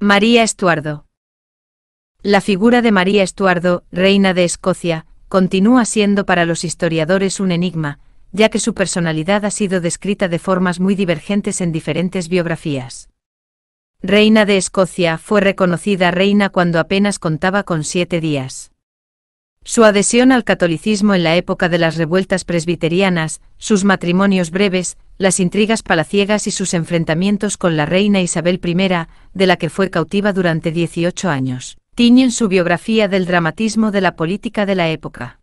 María Estuardo. La figura de María Estuardo, reina de Escocia, continúa siendo para los historiadores un enigma, ya que su personalidad ha sido descrita de formas muy divergentes en diferentes biografías. Reina de Escocia fue reconocida reina cuando apenas contaba con siete días. Su adhesión al catolicismo en la época de las revueltas presbiterianas, sus matrimonios breves, las intrigas palaciegas y sus enfrentamientos con la reina Isabel I, de la que fue cautiva durante 18 años, tiñen su biografía del dramatismo de la política de la época.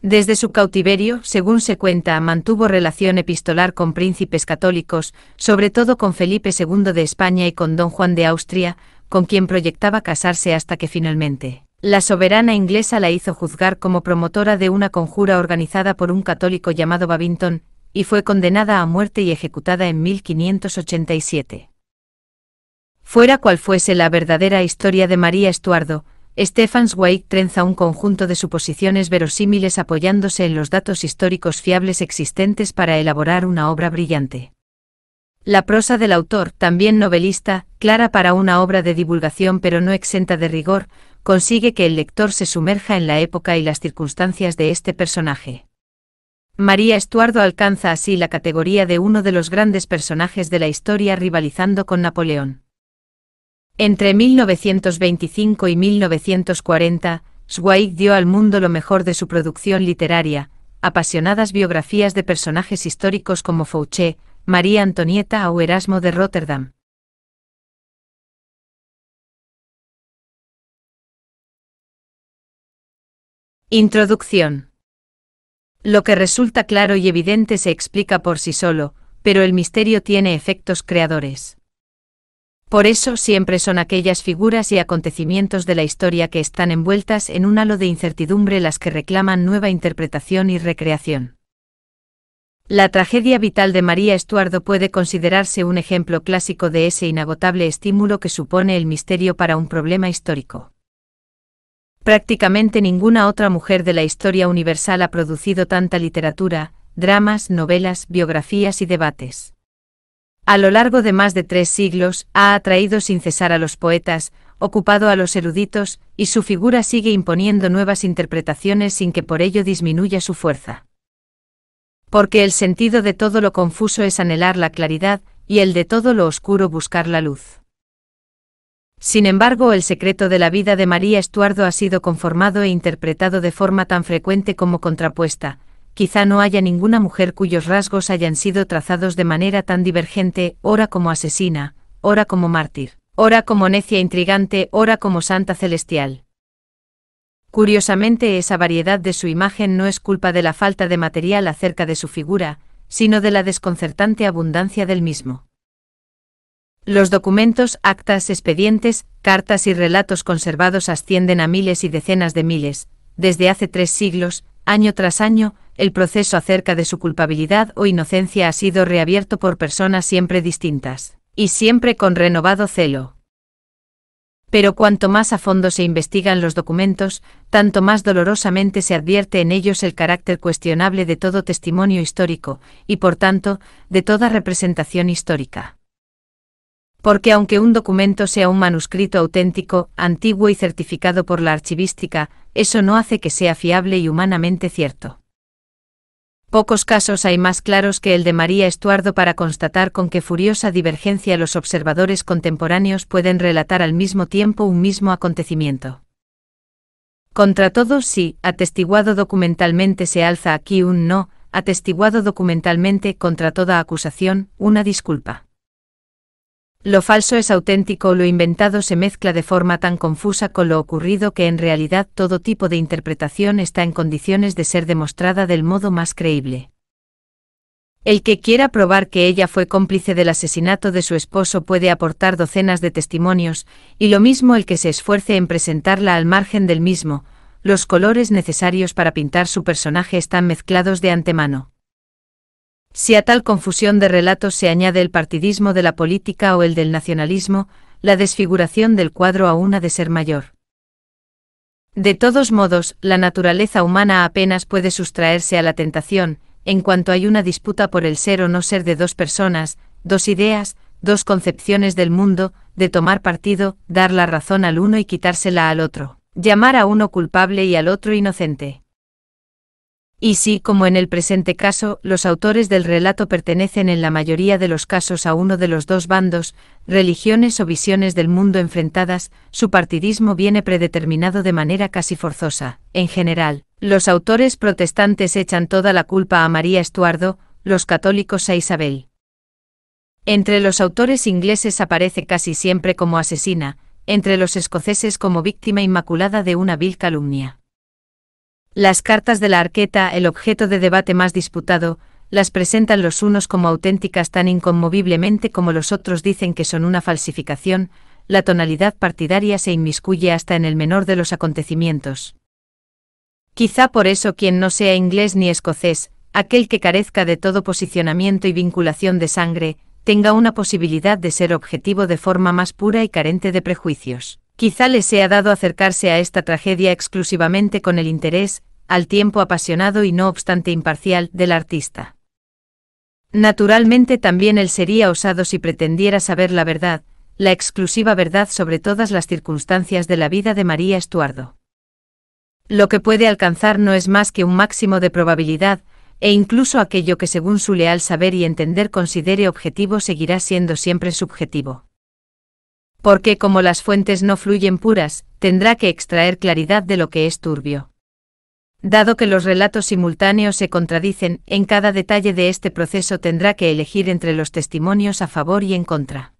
Desde su cautiverio, según se cuenta, mantuvo relación epistolar con príncipes católicos, sobre todo con Felipe II de España y con don Juan de Austria, con quien proyectaba casarse hasta que finalmente, la soberana inglesa la hizo juzgar como promotora de una conjura organizada por un católico llamado Babington, y fue condenada a muerte y ejecutada en 1587. Fuera cual fuese la verdadera historia de María Estuardo, Stefan wake trenza un conjunto de suposiciones verosímiles apoyándose en los datos históricos fiables existentes para elaborar una obra brillante. La prosa del autor, también novelista, clara para una obra de divulgación pero no exenta de rigor, consigue que el lector se sumerja en la época y las circunstancias de este personaje. María Estuardo alcanza así la categoría de uno de los grandes personajes de la historia rivalizando con Napoleón. Entre 1925 y 1940, Zweig dio al mundo lo mejor de su producción literaria, apasionadas biografías de personajes históricos como Fouché, María Antonieta o Erasmo de Rotterdam. Introducción lo que resulta claro y evidente se explica por sí solo, pero el misterio tiene efectos creadores. Por eso siempre son aquellas figuras y acontecimientos de la historia que están envueltas en un halo de incertidumbre las que reclaman nueva interpretación y recreación. La tragedia vital de María Estuardo puede considerarse un ejemplo clásico de ese inagotable estímulo que supone el misterio para un problema histórico. Prácticamente ninguna otra mujer de la historia universal ha producido tanta literatura, dramas, novelas, biografías y debates. A lo largo de más de tres siglos, ha atraído sin cesar a los poetas, ocupado a los eruditos, y su figura sigue imponiendo nuevas interpretaciones sin que por ello disminuya su fuerza. Porque el sentido de todo lo confuso es anhelar la claridad, y el de todo lo oscuro buscar la luz. Sin embargo, el secreto de la vida de María Estuardo ha sido conformado e interpretado de forma tan frecuente como contrapuesta. Quizá no haya ninguna mujer cuyos rasgos hayan sido trazados de manera tan divergente, ora como asesina, ora como mártir, ora como necia intrigante, ora como santa celestial. Curiosamente, esa variedad de su imagen no es culpa de la falta de material acerca de su figura, sino de la desconcertante abundancia del mismo. Los documentos, actas, expedientes, cartas y relatos conservados ascienden a miles y decenas de miles. Desde hace tres siglos, año tras año, el proceso acerca de su culpabilidad o inocencia ha sido reabierto por personas siempre distintas, y siempre con renovado celo. Pero cuanto más a fondo se investigan los documentos, tanto más dolorosamente se advierte en ellos el carácter cuestionable de todo testimonio histórico, y por tanto, de toda representación histórica. Porque aunque un documento sea un manuscrito auténtico, antiguo y certificado por la archivística, eso no hace que sea fiable y humanamente cierto. Pocos casos hay más claros que el de María Estuardo para constatar con qué furiosa divergencia los observadores contemporáneos pueden relatar al mismo tiempo un mismo acontecimiento. Contra todos sí, atestiguado documentalmente se alza aquí un no, atestiguado documentalmente contra toda acusación, una disculpa. Lo falso es auténtico lo inventado se mezcla de forma tan confusa con lo ocurrido que en realidad todo tipo de interpretación está en condiciones de ser demostrada del modo más creíble. El que quiera probar que ella fue cómplice del asesinato de su esposo puede aportar docenas de testimonios, y lo mismo el que se esfuerce en presentarla al margen del mismo, los colores necesarios para pintar su personaje están mezclados de antemano. Si a tal confusión de relatos se añade el partidismo de la política o el del nacionalismo, la desfiguración del cuadro aún ha de ser mayor. De todos modos, la naturaleza humana apenas puede sustraerse a la tentación, en cuanto hay una disputa por el ser o no ser de dos personas, dos ideas, dos concepciones del mundo, de tomar partido, dar la razón al uno y quitársela al otro, llamar a uno culpable y al otro inocente. Y sí, como en el presente caso, los autores del relato pertenecen en la mayoría de los casos a uno de los dos bandos, religiones o visiones del mundo enfrentadas, su partidismo viene predeterminado de manera casi forzosa. En general, los autores protestantes echan toda la culpa a María Estuardo, los católicos a Isabel. Entre los autores ingleses aparece casi siempre como asesina, entre los escoceses como víctima inmaculada de una vil calumnia. Las cartas de la arqueta, el objeto de debate más disputado, las presentan los unos como auténticas tan inconmoviblemente como los otros dicen que son una falsificación, la tonalidad partidaria se inmiscuye hasta en el menor de los acontecimientos. Quizá por eso quien no sea inglés ni escocés, aquel que carezca de todo posicionamiento y vinculación de sangre, tenga una posibilidad de ser objetivo de forma más pura y carente de prejuicios. Quizá les sea dado acercarse a esta tragedia exclusivamente con el interés, al tiempo apasionado y no obstante imparcial, del artista. Naturalmente también él sería osado si pretendiera saber la verdad, la exclusiva verdad sobre todas las circunstancias de la vida de María Estuardo. Lo que puede alcanzar no es más que un máximo de probabilidad, e incluso aquello que según su leal saber y entender considere objetivo seguirá siendo siempre subjetivo porque como las fuentes no fluyen puras, tendrá que extraer claridad de lo que es turbio. Dado que los relatos simultáneos se contradicen, en cada detalle de este proceso tendrá que elegir entre los testimonios a favor y en contra.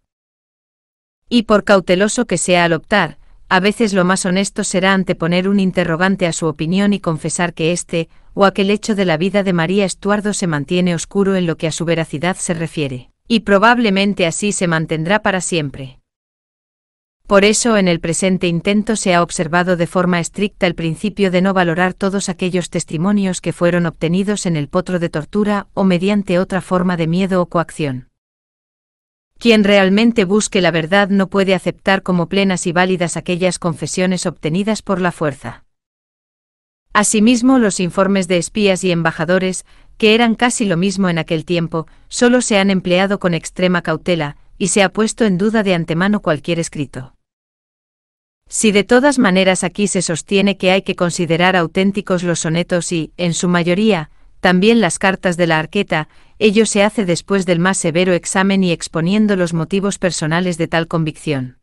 Y por cauteloso que sea al optar, a veces lo más honesto será anteponer un interrogante a su opinión y confesar que este, o aquel hecho de la vida de María Estuardo se mantiene oscuro en lo que a su veracidad se refiere, y probablemente así se mantendrá para siempre. Por eso en el presente intento se ha observado de forma estricta el principio de no valorar todos aquellos testimonios que fueron obtenidos en el potro de tortura o mediante otra forma de miedo o coacción. Quien realmente busque la verdad no puede aceptar como plenas y válidas aquellas confesiones obtenidas por la fuerza. Asimismo, los informes de espías y embajadores, que eran casi lo mismo en aquel tiempo, solo se han empleado con extrema cautela, y se ha puesto en duda de antemano cualquier escrito. Si de todas maneras aquí se sostiene que hay que considerar auténticos los sonetos y, en su mayoría, también las cartas de la arqueta, ello se hace después del más severo examen y exponiendo los motivos personales de tal convicción.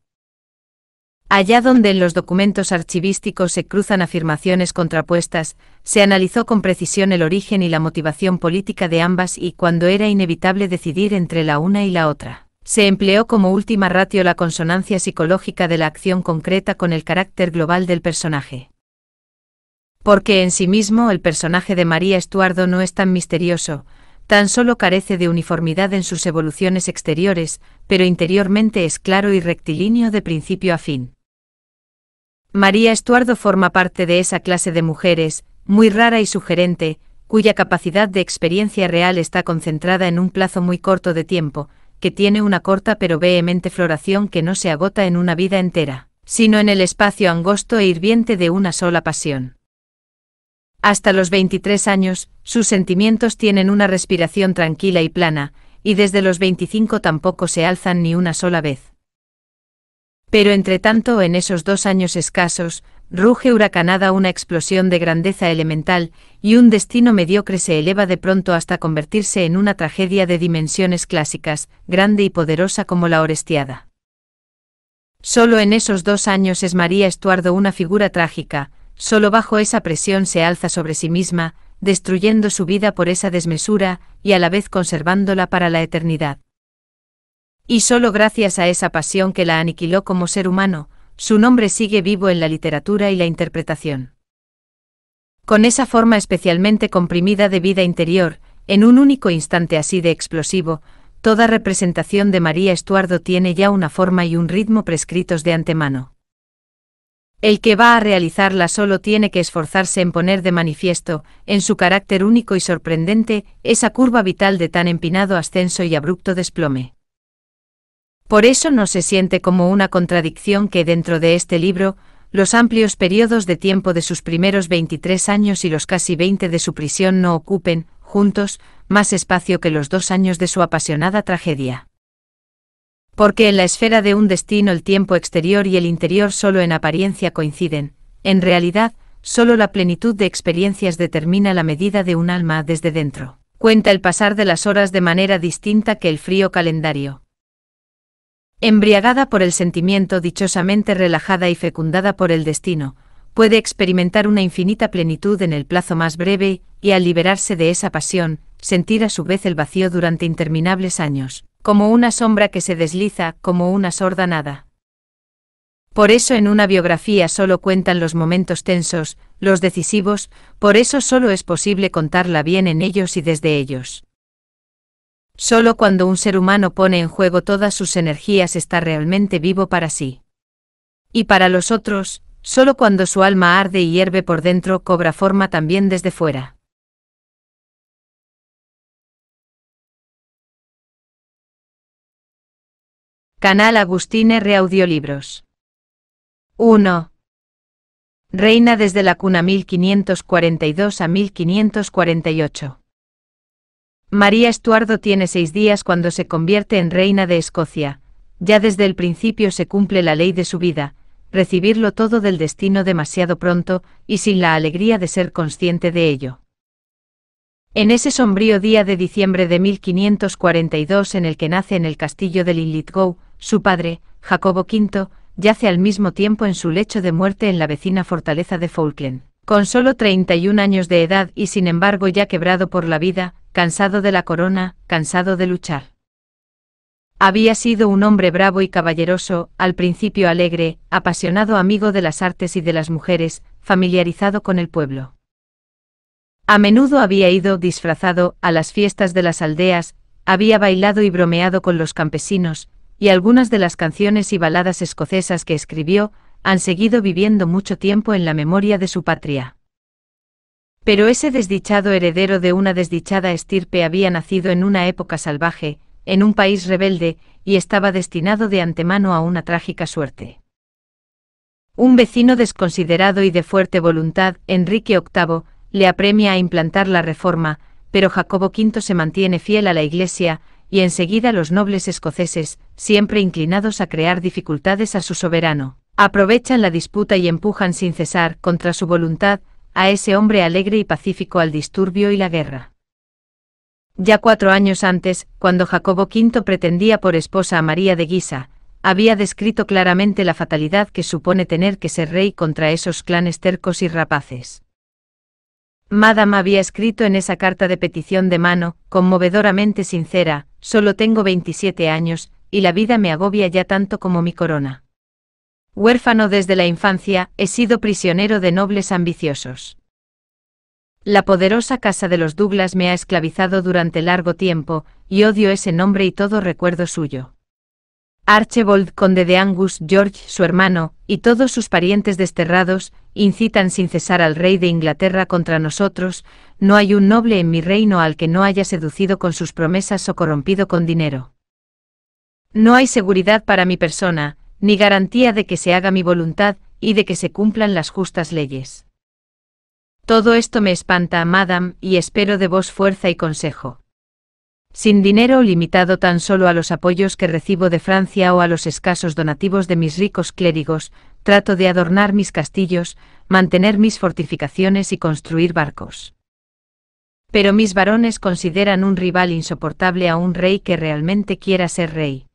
Allá donde en los documentos archivísticos se cruzan afirmaciones contrapuestas, se analizó con precisión el origen y la motivación política de ambas y cuando era inevitable decidir entre la una y la otra. Se empleó como última ratio la consonancia psicológica de la acción concreta con el carácter global del personaje. Porque en sí mismo el personaje de María Estuardo no es tan misterioso, tan solo carece de uniformidad en sus evoluciones exteriores, pero interiormente es claro y rectilíneo de principio a fin. María Estuardo forma parte de esa clase de mujeres, muy rara y sugerente, cuya capacidad de experiencia real está concentrada en un plazo muy corto de tiempo, que tiene una corta pero vehemente floración que no se agota en una vida entera, sino en el espacio angosto e hirviente de una sola pasión. Hasta los 23 años, sus sentimientos tienen una respiración tranquila y plana, y desde los 25 tampoco se alzan ni una sola vez. Pero entre tanto en esos dos años escasos, ruge huracanada una explosión de grandeza elemental, y un destino mediocre se eleva de pronto hasta convertirse en una tragedia de dimensiones clásicas, grande y poderosa como la Orestiada. Solo en esos dos años es María Estuardo una figura trágica, solo bajo esa presión se alza sobre sí misma, destruyendo su vida por esa desmesura, y a la vez conservándola para la eternidad. Y solo gracias a esa pasión que la aniquiló como ser humano, su nombre sigue vivo en la literatura y la interpretación. Con esa forma especialmente comprimida de vida interior, en un único instante así de explosivo, toda representación de María Estuardo tiene ya una forma y un ritmo prescritos de antemano. El que va a realizarla solo tiene que esforzarse en poner de manifiesto, en su carácter único y sorprendente, esa curva vital de tan empinado ascenso y abrupto desplome. Por eso no se siente como una contradicción que dentro de este libro, los amplios periodos de tiempo de sus primeros 23 años y los casi 20 de su prisión no ocupen, juntos, más espacio que los dos años de su apasionada tragedia. Porque en la esfera de un destino el tiempo exterior y el interior solo en apariencia coinciden, en realidad, solo la plenitud de experiencias determina la medida de un alma desde dentro. Cuenta el pasar de las horas de manera distinta que el frío calendario embriagada por el sentimiento, dichosamente relajada y fecundada por el destino, puede experimentar una infinita plenitud en el plazo más breve, y al liberarse de esa pasión, sentir a su vez el vacío durante interminables años, como una sombra que se desliza, como una sorda nada. Por eso en una biografía solo cuentan los momentos tensos, los decisivos, por eso solo es posible contarla bien en ellos y desde ellos. Solo cuando un ser humano pone en juego todas sus energías está realmente vivo para sí. Y para los otros, solo cuando su alma arde y hierve por dentro cobra forma también desde fuera. Canal Agustine Reaudiolibros. 1. Reina desde la cuna 1542 a 1548. María Estuardo tiene seis días cuando se convierte en reina de Escocia. Ya desde el principio se cumple la ley de su vida, recibirlo todo del destino demasiado pronto, y sin la alegría de ser consciente de ello. En ese sombrío día de diciembre de 1542 en el que nace en el castillo de Linlithgow, su padre, Jacobo V, yace al mismo tiempo en su lecho de muerte en la vecina fortaleza de Falkland. Con solo 31 años de edad y sin embargo ya quebrado por la vida, cansado de la corona, cansado de luchar. Había sido un hombre bravo y caballeroso, al principio alegre, apasionado amigo de las artes y de las mujeres, familiarizado con el pueblo. A menudo había ido disfrazado a las fiestas de las aldeas, había bailado y bromeado con los campesinos, y algunas de las canciones y baladas escocesas que escribió han seguido viviendo mucho tiempo en la memoria de su patria. Pero ese desdichado heredero de una desdichada estirpe había nacido en una época salvaje, en un país rebelde, y estaba destinado de antemano a una trágica suerte. Un vecino desconsiderado y de fuerte voluntad, Enrique VIII, le apremia a implantar la reforma, pero Jacobo V se mantiene fiel a la Iglesia, y enseguida los nobles escoceses, siempre inclinados a crear dificultades a su soberano. Aprovechan la disputa y empujan sin cesar, contra su voluntad, a ese hombre alegre y pacífico al disturbio y la guerra. Ya cuatro años antes, cuando Jacobo V pretendía por esposa a María de Guisa, había descrito claramente la fatalidad que supone tener que ser rey contra esos clanes tercos y rapaces. Madame había escrito en esa carta de petición de mano, conmovedoramente sincera, solo tengo 27 años, y la vida me agobia ya tanto como mi corona huérfano desde la infancia, he sido prisionero de nobles ambiciosos. La poderosa casa de los Douglas me ha esclavizado durante largo tiempo, y odio ese nombre y todo recuerdo suyo. Archibald, conde de Angus, George, su hermano, y todos sus parientes desterrados, incitan sin cesar al rey de Inglaterra contra nosotros, no hay un noble en mi reino al que no haya seducido con sus promesas o corrompido con dinero. No hay seguridad para mi persona, ni garantía de que se haga mi voluntad, y de que se cumplan las justas leyes. Todo esto me espanta, madame, y espero de vos fuerza y consejo. Sin dinero limitado tan solo a los apoyos que recibo de Francia o a los escasos donativos de mis ricos clérigos, trato de adornar mis castillos, mantener mis fortificaciones y construir barcos. Pero mis varones consideran un rival insoportable a un rey que realmente quiera ser rey.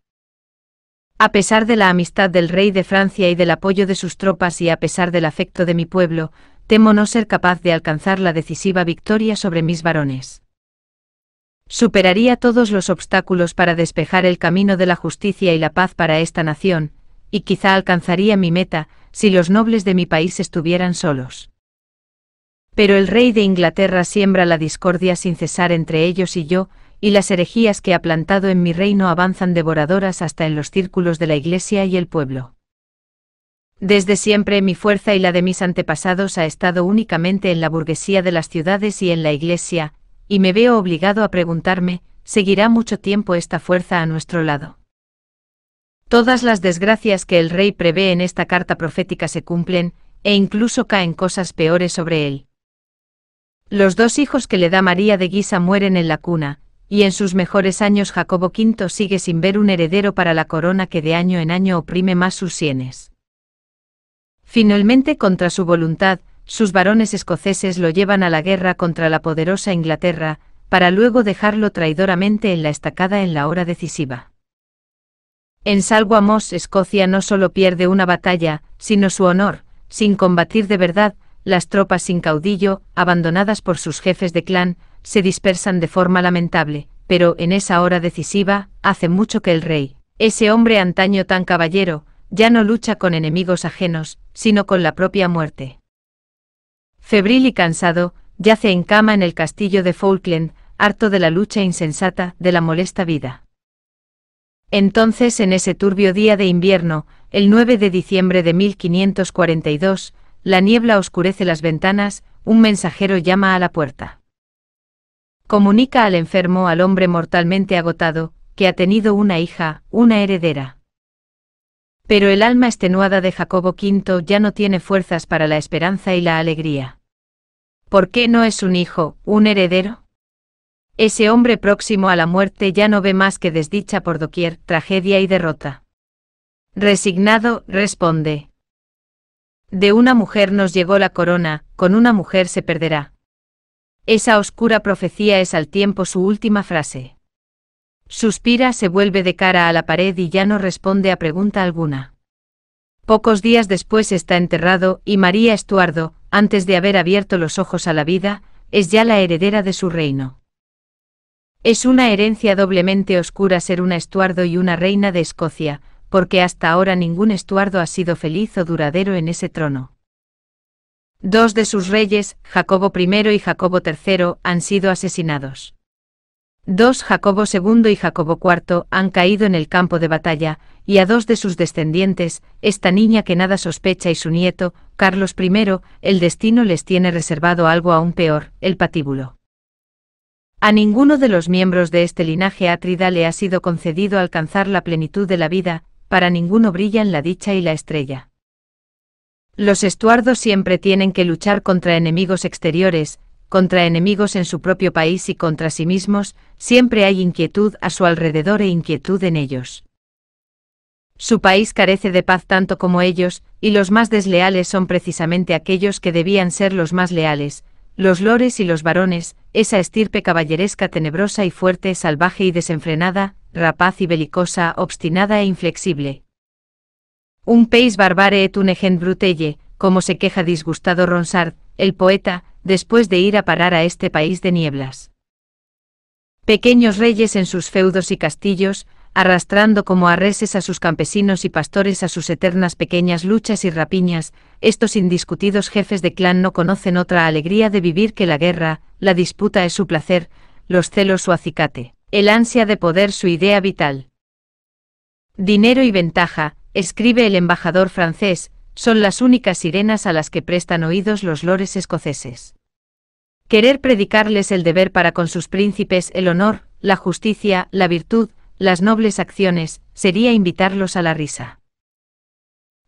A pesar de la amistad del rey de Francia y del apoyo de sus tropas y a pesar del afecto de mi pueblo, temo no ser capaz de alcanzar la decisiva victoria sobre mis varones. Superaría todos los obstáculos para despejar el camino de la justicia y la paz para esta nación, y quizá alcanzaría mi meta, si los nobles de mi país estuvieran solos. Pero el rey de Inglaterra siembra la discordia sin cesar entre ellos y yo, y las herejías que ha plantado en mi reino avanzan devoradoras hasta en los círculos de la Iglesia y el pueblo. Desde siempre mi fuerza y la de mis antepasados ha estado únicamente en la burguesía de las ciudades y en la Iglesia, y me veo obligado a preguntarme, ¿seguirá mucho tiempo esta fuerza a nuestro lado? Todas las desgracias que el rey prevé en esta carta profética se cumplen, e incluso caen cosas peores sobre él. Los dos hijos que le da María de Guisa mueren en la cuna, y en sus mejores años Jacobo V sigue sin ver un heredero para la corona que de año en año oprime más sus sienes. Finalmente, contra su voluntad, sus varones escoceses lo llevan a la guerra contra la poderosa Inglaterra, para luego dejarlo traidoramente en la estacada en la hora decisiva. En Salguamos, Escocia no solo pierde una batalla, sino su honor, sin combatir de verdad, las tropas sin caudillo, abandonadas por sus jefes de clan, se dispersan de forma lamentable, pero en esa hora decisiva, hace mucho que el rey, ese hombre antaño tan caballero, ya no lucha con enemigos ajenos, sino con la propia muerte. Febril y cansado, yace en cama en el castillo de Falkland, harto de la lucha insensata, de la molesta vida. Entonces, en ese turbio día de invierno, el 9 de diciembre de 1542, la niebla oscurece las ventanas, un mensajero llama a la puerta comunica al enfermo al hombre mortalmente agotado, que ha tenido una hija, una heredera. Pero el alma extenuada de Jacobo V ya no tiene fuerzas para la esperanza y la alegría. ¿Por qué no es un hijo, un heredero? Ese hombre próximo a la muerte ya no ve más que desdicha por doquier, tragedia y derrota. Resignado, responde. De una mujer nos llegó la corona, con una mujer se perderá. Esa oscura profecía es al tiempo su última frase. Suspira, se vuelve de cara a la pared y ya no responde a pregunta alguna. Pocos días después está enterrado y María Estuardo, antes de haber abierto los ojos a la vida, es ya la heredera de su reino. Es una herencia doblemente oscura ser una Estuardo y una reina de Escocia, porque hasta ahora ningún Estuardo ha sido feliz o duradero en ese trono. Dos de sus reyes, Jacobo I y Jacobo III, han sido asesinados. Dos Jacobo II y Jacobo IV han caído en el campo de batalla, y a dos de sus descendientes, esta niña que nada sospecha y su nieto, Carlos I, el destino les tiene reservado algo aún peor, el patíbulo. A ninguno de los miembros de este linaje átrida le ha sido concedido alcanzar la plenitud de la vida, para ninguno brillan la dicha y la estrella. Los estuardos siempre tienen que luchar contra enemigos exteriores, contra enemigos en su propio país y contra sí mismos, siempre hay inquietud a su alrededor e inquietud en ellos. Su país carece de paz tanto como ellos, y los más desleales son precisamente aquellos que debían ser los más leales, los lores y los varones, esa estirpe caballeresca tenebrosa y fuerte, salvaje y desenfrenada, rapaz y belicosa, obstinada e inflexible. Un peis barbare et un brutelle, como se queja disgustado Ronsard, el poeta, después de ir a parar a este país de nieblas. Pequeños reyes en sus feudos y castillos, arrastrando como arreses a sus campesinos y pastores a sus eternas pequeñas luchas y rapiñas, estos indiscutidos jefes de clan no conocen otra alegría de vivir que la guerra, la disputa es su placer, los celos su acicate, el ansia de poder su idea vital. Dinero y ventaja, escribe el embajador francés, son las únicas sirenas a las que prestan oídos los lores escoceses. Querer predicarles el deber para con sus príncipes el honor, la justicia, la virtud, las nobles acciones, sería invitarlos a la risa.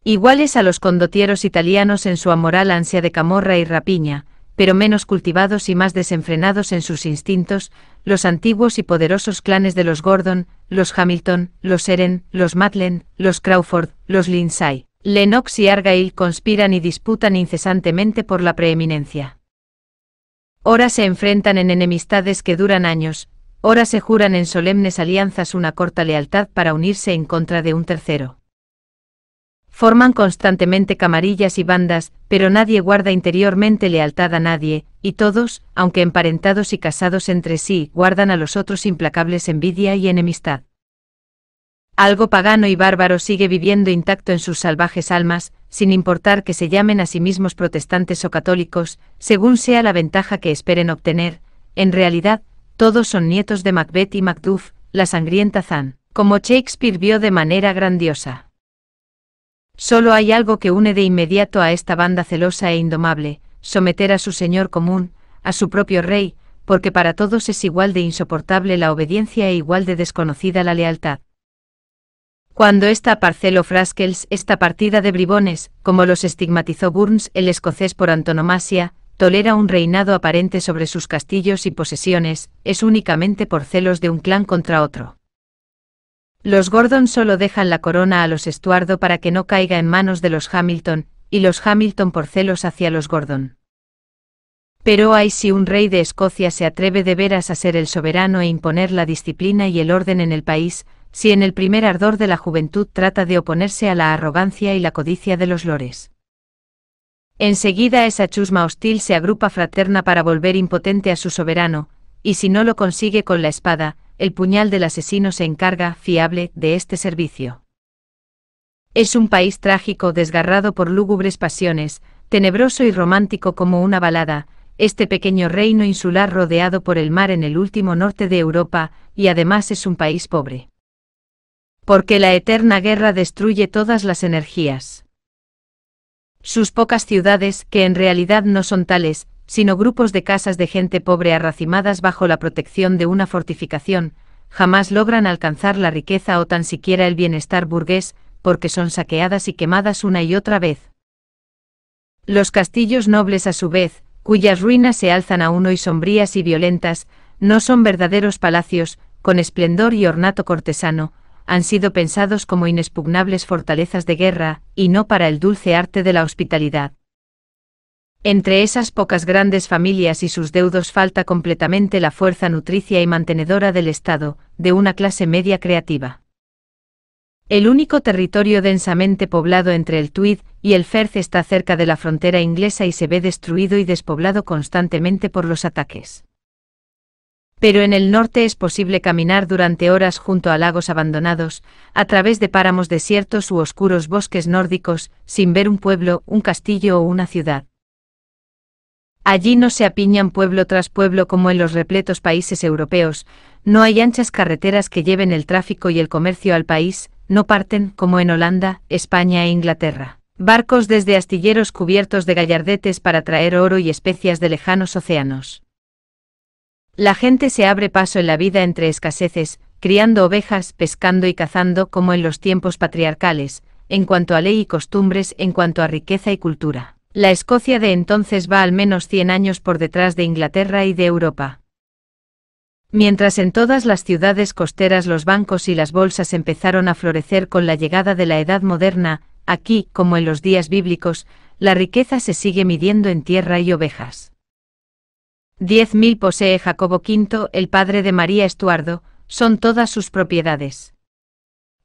Iguales a los condotieros italianos en su amoral ansia de camorra y rapiña, pero menos cultivados y más desenfrenados en sus instintos, los antiguos y poderosos clanes de los Gordon, los Hamilton, los Eren, los Madlen, los Crawford, los Lindsay. Lennox y Argyll conspiran y disputan incesantemente por la preeminencia. Ora se enfrentan en enemistades que duran años, ora se juran en solemnes alianzas una corta lealtad para unirse en contra de un tercero. Forman constantemente camarillas y bandas, pero nadie guarda interiormente lealtad a nadie, y todos, aunque emparentados y casados entre sí, guardan a los otros implacables envidia y enemistad. Algo pagano y bárbaro sigue viviendo intacto en sus salvajes almas, sin importar que se llamen a sí mismos protestantes o católicos, según sea la ventaja que esperen obtener, en realidad, todos son nietos de Macbeth y Macduff, la sangrienta Zan, como Shakespeare vio de manera grandiosa. Solo hay algo que une de inmediato a esta banda celosa e indomable, someter a su señor común, a su propio rey, porque para todos es igual de insoportable la obediencia e igual de desconocida la lealtad. Cuando esta Parcelo Fraskels, esta partida de bribones, como los estigmatizó Burns, el escocés por antonomasia, tolera un reinado aparente sobre sus castillos y posesiones, es únicamente por celos de un clan contra otro. Los Gordon solo dejan la corona a los Estuardo para que no caiga en manos de los Hamilton, y los Hamilton por celos hacia los Gordon. Pero ay si un rey de Escocia se atreve de veras a ser el soberano e imponer la disciplina y el orden en el país, si en el primer ardor de la juventud trata de oponerse a la arrogancia y la codicia de los lores. Enseguida esa chusma hostil se agrupa fraterna para volver impotente a su soberano, y si no lo consigue con la espada, el puñal del asesino se encarga, fiable, de este servicio. Es un país trágico desgarrado por lúgubres pasiones, tenebroso y romántico como una balada, este pequeño reino insular rodeado por el mar en el último norte de Europa, y además es un país pobre. Porque la eterna guerra destruye todas las energías. Sus pocas ciudades, que en realidad no son tales, sino grupos de casas de gente pobre arracimadas bajo la protección de una fortificación, jamás logran alcanzar la riqueza o tan siquiera el bienestar burgués, porque son saqueadas y quemadas una y otra vez. Los castillos nobles a su vez, cuyas ruinas se alzan a uno y sombrías y violentas, no son verdaderos palacios, con esplendor y ornato cortesano, han sido pensados como inexpugnables fortalezas de guerra, y no para el dulce arte de la hospitalidad. Entre esas pocas grandes familias y sus deudos falta completamente la fuerza nutricia y mantenedora del Estado, de una clase media creativa. El único territorio densamente poblado entre el Tweed y el Firth está cerca de la frontera inglesa y se ve destruido y despoblado constantemente por los ataques. Pero en el norte es posible caminar durante horas junto a lagos abandonados, a través de páramos desiertos u oscuros bosques nórdicos, sin ver un pueblo, un castillo o una ciudad Allí no se apiñan pueblo tras pueblo como en los repletos países europeos, no hay anchas carreteras que lleven el tráfico y el comercio al país, no parten, como en Holanda, España e Inglaterra, barcos desde astilleros cubiertos de gallardetes para traer oro y especias de lejanos océanos. La gente se abre paso en la vida entre escaseces, criando ovejas, pescando y cazando como en los tiempos patriarcales, en cuanto a ley y costumbres, en cuanto a riqueza y cultura. La Escocia de entonces va al menos 100 años por detrás de Inglaterra y de Europa. Mientras en todas las ciudades costeras los bancos y las bolsas empezaron a florecer con la llegada de la Edad Moderna, aquí, como en los días bíblicos, la riqueza se sigue midiendo en tierra y ovejas. 10.000 posee Jacobo V, el padre de María Estuardo, son todas sus propiedades.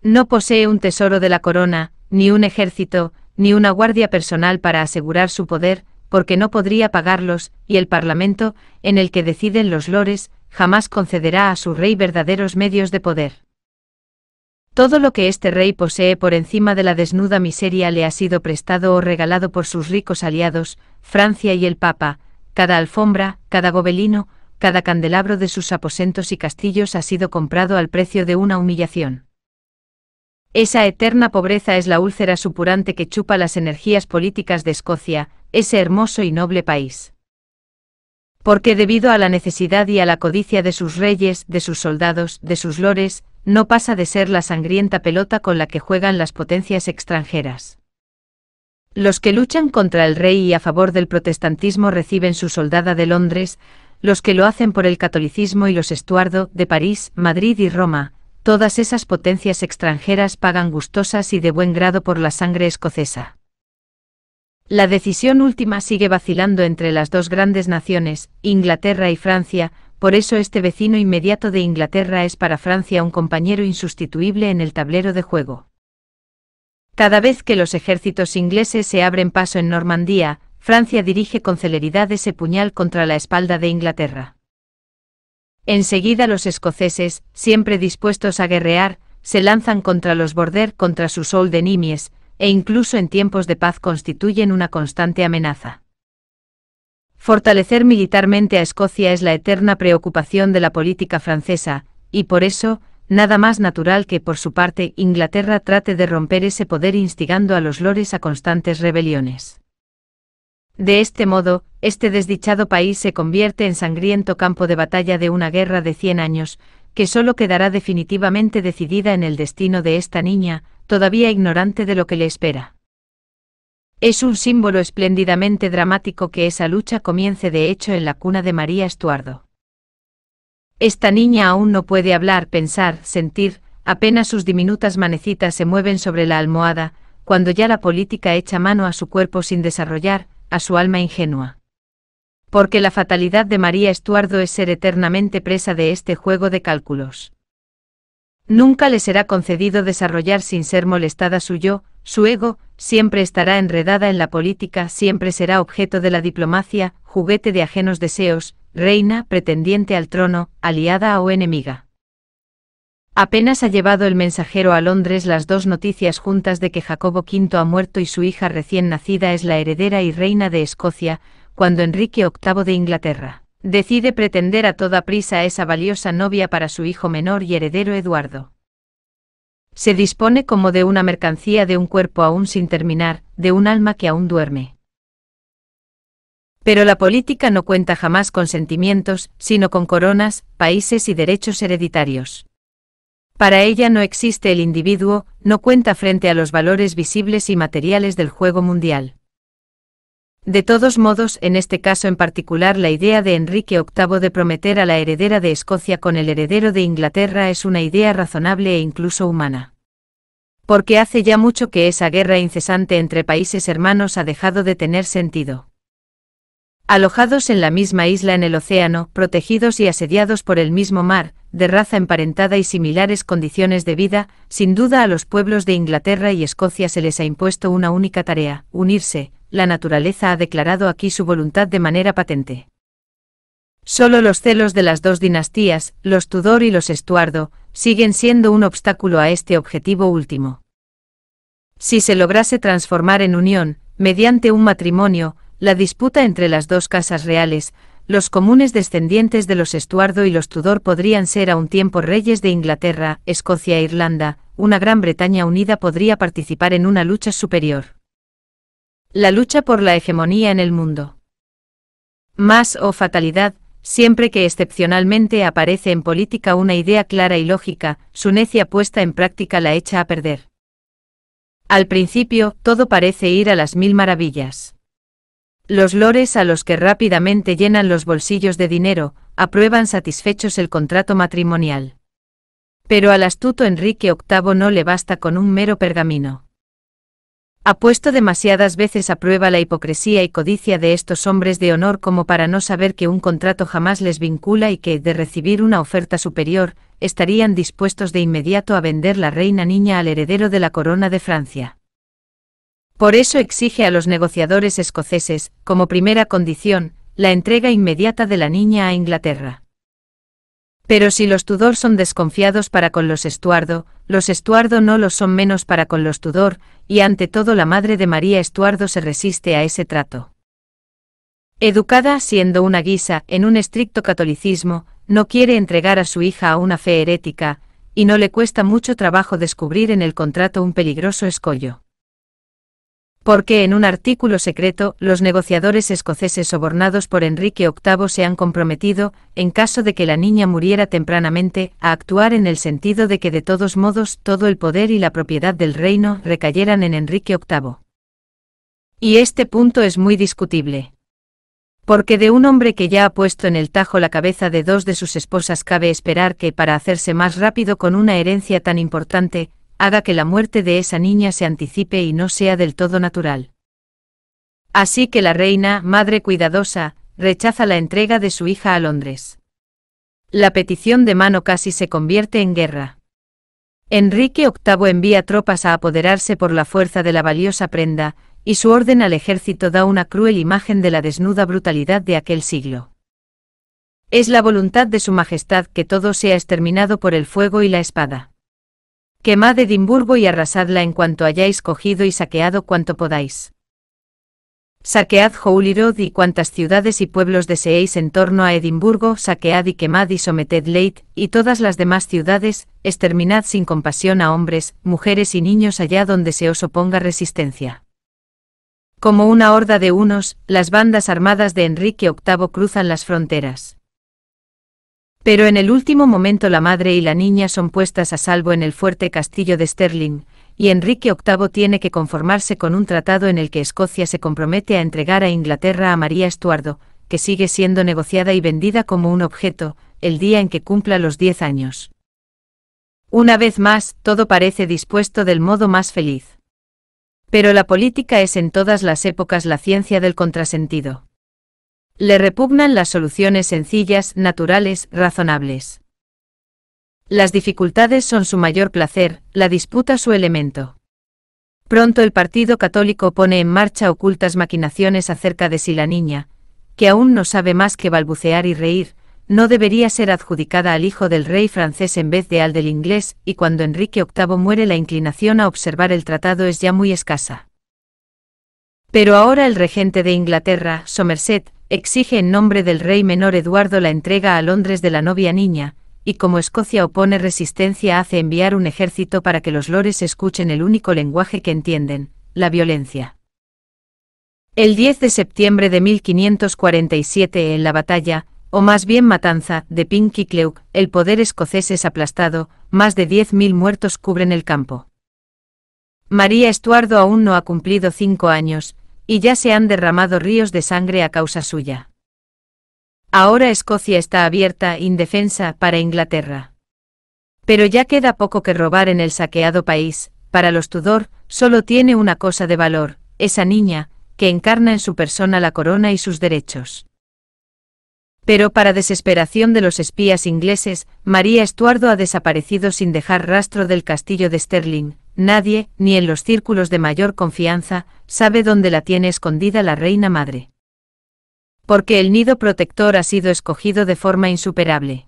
No posee un tesoro de la corona, ni un ejército, ni una guardia personal para asegurar su poder, porque no podría pagarlos, y el Parlamento, en el que deciden los lores, jamás concederá a su rey verdaderos medios de poder. Todo lo que este rey posee por encima de la desnuda miseria le ha sido prestado o regalado por sus ricos aliados, Francia y el Papa, cada alfombra, cada gobelino, cada candelabro de sus aposentos y castillos ha sido comprado al precio de una humillación. Esa eterna pobreza es la úlcera supurante que chupa las energías políticas de Escocia, ese hermoso y noble país. Porque debido a la necesidad y a la codicia de sus reyes, de sus soldados, de sus lores, no pasa de ser la sangrienta pelota con la que juegan las potencias extranjeras. Los que luchan contra el rey y a favor del protestantismo reciben su soldada de Londres, los que lo hacen por el catolicismo y los estuardo de París, Madrid y Roma, Todas esas potencias extranjeras pagan gustosas y de buen grado por la sangre escocesa. La decisión última sigue vacilando entre las dos grandes naciones, Inglaterra y Francia, por eso este vecino inmediato de Inglaterra es para Francia un compañero insustituible en el tablero de juego. Cada vez que los ejércitos ingleses se abren paso en Normandía, Francia dirige con celeridad ese puñal contra la espalda de Inglaterra. Enseguida los escoceses, siempre dispuestos a guerrear, se lanzan contra los Border contra sus de Enemies, e incluso en tiempos de paz constituyen una constante amenaza. Fortalecer militarmente a Escocia es la eterna preocupación de la política francesa, y por eso, nada más natural que por su parte Inglaterra trate de romper ese poder instigando a los lores a constantes rebeliones. De este modo, este desdichado país se convierte en sangriento campo de batalla de una guerra de 100 años, que solo quedará definitivamente decidida en el destino de esta niña, todavía ignorante de lo que le espera. Es un símbolo espléndidamente dramático que esa lucha comience de hecho en la cuna de María Estuardo. Esta niña aún no puede hablar, pensar, sentir, apenas sus diminutas manecitas se mueven sobre la almohada, cuando ya la política echa mano a su cuerpo sin desarrollar, a su alma ingenua. Porque la fatalidad de María Estuardo es ser eternamente presa de este juego de cálculos. Nunca le será concedido desarrollar sin ser molestada su yo, su ego, siempre estará enredada en la política, siempre será objeto de la diplomacia, juguete de ajenos deseos, reina, pretendiente al trono, aliada o enemiga. Apenas ha llevado el mensajero a Londres las dos noticias juntas de que Jacobo V ha muerto y su hija recién nacida es la heredera y reina de Escocia, cuando Enrique VIII de Inglaterra decide pretender a toda prisa esa valiosa novia para su hijo menor y heredero Eduardo. Se dispone como de una mercancía de un cuerpo aún sin terminar, de un alma que aún duerme. Pero la política no cuenta jamás con sentimientos, sino con coronas, países y derechos hereditarios. Para ella no existe el individuo, no cuenta frente a los valores visibles y materiales del juego mundial. De todos modos, en este caso en particular, la idea de Enrique VIII de prometer a la heredera de Escocia con el heredero de Inglaterra es una idea razonable e incluso humana. Porque hace ya mucho que esa guerra incesante entre países hermanos ha dejado de tener sentido. Alojados en la misma isla en el océano, protegidos y asediados por el mismo mar, de raza emparentada y similares condiciones de vida, sin duda a los pueblos de Inglaterra y Escocia se les ha impuesto una única tarea, unirse, la naturaleza ha declarado aquí su voluntad de manera patente. Solo los celos de las dos dinastías, los Tudor y los Estuardo, siguen siendo un obstáculo a este objetivo último. Si se lograse transformar en unión, mediante un matrimonio, la disputa entre las dos casas reales, los comunes descendientes de los Estuardo y los Tudor podrían ser a un tiempo reyes de Inglaterra, Escocia e Irlanda, una Gran Bretaña unida podría participar en una lucha superior. La lucha por la hegemonía en el mundo. Más o oh fatalidad, siempre que excepcionalmente aparece en política una idea clara y lógica, su necia puesta en práctica la echa a perder. Al principio, todo parece ir a las mil maravillas. Los lores a los que rápidamente llenan los bolsillos de dinero, aprueban satisfechos el contrato matrimonial. Pero al astuto Enrique VIII no le basta con un mero pergamino. Ha puesto demasiadas veces a prueba la hipocresía y codicia de estos hombres de honor como para no saber que un contrato jamás les vincula y que, de recibir una oferta superior, estarían dispuestos de inmediato a vender la reina niña al heredero de la corona de Francia. Por eso exige a los negociadores escoceses, como primera condición, la entrega inmediata de la niña a Inglaterra. Pero si los Tudor son desconfiados para con los Estuardo, los Estuardo no lo son menos para con los Tudor, y ante todo la madre de María Estuardo se resiste a ese trato. Educada siendo una guisa en un estricto catolicismo, no quiere entregar a su hija a una fe herética, y no le cuesta mucho trabajo descubrir en el contrato un peligroso escollo porque en un artículo secreto, los negociadores escoceses sobornados por Enrique VIII se han comprometido, en caso de que la niña muriera tempranamente, a actuar en el sentido de que de todos modos todo el poder y la propiedad del reino recayeran en Enrique VIII. Y este punto es muy discutible. Porque de un hombre que ya ha puesto en el tajo la cabeza de dos de sus esposas cabe esperar que, para hacerse más rápido con una herencia tan importante, haga que la muerte de esa niña se anticipe y no sea del todo natural. Así que la reina, madre cuidadosa, rechaza la entrega de su hija a Londres. La petición de mano casi se convierte en guerra. Enrique VIII envía tropas a apoderarse por la fuerza de la valiosa prenda, y su orden al ejército da una cruel imagen de la desnuda brutalidad de aquel siglo. Es la voluntad de Su Majestad que todo sea exterminado por el fuego y la espada. Quemad Edimburgo y arrasadla en cuanto hayáis cogido y saqueado cuanto podáis. Saquead Holyrood y cuantas ciudades y pueblos deseéis en torno a Edimburgo, saquead y quemad y someted Leith, y todas las demás ciudades, exterminad sin compasión a hombres, mujeres y niños allá donde se os oponga resistencia. Como una horda de unos, las bandas armadas de Enrique VIII cruzan las fronteras. Pero en el último momento la madre y la niña son puestas a salvo en el fuerte castillo de Stirling, y Enrique VIII tiene que conformarse con un tratado en el que Escocia se compromete a entregar a Inglaterra a María Estuardo, que sigue siendo negociada y vendida como un objeto, el día en que cumpla los diez años. Una vez más, todo parece dispuesto del modo más feliz. Pero la política es en todas las épocas la ciencia del contrasentido. Le repugnan las soluciones sencillas, naturales, razonables. Las dificultades son su mayor placer, la disputa su elemento. Pronto el Partido Católico pone en marcha ocultas maquinaciones acerca de si la niña, que aún no sabe más que balbucear y reír, no debería ser adjudicada al hijo del rey francés en vez de al del inglés, y cuando Enrique VIII muere la inclinación a observar el tratado es ya muy escasa. Pero ahora el regente de Inglaterra, Somerset, exige en nombre del rey menor Eduardo la entrega a Londres de la novia niña, y como Escocia opone resistencia hace enviar un ejército para que los lores escuchen el único lenguaje que entienden, la violencia. El 10 de septiembre de 1547 en la batalla, o más bien matanza, de Cleugh, el poder escocés es aplastado, más de 10.000 muertos cubren el campo. María Estuardo aún no ha cumplido cinco años, y ya se han derramado ríos de sangre a causa suya. Ahora Escocia está abierta, indefensa, para Inglaterra. Pero ya queda poco que robar en el saqueado país, para los Tudor, solo tiene una cosa de valor, esa niña, que encarna en su persona la corona y sus derechos. Pero para desesperación de los espías ingleses, María Estuardo ha desaparecido sin dejar rastro del castillo de Stirling, Nadie, ni en los círculos de mayor confianza, sabe dónde la tiene escondida la reina madre. Porque el nido protector ha sido escogido de forma insuperable.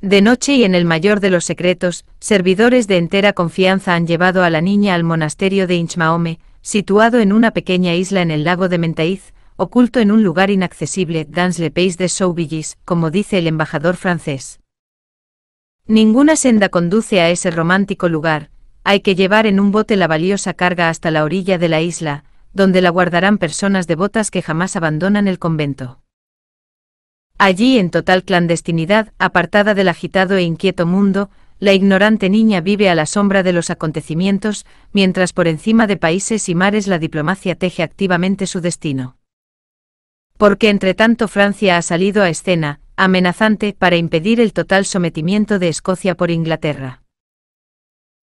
De noche y en el mayor de los secretos, servidores de entera confianza han llevado a la niña al monasterio de Inchmaome, situado en una pequeña isla en el lago de Mentaiz, oculto en un lugar inaccesible, dans le pays de Sauvigis, como dice el embajador francés. Ninguna senda conduce a ese romántico lugar, hay que llevar en un bote la valiosa carga hasta la orilla de la isla, donde la guardarán personas devotas que jamás abandonan el convento. Allí, en total clandestinidad, apartada del agitado e inquieto mundo, la ignorante niña vive a la sombra de los acontecimientos, mientras por encima de países y mares la diplomacia teje activamente su destino. Porque entre tanto Francia ha salido a escena, amenazante, para impedir el total sometimiento de Escocia por Inglaterra.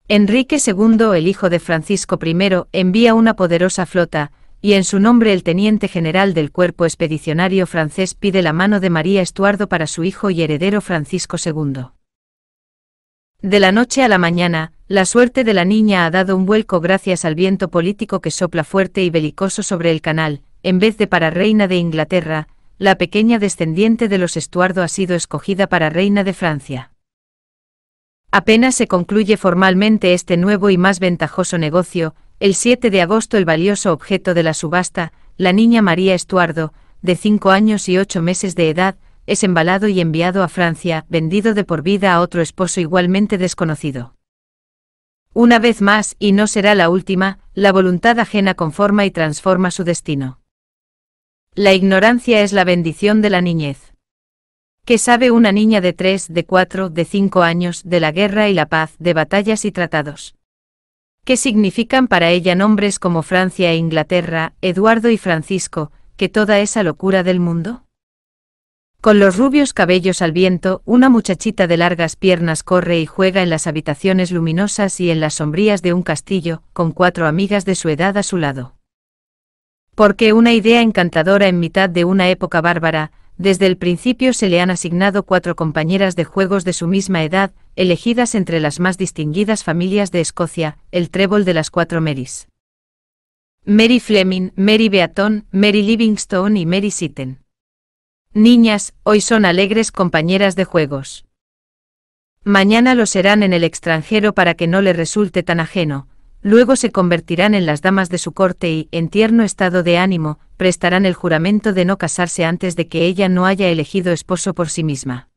Enrique II, el hijo de Francisco I, envía una poderosa flota, y en su nombre el teniente general del cuerpo expedicionario francés pide la mano de María Estuardo para su hijo y heredero Francisco II. De la noche a la mañana, la suerte de la niña ha dado un vuelco gracias al viento político que sopla fuerte y belicoso sobre el canal, en vez de para reina de Inglaterra, la pequeña descendiente de los Estuardo ha sido escogida para reina de Francia. Apenas se concluye formalmente este nuevo y más ventajoso negocio, el 7 de agosto el valioso objeto de la subasta, la niña María Estuardo, de 5 años y 8 meses de edad, es embalado y enviado a Francia, vendido de por vida a otro esposo igualmente desconocido. Una vez más, y no será la última, la voluntad ajena conforma y transforma su destino. La ignorancia es la bendición de la niñez. ¿Qué sabe una niña de tres, de cuatro, de cinco años de la guerra y la paz, de batallas y tratados? ¿Qué significan para ella nombres como Francia e Inglaterra, Eduardo y Francisco, que toda esa locura del mundo? Con los rubios cabellos al viento, una muchachita de largas piernas corre y juega en las habitaciones luminosas y en las sombrías de un castillo, con cuatro amigas de su edad a su lado. Porque una idea encantadora en mitad de una época bárbara, desde el principio se le han asignado cuatro compañeras de juegos de su misma edad, elegidas entre las más distinguidas familias de Escocia, el trébol de las cuatro Marys. Mary Fleming, Mary Beaton, Mary Livingstone y Mary Sitten. Niñas, hoy son alegres compañeras de juegos. Mañana lo serán en el extranjero para que no le resulte tan ajeno, luego se convertirán en las damas de su corte y, en tierno estado de ánimo, prestarán el juramento de no casarse antes de que ella no haya elegido esposo por sí misma.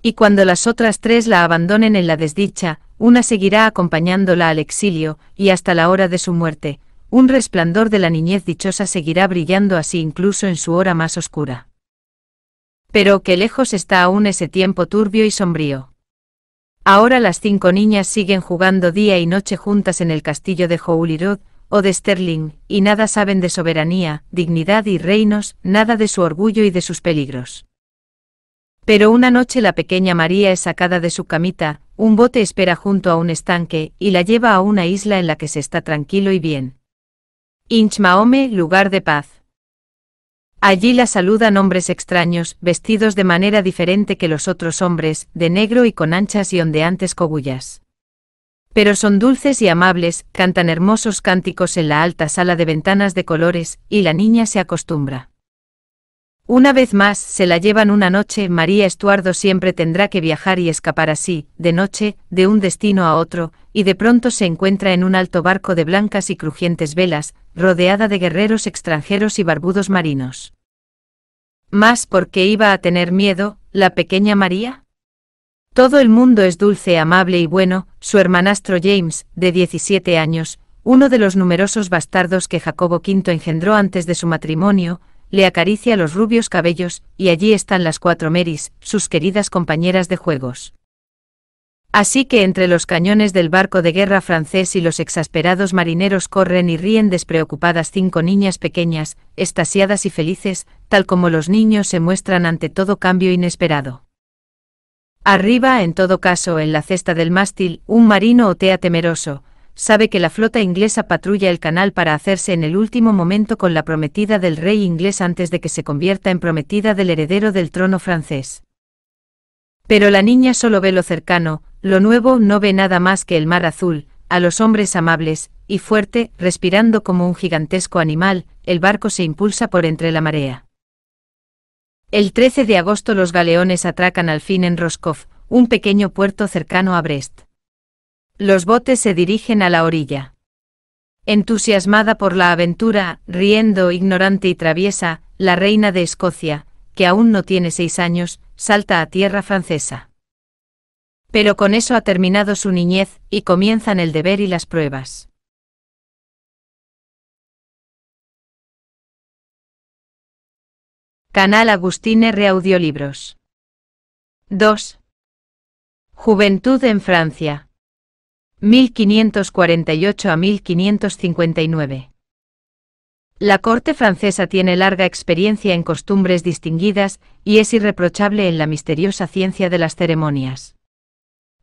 Y cuando las otras tres la abandonen en la desdicha, una seguirá acompañándola al exilio, y hasta la hora de su muerte, un resplandor de la niñez dichosa seguirá brillando así incluso en su hora más oscura. Pero ¡qué lejos está aún ese tiempo turbio y sombrío. Ahora las cinco niñas siguen jugando día y noche juntas en el castillo de Houlirod, o de Sterling, y nada saben de soberanía, dignidad y reinos, nada de su orgullo y de sus peligros. Pero una noche la pequeña María es sacada de su camita, un bote espera junto a un estanque, y la lleva a una isla en la que se está tranquilo y bien. Inch Mahome, lugar de paz. Allí la saludan hombres extraños, vestidos de manera diferente que los otros hombres, de negro y con anchas y ondeantes cogullas. Pero son dulces y amables, cantan hermosos cánticos en la alta sala de ventanas de colores, y la niña se acostumbra. Una vez más, se la llevan una noche, María Estuardo siempre tendrá que viajar y escapar así, de noche, de un destino a otro, y de pronto se encuentra en un alto barco de blancas y crujientes velas, rodeada de guerreros extranjeros y barbudos marinos. ¿Más porque iba a tener miedo, la pequeña María? Todo el mundo es dulce, amable y bueno, su hermanastro James, de 17 años, uno de los numerosos bastardos que Jacobo V engendró antes de su matrimonio, le acaricia los rubios cabellos, y allí están las cuatro Marys, sus queridas compañeras de juegos. Así que entre los cañones del barco de guerra francés y los exasperados marineros corren y ríen despreocupadas cinco niñas pequeñas, estasiadas y felices, tal como los niños se muestran ante todo cambio inesperado. Arriba, en todo caso, en la cesta del mástil, un marino otea temeroso, sabe que la flota inglesa patrulla el canal para hacerse en el último momento con la prometida del rey inglés antes de que se convierta en prometida del heredero del trono francés. Pero la niña solo ve lo cercano, lo nuevo no ve nada más que el mar azul, a los hombres amables, y fuerte, respirando como un gigantesco animal, el barco se impulsa por entre la marea. El 13 de agosto los galeones atracan al fin en Roscoff, un pequeño puerto cercano a Brest. Los botes se dirigen a la orilla. Entusiasmada por la aventura, riendo, ignorante y traviesa, la reina de Escocia, que aún no tiene seis años, salta a tierra francesa. Pero con eso ha terminado su niñez, y comienzan el deber y las pruebas. Canal Agustín R. Audiolibros. 2. Juventud en Francia. 1548 a 1559. La corte francesa tiene larga experiencia en costumbres distinguidas y es irreprochable en la misteriosa ciencia de las ceremonias.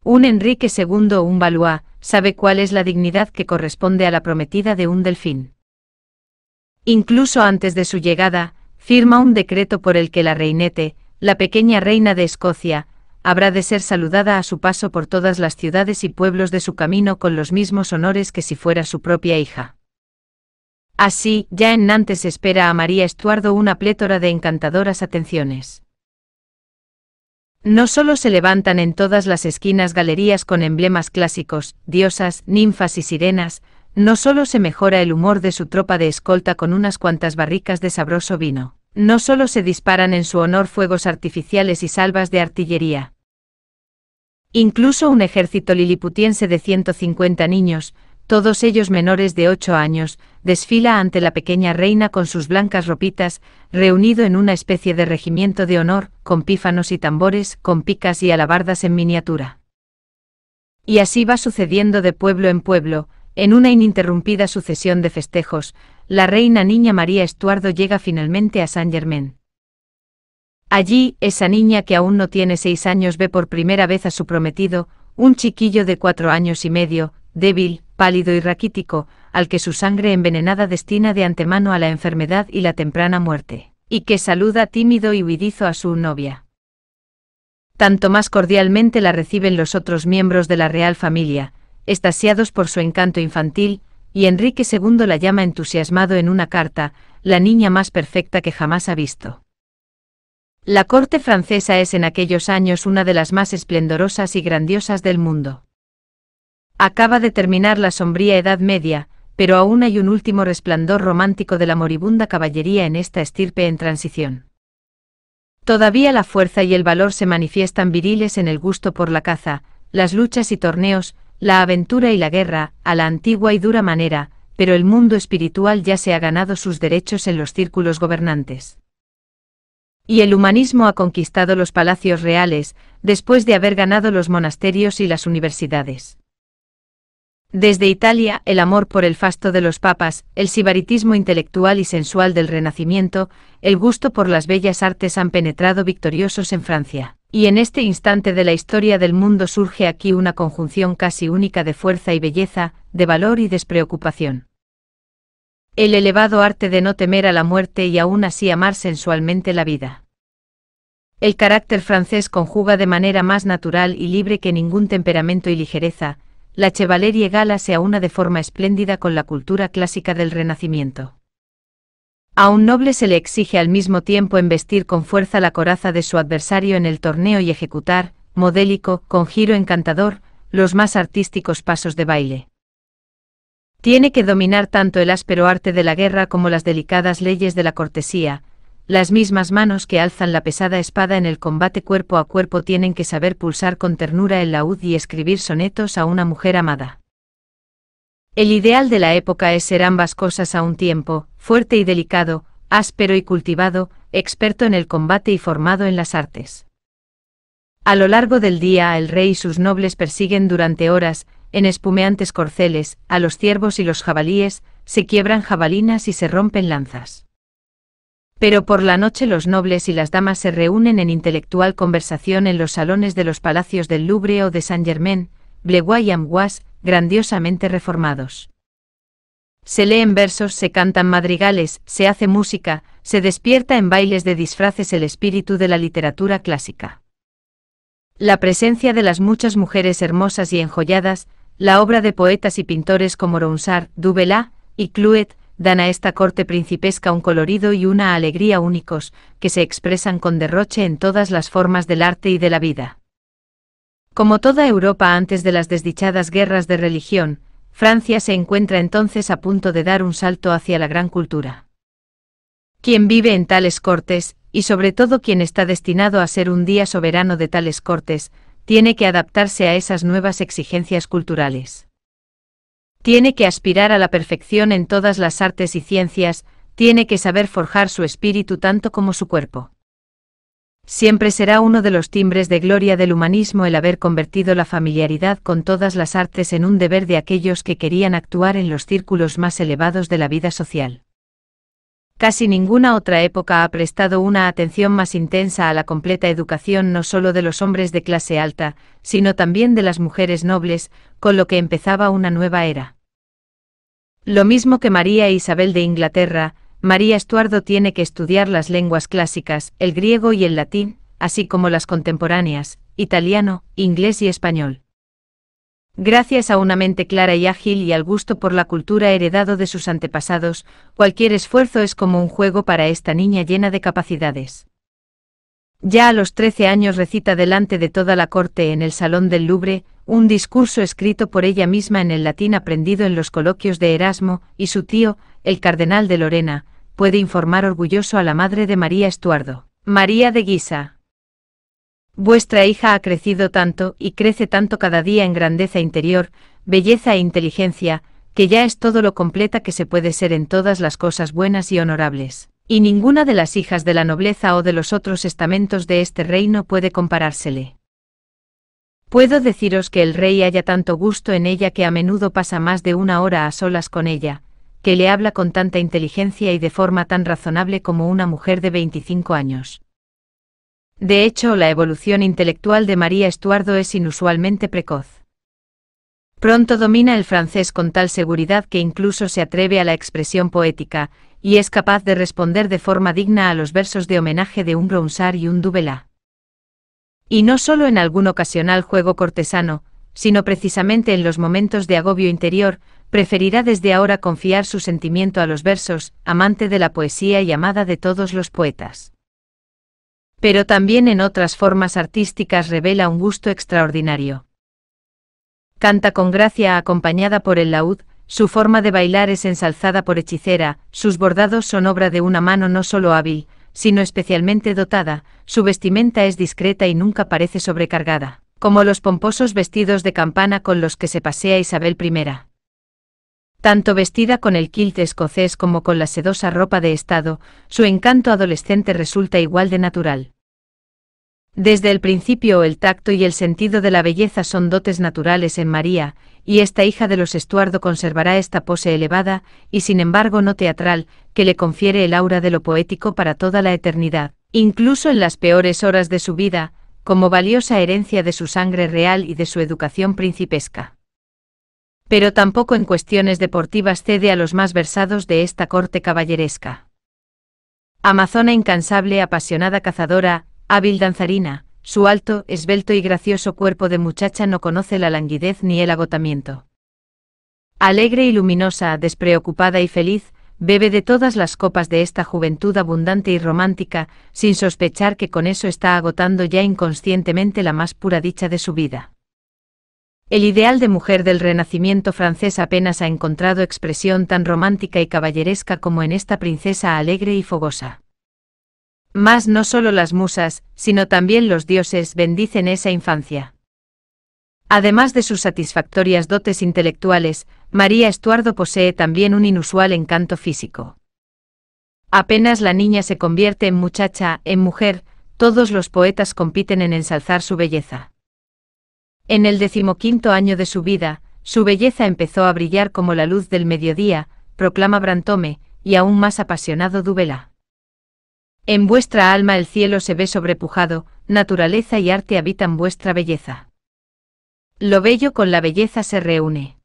Un Enrique II, un Valois, sabe cuál es la dignidad que corresponde a la prometida de un delfín. Incluso antes de su llegada, firma un decreto por el que la reinete, la pequeña reina de Escocia, habrá de ser saludada a su paso por todas las ciudades y pueblos de su camino con los mismos honores que si fuera su propia hija. Así, ya en Nantes espera a María Estuardo una plétora de encantadoras atenciones. No solo se levantan en todas las esquinas galerías con emblemas clásicos, diosas, ninfas y sirenas, no solo se mejora el humor de su tropa de escolta con unas cuantas barricas de sabroso vino. No solo se disparan en su honor fuegos artificiales y salvas de artillería. Incluso un ejército liliputiense de 150 niños, todos ellos menores de 8 años, desfila ante la pequeña reina con sus blancas ropitas, reunido en una especie de regimiento de honor, con pífanos y tambores, con picas y alabardas en miniatura. Y así va sucediendo de pueblo en pueblo, en una ininterrumpida sucesión de festejos, la reina niña María Estuardo llega finalmente a Saint Germain. Allí, esa niña que aún no tiene seis años ve por primera vez a su prometido, un chiquillo de cuatro años y medio, débil, pálido y raquítico, al que su sangre envenenada destina de antemano a la enfermedad y la temprana muerte, y que saluda tímido y huidizo a su novia. Tanto más cordialmente la reciben los otros miembros de la real familia, estasiados por su encanto infantil, y Enrique II la llama entusiasmado en una carta, la niña más perfecta que jamás ha visto. La corte francesa es en aquellos años una de las más esplendorosas y grandiosas del mundo. Acaba de terminar la sombría Edad Media, pero aún hay un último resplandor romántico de la moribunda caballería en esta estirpe en transición. Todavía la fuerza y el valor se manifiestan viriles en el gusto por la caza, las luchas y torneos, la aventura y la guerra, a la antigua y dura manera, pero el mundo espiritual ya se ha ganado sus derechos en los círculos gobernantes. Y el humanismo ha conquistado los palacios reales, después de haber ganado los monasterios y las universidades. Desde Italia, el amor por el fasto de los papas, el sibaritismo intelectual y sensual del Renacimiento, el gusto por las bellas artes han penetrado victoriosos en Francia. Y en este instante de la historia del mundo surge aquí una conjunción casi única de fuerza y belleza, de valor y despreocupación. El elevado arte de no temer a la muerte y aún así amar sensualmente la vida. El carácter francés conjuga de manera más natural y libre que ningún temperamento y ligereza, la chevalerie gala se aúna de forma espléndida con la cultura clásica del Renacimiento. A un noble se le exige al mismo tiempo embestir con fuerza la coraza de su adversario en el torneo y ejecutar, modélico, con giro encantador, los más artísticos pasos de baile. Tiene que dominar tanto el áspero arte de la guerra como las delicadas leyes de la cortesía, las mismas manos que alzan la pesada espada en el combate cuerpo a cuerpo tienen que saber pulsar con ternura el laúd y escribir sonetos a una mujer amada. El ideal de la época es ser ambas cosas a un tiempo, fuerte y delicado, áspero y cultivado, experto en el combate y formado en las artes. A lo largo del día el rey y sus nobles persiguen durante horas, en espumeantes corceles, a los ciervos y los jabalíes, se quiebran jabalinas y se rompen lanzas. Pero por la noche los nobles y las damas se reúnen en intelectual conversación en los salones de los palacios del Louvre o de Saint-Germain, bleuoy y Amboise, grandiosamente reformados se leen versos, se cantan madrigales, se hace música, se despierta en bailes de disfraces el espíritu de la literatura clásica. La presencia de las muchas mujeres hermosas y enjolladas, la obra de poetas y pintores como Ronsard, Dubela y Cluet, dan a esta corte principesca un colorido y una alegría únicos, que se expresan con derroche en todas las formas del arte y de la vida. Como toda Europa antes de las desdichadas guerras de religión, Francia se encuentra entonces a punto de dar un salto hacia la gran cultura. Quien vive en tales cortes, y sobre todo quien está destinado a ser un día soberano de tales cortes, tiene que adaptarse a esas nuevas exigencias culturales. Tiene que aspirar a la perfección en todas las artes y ciencias, tiene que saber forjar su espíritu tanto como su cuerpo. Siempre será uno de los timbres de gloria del humanismo el haber convertido la familiaridad con todas las artes en un deber de aquellos que querían actuar en los círculos más elevados de la vida social. Casi ninguna otra época ha prestado una atención más intensa a la completa educación no solo de los hombres de clase alta, sino también de las mujeres nobles, con lo que empezaba una nueva era. Lo mismo que María Isabel de Inglaterra, María Estuardo tiene que estudiar las lenguas clásicas, el griego y el latín, así como las contemporáneas, italiano, inglés y español. Gracias a una mente clara y ágil y al gusto por la cultura heredado de sus antepasados, cualquier esfuerzo es como un juego para esta niña llena de capacidades. Ya a los 13 años recita delante de toda la corte en el Salón del Louvre, un discurso escrito por ella misma en el latín aprendido en los coloquios de Erasmo y su tío, el cardenal de Lorena, puede informar orgulloso a la madre de María Estuardo, María de Guisa. Vuestra hija ha crecido tanto y crece tanto cada día en grandeza interior, belleza e inteligencia, que ya es todo lo completa que se puede ser en todas las cosas buenas y honorables, y ninguna de las hijas de la nobleza o de los otros estamentos de este reino puede comparársele. Puedo deciros que el rey haya tanto gusto en ella que a menudo pasa más de una hora a solas con ella, que le habla con tanta inteligencia y de forma tan razonable como una mujer de 25 años. De hecho, la evolución intelectual de María Estuardo es inusualmente precoz. Pronto domina el francés con tal seguridad que incluso se atreve a la expresión poética, y es capaz de responder de forma digna a los versos de homenaje de un bronsard y un Dubela. Y no solo en algún ocasional juego cortesano, sino precisamente en los momentos de agobio interior, preferirá desde ahora confiar su sentimiento a los versos, amante de la poesía y amada de todos los poetas. Pero también en otras formas artísticas revela un gusto extraordinario. Canta con gracia acompañada por el laúd, su forma de bailar es ensalzada por hechicera, sus bordados son obra de una mano no solo hábil, sino especialmente dotada, su vestimenta es discreta y nunca parece sobrecargada, como los pomposos vestidos de campana con los que se pasea Isabel I. Tanto vestida con el kilt escocés como con la sedosa ropa de estado, su encanto adolescente resulta igual de natural. Desde el principio el tacto y el sentido de la belleza son dotes naturales en María, y esta hija de los Estuardo conservará esta pose elevada, y sin embargo no teatral, que le confiere el aura de lo poético para toda la eternidad, incluso en las peores horas de su vida, como valiosa herencia de su sangre real y de su educación principesca. Pero tampoco en cuestiones deportivas cede a los más versados de esta corte caballeresca. Amazona incansable, apasionada cazadora, hábil danzarina, su alto, esbelto y gracioso cuerpo de muchacha no conoce la languidez ni el agotamiento. Alegre y luminosa, despreocupada y feliz, bebe de todas las copas de esta juventud abundante y romántica, sin sospechar que con eso está agotando ya inconscientemente la más pura dicha de su vida. El ideal de mujer del Renacimiento francés apenas ha encontrado expresión tan romántica y caballeresca como en esta princesa alegre y fogosa. Mas no solo las musas, sino también los dioses bendicen esa infancia. Además de sus satisfactorias dotes intelectuales, María Estuardo posee también un inusual encanto físico. Apenas la niña se convierte en muchacha, en mujer, todos los poetas compiten en ensalzar su belleza. En el decimoquinto año de su vida, su belleza empezó a brillar como la luz del mediodía, proclama Brantome, y aún más apasionado Dubela. En vuestra alma el cielo se ve sobrepujado, naturaleza y arte habitan vuestra belleza. Lo bello con la belleza se reúne.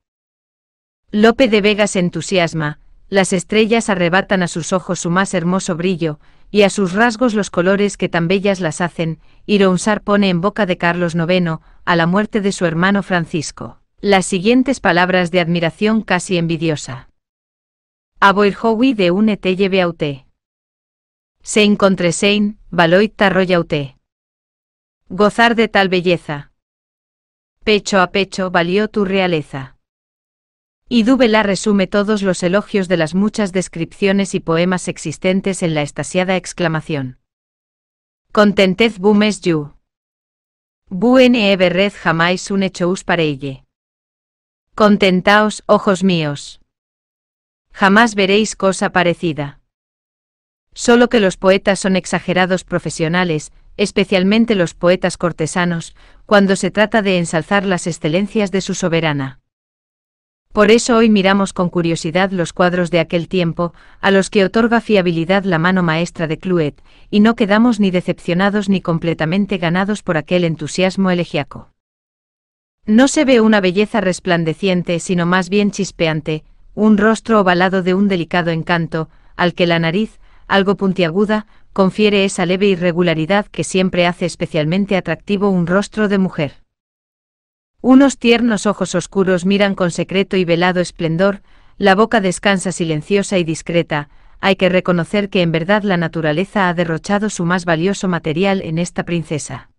Lope de Vega se entusiasma, las estrellas arrebatan a sus ojos su más hermoso brillo, y a sus rasgos los colores que tan bellas las hacen, Ironsar pone en boca de Carlos IX, a la muerte de su hermano Francisco, las siguientes palabras de admiración casi envidiosa. Aboirjoui de une lleve Sein Se sein, valoit tarroyauté. Gozar de tal belleza. Pecho a pecho valió tu realeza y Dubela resume todos los elogios de las muchas descripciones y poemas existentes en la estasiada exclamación. Contentez bumes you. Buen RED jamais un hechoús para Contentaos, ojos míos. Jamás veréis cosa parecida. Solo que los poetas son exagerados profesionales, especialmente los poetas cortesanos, cuando se trata de ensalzar las excelencias de su soberana. Por eso hoy miramos con curiosidad los cuadros de aquel tiempo, a los que otorga fiabilidad la mano maestra de Cluet, y no quedamos ni decepcionados ni completamente ganados por aquel entusiasmo elegiaco. No se ve una belleza resplandeciente, sino más bien chispeante, un rostro ovalado de un delicado encanto, al que la nariz, algo puntiaguda, confiere esa leve irregularidad que siempre hace especialmente atractivo un rostro de mujer. Unos tiernos ojos oscuros miran con secreto y velado esplendor, la boca descansa silenciosa y discreta, hay que reconocer que en verdad la naturaleza ha derrochado su más valioso material en esta princesa.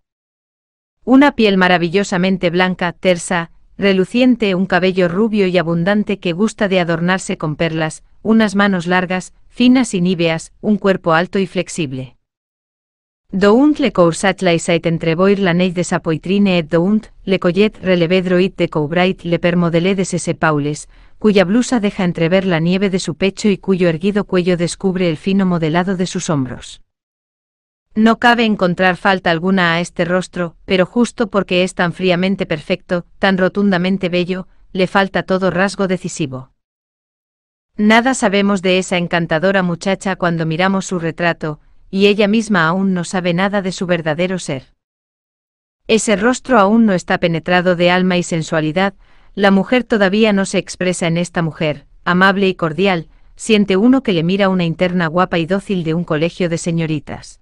Una piel maravillosamente blanca, tersa, reluciente, un cabello rubio y abundante que gusta de adornarse con perlas, unas manos largas, finas y níveas, un cuerpo alto y flexible. Dount le coursat la la neige de sa et dount, le collet relevé droit de coubrait le permodelé de ses paules, cuya blusa deja entrever la nieve de su pecho y cuyo erguido cuello descubre el fino modelado de sus hombros. No cabe encontrar falta alguna a este rostro, pero justo porque es tan fríamente perfecto, tan rotundamente bello, le falta todo rasgo decisivo. Nada sabemos de esa encantadora muchacha cuando miramos su retrato, y ella misma aún no sabe nada de su verdadero ser. Ese rostro aún no está penetrado de alma y sensualidad, la mujer todavía no se expresa en esta mujer, amable y cordial, siente uno que le mira una interna guapa y dócil de un colegio de señoritas.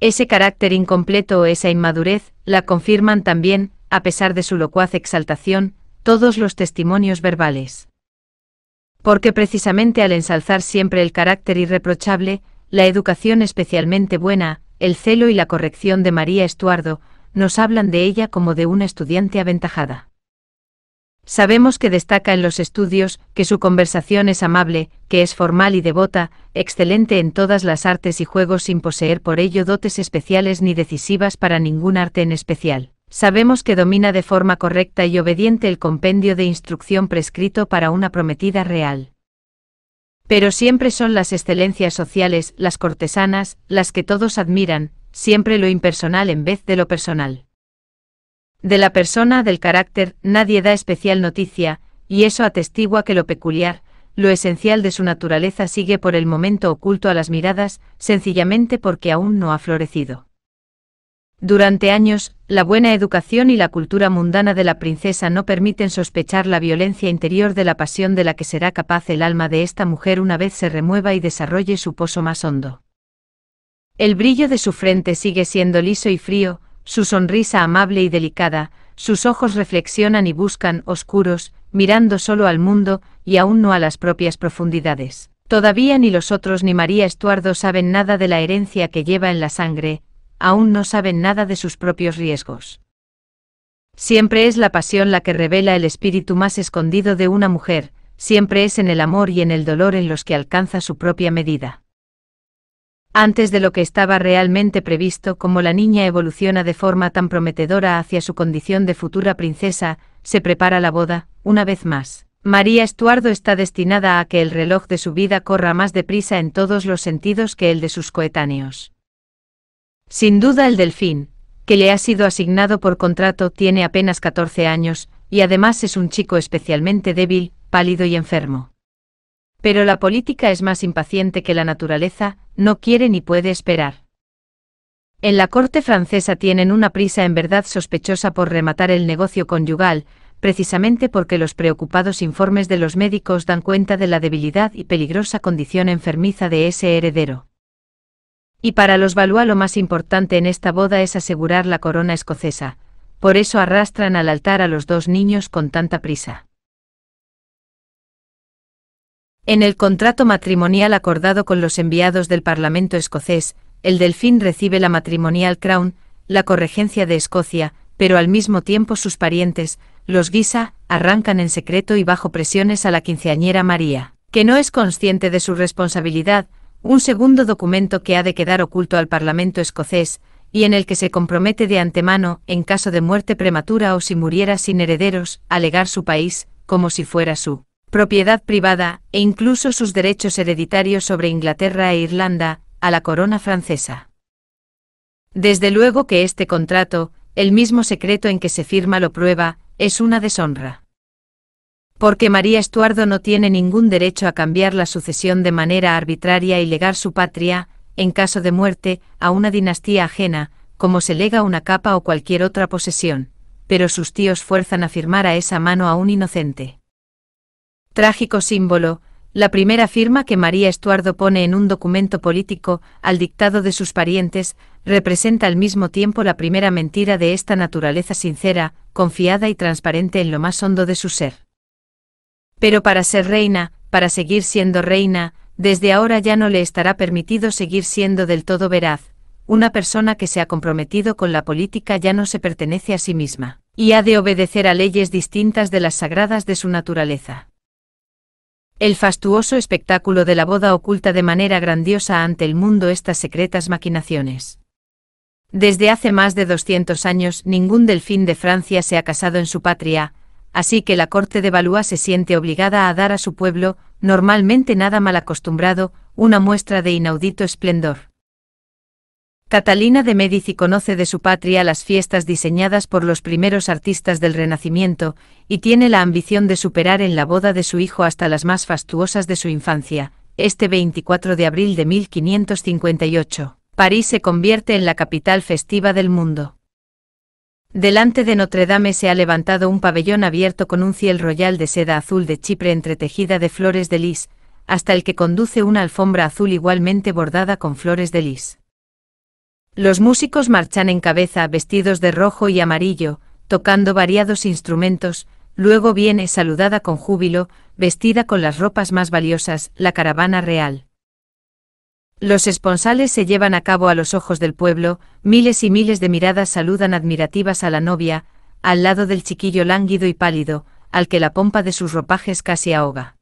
Ese carácter incompleto o esa inmadurez, la confirman también, a pesar de su locuaz exaltación, todos los testimonios verbales. Porque precisamente al ensalzar siempre el carácter irreprochable, la educación especialmente buena, el celo y la corrección de María Estuardo, nos hablan de ella como de una estudiante aventajada. Sabemos que destaca en los estudios, que su conversación es amable, que es formal y devota, excelente en todas las artes y juegos sin poseer por ello dotes especiales ni decisivas para ningún arte en especial. Sabemos que domina de forma correcta y obediente el compendio de instrucción prescrito para una prometida real. Pero siempre son las excelencias sociales, las cortesanas, las que todos admiran, siempre lo impersonal en vez de lo personal. De la persona, del carácter, nadie da especial noticia, y eso atestigua que lo peculiar, lo esencial de su naturaleza sigue por el momento oculto a las miradas, sencillamente porque aún no ha florecido. Durante años, la buena educación y la cultura mundana de la princesa no permiten sospechar la violencia interior de la pasión de la que será capaz el alma de esta mujer una vez se remueva y desarrolle su pozo más hondo. El brillo de su frente sigue siendo liso y frío, su sonrisa amable y delicada, sus ojos reflexionan y buscan, oscuros, mirando solo al mundo, y aún no a las propias profundidades. Todavía ni los otros ni María Estuardo saben nada de la herencia que lleva en la sangre, aún no saben nada de sus propios riesgos. Siempre es la pasión la que revela el espíritu más escondido de una mujer, siempre es en el amor y en el dolor en los que alcanza su propia medida. Antes de lo que estaba realmente previsto, como la niña evoluciona de forma tan prometedora hacia su condición de futura princesa, se prepara la boda, una vez más. María Estuardo está destinada a que el reloj de su vida corra más deprisa en todos los sentidos que el de sus coetáneos. Sin duda el delfín, que le ha sido asignado por contrato, tiene apenas 14 años, y además es un chico especialmente débil, pálido y enfermo. Pero la política es más impaciente que la naturaleza, no quiere ni puede esperar. En la corte francesa tienen una prisa en verdad sospechosa por rematar el negocio conyugal, precisamente porque los preocupados informes de los médicos dan cuenta de la debilidad y peligrosa condición enfermiza de ese heredero. Y para los Balúa lo más importante en esta boda es asegurar la corona escocesa, por eso arrastran al altar a los dos niños con tanta prisa. En el contrato matrimonial acordado con los enviados del Parlamento escocés, el Delfín recibe la matrimonial Crown, la corregencia de Escocia, pero al mismo tiempo sus parientes, los Guisa, arrancan en secreto y bajo presiones a la quinceañera María, que no es consciente de su responsabilidad, un segundo documento que ha de quedar oculto al Parlamento escocés, y en el que se compromete de antemano, en caso de muerte prematura o si muriera sin herederos, alegar su país, como si fuera su propiedad privada, e incluso sus derechos hereditarios sobre Inglaterra e Irlanda, a la corona francesa. Desde luego que este contrato, el mismo secreto en que se firma lo prueba, es una deshonra porque María Estuardo no tiene ningún derecho a cambiar la sucesión de manera arbitraria y legar su patria, en caso de muerte, a una dinastía ajena, como se lega una capa o cualquier otra posesión, pero sus tíos fuerzan a firmar a esa mano a un inocente. Trágico símbolo, la primera firma que María Estuardo pone en un documento político, al dictado de sus parientes, representa al mismo tiempo la primera mentira de esta naturaleza sincera, confiada y transparente en lo más hondo de su ser. Pero para ser reina, para seguir siendo reina, desde ahora ya no le estará permitido seguir siendo del todo veraz. Una persona que se ha comprometido con la política ya no se pertenece a sí misma, y ha de obedecer a leyes distintas de las sagradas de su naturaleza. El fastuoso espectáculo de la boda oculta de manera grandiosa ante el mundo estas secretas maquinaciones. Desde hace más de 200 años ningún delfín de Francia se ha casado en su patria, así que la corte de Valois se siente obligada a dar a su pueblo, normalmente nada mal acostumbrado, una muestra de inaudito esplendor. Catalina de Médici conoce de su patria las fiestas diseñadas por los primeros artistas del Renacimiento, y tiene la ambición de superar en la boda de su hijo hasta las más fastuosas de su infancia. Este 24 de abril de 1558, París se convierte en la capital festiva del mundo. Delante de Notre Dame se ha levantado un pabellón abierto con un ciel royal de seda azul de Chipre entretejida de flores de lis, hasta el que conduce una alfombra azul igualmente bordada con flores de lis. Los músicos marchan en cabeza vestidos de rojo y amarillo, tocando variados instrumentos, luego viene saludada con júbilo, vestida con las ropas más valiosas, la caravana real. Los esponsales se llevan a cabo a los ojos del pueblo, miles y miles de miradas saludan admirativas a la novia, al lado del chiquillo lánguido y pálido, al que la pompa de sus ropajes casi ahoga.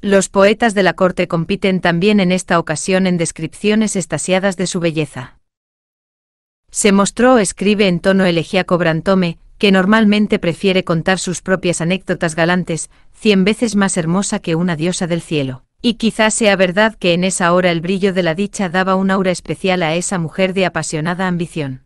Los poetas de la corte compiten también en esta ocasión en descripciones estasiadas de su belleza. Se mostró, escribe en tono elegíaco Brantome, que normalmente prefiere contar sus propias anécdotas galantes, cien veces más hermosa que una diosa del cielo. Y quizás sea verdad que en esa hora el brillo de la dicha daba un aura especial a esa mujer de apasionada ambición.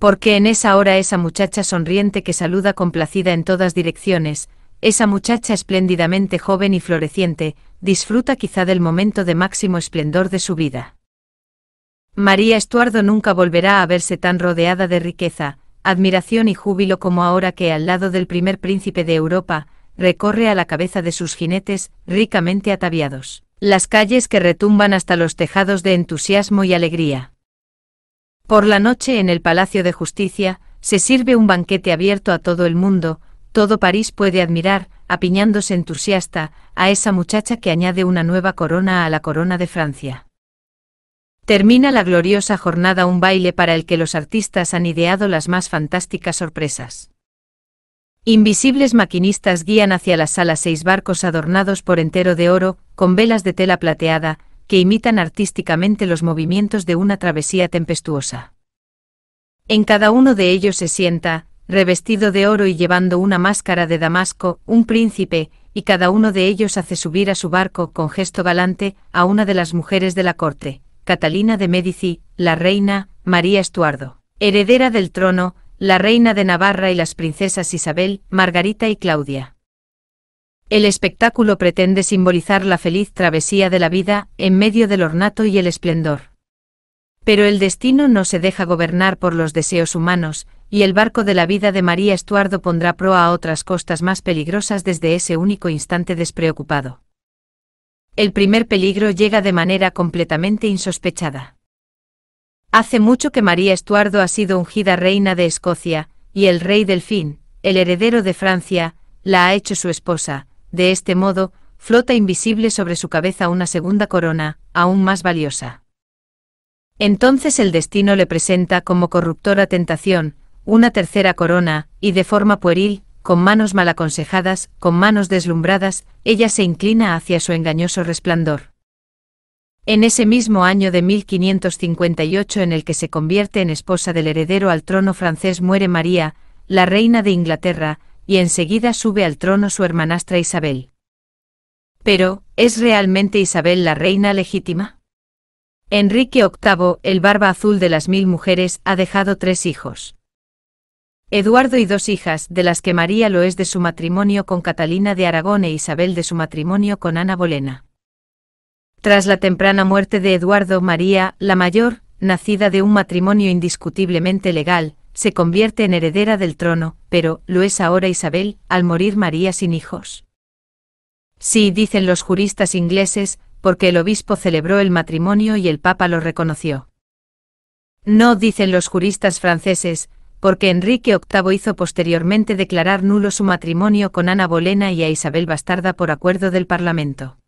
Porque en esa hora esa muchacha sonriente que saluda complacida en todas direcciones, esa muchacha espléndidamente joven y floreciente, disfruta quizá del momento de máximo esplendor de su vida. María Estuardo nunca volverá a verse tan rodeada de riqueza, admiración y júbilo como ahora que al lado del primer príncipe de Europa, recorre a la cabeza de sus jinetes, ricamente ataviados, las calles que retumban hasta los tejados de entusiasmo y alegría. Por la noche en el Palacio de Justicia, se sirve un banquete abierto a todo el mundo, todo París puede admirar, apiñándose entusiasta, a esa muchacha que añade una nueva corona a la corona de Francia. Termina la gloriosa jornada un baile para el que los artistas han ideado las más fantásticas sorpresas. Invisibles maquinistas guían hacia la sala seis barcos adornados por entero de oro, con velas de tela plateada, que imitan artísticamente los movimientos de una travesía tempestuosa. En cada uno de ellos se sienta, revestido de oro y llevando una máscara de damasco, un príncipe, y cada uno de ellos hace subir a su barco con gesto galante a una de las mujeres de la corte, Catalina de Médici, la reina, María Estuardo, heredera del trono, la reina de Navarra y las princesas Isabel, Margarita y Claudia. El espectáculo pretende simbolizar la feliz travesía de la vida, en medio del ornato y el esplendor. Pero el destino no se deja gobernar por los deseos humanos, y el barco de la vida de María Estuardo pondrá proa a otras costas más peligrosas desde ese único instante despreocupado. El primer peligro llega de manera completamente insospechada. Hace mucho que María Estuardo ha sido ungida reina de Escocia, y el rey Delfín, el heredero de Francia, la ha hecho su esposa. De este modo, flota invisible sobre su cabeza una segunda corona, aún más valiosa. Entonces el destino le presenta como corruptora tentación, una tercera corona, y de forma pueril, con manos mal aconsejadas, con manos deslumbradas, ella se inclina hacia su engañoso resplandor. En ese mismo año de 1558 en el que se convierte en esposa del heredero al trono francés muere María, la reina de Inglaterra, y enseguida sube al trono su hermanastra Isabel. Pero, ¿es realmente Isabel la reina legítima? Enrique VIII, el barba azul de las mil mujeres, ha dejado tres hijos. Eduardo y dos hijas, de las que María lo es de su matrimonio con Catalina de Aragón e Isabel de su matrimonio con Ana Bolena. Tras la temprana muerte de Eduardo María, la mayor, nacida de un matrimonio indiscutiblemente legal, se convierte en heredera del trono, pero lo es ahora Isabel, al morir María sin hijos. Sí, dicen los juristas ingleses, porque el obispo celebró el matrimonio y el papa lo reconoció. No, dicen los juristas franceses, porque Enrique VIII hizo posteriormente declarar nulo su matrimonio con Ana Bolena y a Isabel Bastarda por acuerdo del Parlamento.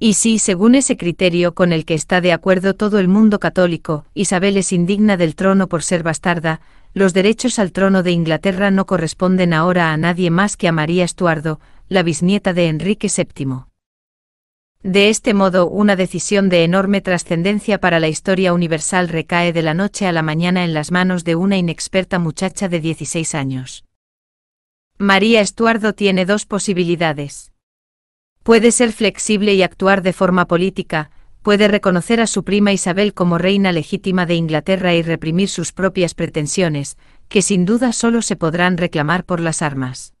Y si, según ese criterio con el que está de acuerdo todo el mundo católico, Isabel es indigna del trono por ser bastarda, los derechos al trono de Inglaterra no corresponden ahora a nadie más que a María Estuardo, la bisnieta de Enrique VII. De este modo, una decisión de enorme trascendencia para la historia universal recae de la noche a la mañana en las manos de una inexperta muchacha de 16 años. María Estuardo tiene dos posibilidades. Puede ser flexible y actuar de forma política, puede reconocer a su prima Isabel como reina legítima de Inglaterra y reprimir sus propias pretensiones, que sin duda solo se podrán reclamar por las armas.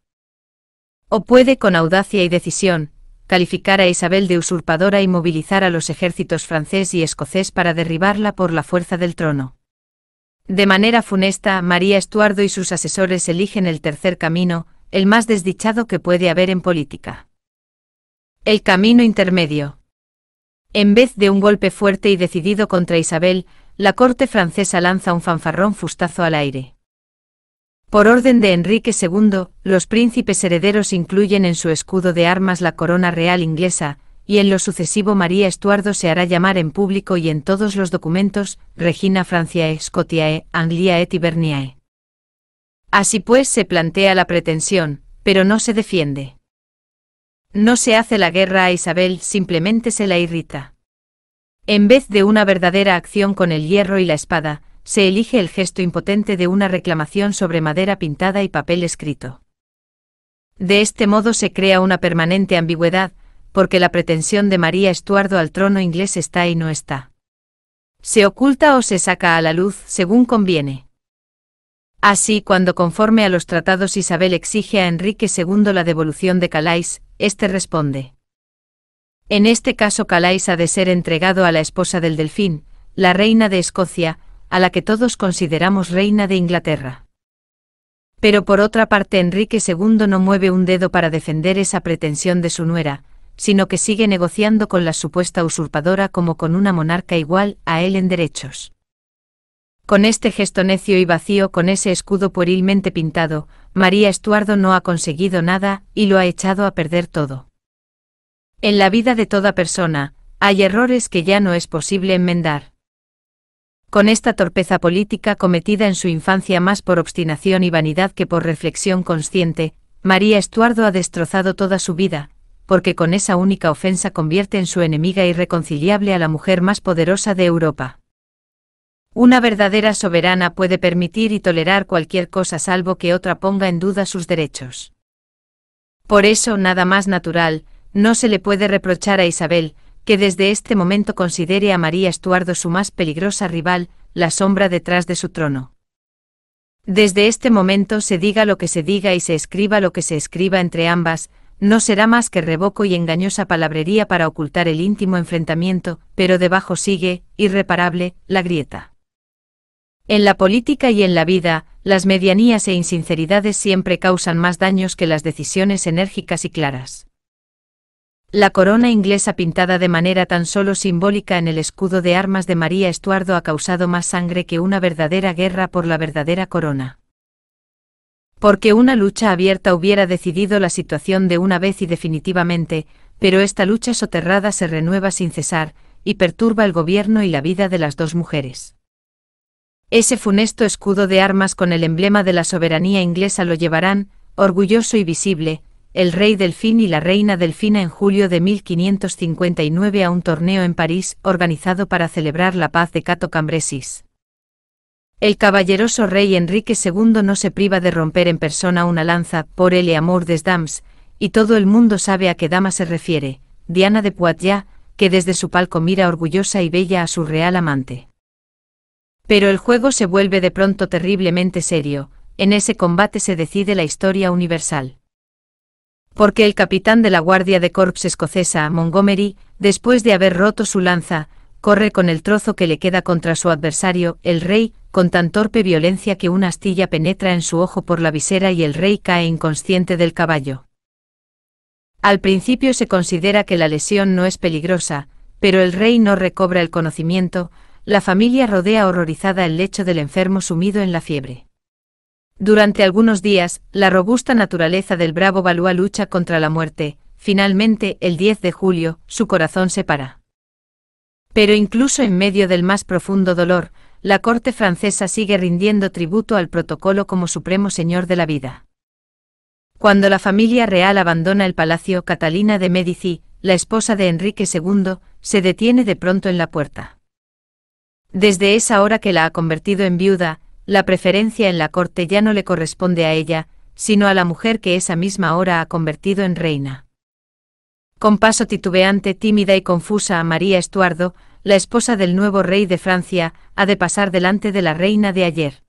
O puede con audacia y decisión, calificar a Isabel de usurpadora y movilizar a los ejércitos francés y escocés para derribarla por la fuerza del trono. De manera funesta, María Estuardo y sus asesores eligen el tercer camino, el más desdichado que puede haber en política. El camino intermedio. En vez de un golpe fuerte y decidido contra Isabel, la corte francesa lanza un fanfarrón fustazo al aire. Por orden de Enrique II, los príncipes herederos incluyen en su escudo de armas la corona real inglesa, y en lo sucesivo María Estuardo se hará llamar en público y en todos los documentos Regina Franciae, Scotiae, Angliae Tiberniae. Así pues se plantea la pretensión, pero no se defiende. No se hace la guerra a Isabel, simplemente se la irrita. En vez de una verdadera acción con el hierro y la espada, se elige el gesto impotente de una reclamación sobre madera pintada y papel escrito. De este modo se crea una permanente ambigüedad, porque la pretensión de María Estuardo al trono inglés está y no está. Se oculta o se saca a la luz según conviene. Así, cuando conforme a los tratados Isabel exige a Enrique II la devolución de Calais, este responde. En este caso Calais ha de ser entregado a la esposa del delfín, la reina de Escocia, a la que todos consideramos reina de Inglaterra. Pero por otra parte Enrique II no mueve un dedo para defender esa pretensión de su nuera, sino que sigue negociando con la supuesta usurpadora como con una monarca igual a él en derechos. Con este gesto necio y vacío, con ese escudo puerilmente pintado, María Estuardo no ha conseguido nada, y lo ha echado a perder todo. En la vida de toda persona, hay errores que ya no es posible enmendar. Con esta torpeza política cometida en su infancia más por obstinación y vanidad que por reflexión consciente, María Estuardo ha destrozado toda su vida, porque con esa única ofensa convierte en su enemiga irreconciliable a la mujer más poderosa de Europa. Una verdadera soberana puede permitir y tolerar cualquier cosa salvo que otra ponga en duda sus derechos. Por eso, nada más natural, no se le puede reprochar a Isabel, que desde este momento considere a María Estuardo su más peligrosa rival, la sombra detrás de su trono. Desde este momento se diga lo que se diga y se escriba lo que se escriba entre ambas, no será más que revoco y engañosa palabrería para ocultar el íntimo enfrentamiento, pero debajo sigue, irreparable, la grieta. En la política y en la vida, las medianías e insinceridades siempre causan más daños que las decisiones enérgicas y claras. La corona inglesa pintada de manera tan solo simbólica en el escudo de armas de María Estuardo ha causado más sangre que una verdadera guerra por la verdadera corona. Porque una lucha abierta hubiera decidido la situación de una vez y definitivamente, pero esta lucha soterrada se renueva sin cesar, y perturba el gobierno y la vida de las dos mujeres. Ese funesto escudo de armas con el emblema de la soberanía inglesa lo llevarán, orgulloso y visible, el rey Delfín y la reina Delfina en julio de 1559 a un torneo en París organizado para celebrar la paz de Cato Cambresis. El caballeroso rey Enrique II no se priva de romper en persona una lanza por el amor des dames, y todo el mundo sabe a qué dama se refiere, Diana de Poitiers, que desde su palco mira orgullosa y bella a su real amante. Pero el juego se vuelve de pronto terriblemente serio, en ese combate se decide la historia universal. Porque el capitán de la Guardia de Corps escocesa, Montgomery, después de haber roto su lanza, corre con el trozo que le queda contra su adversario, el rey, con tan torpe violencia que una astilla penetra en su ojo por la visera y el rey cae inconsciente del caballo. Al principio se considera que la lesión no es peligrosa, pero el rey no recobra el conocimiento, la familia rodea horrorizada el lecho del enfermo sumido en la fiebre. Durante algunos días, la robusta naturaleza del bravo Balúa lucha contra la muerte, finalmente, el 10 de julio, su corazón se para. Pero incluso en medio del más profundo dolor, la corte francesa sigue rindiendo tributo al protocolo como supremo señor de la vida. Cuando la familia real abandona el palacio, Catalina de Medici, la esposa de Enrique II, se detiene de pronto en la puerta. Desde esa hora que la ha convertido en viuda, la preferencia en la corte ya no le corresponde a ella, sino a la mujer que esa misma hora ha convertido en reina. Con paso titubeante, tímida y confusa a María Estuardo, la esposa del nuevo rey de Francia, ha de pasar delante de la reina de ayer.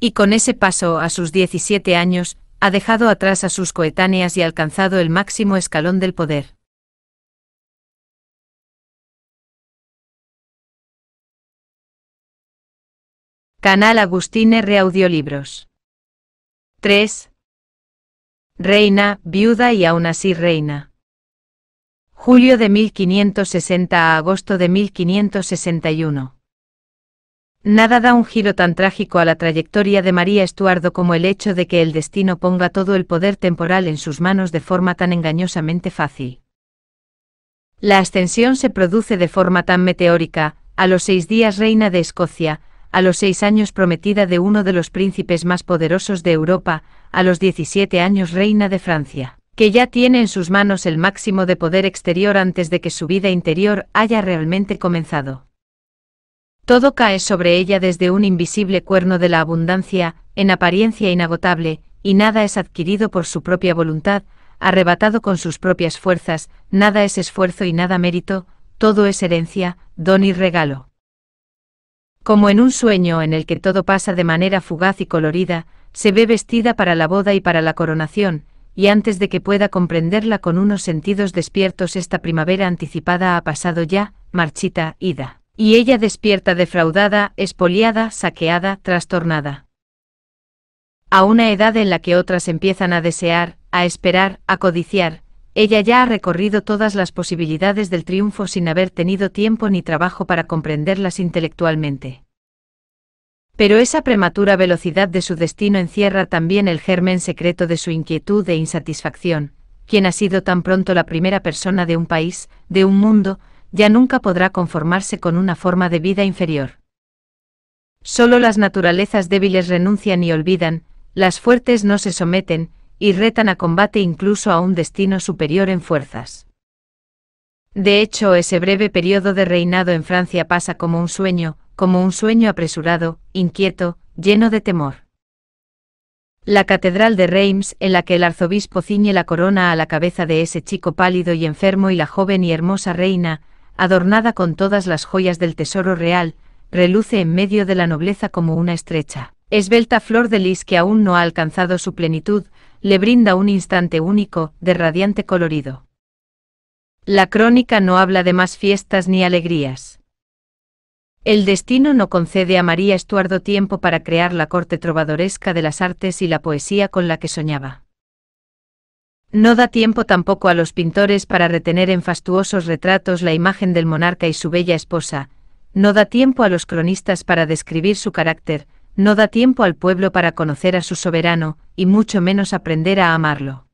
Y con ese paso, a sus 17 años, ha dejado atrás a sus coetáneas y alcanzado el máximo escalón del poder. Canal Agustín R. Audiolibros. 3. Reina, viuda y aún así reina. Julio de 1560 a agosto de 1561. Nada da un giro tan trágico a la trayectoria de María Estuardo como el hecho de que el destino ponga todo el poder temporal en sus manos de forma tan engañosamente fácil. La ascensión se produce de forma tan meteórica, a los seis días reina de Escocia, a los seis años prometida de uno de los príncipes más poderosos de Europa, a los 17 años reina de Francia, que ya tiene en sus manos el máximo de poder exterior antes de que su vida interior haya realmente comenzado. Todo cae sobre ella desde un invisible cuerno de la abundancia, en apariencia inagotable, y nada es adquirido por su propia voluntad, arrebatado con sus propias fuerzas, nada es esfuerzo y nada mérito, todo es herencia, don y regalo. Como en un sueño en el que todo pasa de manera fugaz y colorida, se ve vestida para la boda y para la coronación, y antes de que pueda comprenderla con unos sentidos despiertos esta primavera anticipada ha pasado ya, marchita, ida. Y ella despierta defraudada, espoliada, saqueada, trastornada. A una edad en la que otras empiezan a desear, a esperar, a codiciar, ella ya ha recorrido todas las posibilidades del triunfo sin haber tenido tiempo ni trabajo para comprenderlas intelectualmente. Pero esa prematura velocidad de su destino encierra también el germen secreto de su inquietud e insatisfacción. Quien ha sido tan pronto la primera persona de un país, de un mundo, ya nunca podrá conformarse con una forma de vida inferior. Solo las naturalezas débiles renuncian y olvidan, las fuertes no se someten, y retan a combate incluso a un destino superior en fuerzas. De hecho, ese breve periodo de reinado en Francia pasa como un sueño, como un sueño apresurado, inquieto, lleno de temor. La catedral de Reims, en la que el arzobispo ciñe la corona a la cabeza de ese chico pálido y enfermo y la joven y hermosa reina, adornada con todas las joyas del tesoro real, reluce en medio de la nobleza como una estrecha, esbelta flor de lis que aún no ha alcanzado su plenitud, le brinda un instante único, de radiante colorido. La crónica no habla de más fiestas ni alegrías. El destino no concede a María Estuardo tiempo para crear la corte trovadoresca de las artes y la poesía con la que soñaba. No da tiempo tampoco a los pintores para retener en fastuosos retratos la imagen del monarca y su bella esposa, no da tiempo a los cronistas para describir su carácter, no da tiempo al pueblo para conocer a su soberano, y mucho menos aprender a amarlo.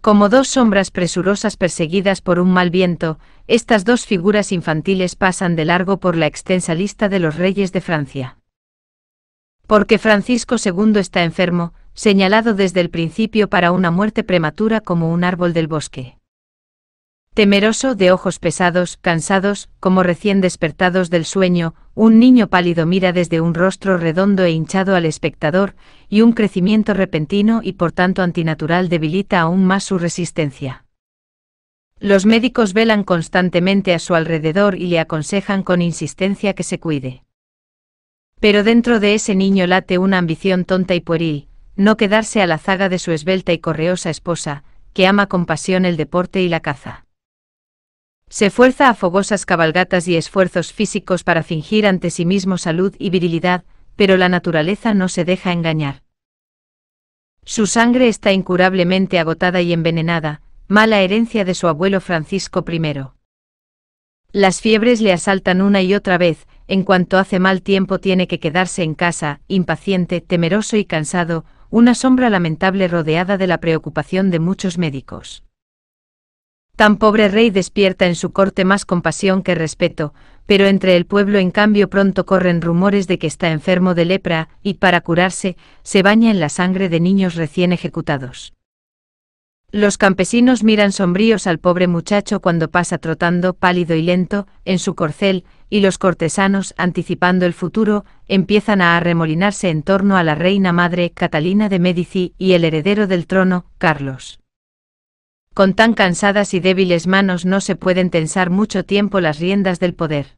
Como dos sombras presurosas perseguidas por un mal viento, estas dos figuras infantiles pasan de largo por la extensa lista de los reyes de Francia. Porque Francisco II está enfermo, señalado desde el principio para una muerte prematura como un árbol del bosque. Temeroso, de ojos pesados, cansados, como recién despertados del sueño, un niño pálido mira desde un rostro redondo e hinchado al espectador, y un crecimiento repentino y por tanto antinatural debilita aún más su resistencia. Los médicos velan constantemente a su alrededor y le aconsejan con insistencia que se cuide. Pero dentro de ese niño late una ambición tonta y pueril, no quedarse a la zaga de su esbelta y correosa esposa, que ama con pasión el deporte y la caza. Se fuerza a fogosas cabalgatas y esfuerzos físicos para fingir ante sí mismo salud y virilidad, pero la naturaleza no se deja engañar. Su sangre está incurablemente agotada y envenenada, mala herencia de su abuelo Francisco I. Las fiebres le asaltan una y otra vez, en cuanto hace mal tiempo tiene que quedarse en casa, impaciente, temeroso y cansado, una sombra lamentable rodeada de la preocupación de muchos médicos. Tan pobre rey despierta en su corte más compasión que respeto, pero entre el pueblo en cambio pronto corren rumores de que está enfermo de lepra, y para curarse, se baña en la sangre de niños recién ejecutados. Los campesinos miran sombríos al pobre muchacho cuando pasa trotando, pálido y lento, en su corcel, y los cortesanos, anticipando el futuro, empiezan a arremolinarse en torno a la reina madre Catalina de Médici y el heredero del trono, Carlos. Con tan cansadas y débiles manos no se pueden tensar mucho tiempo las riendas del poder.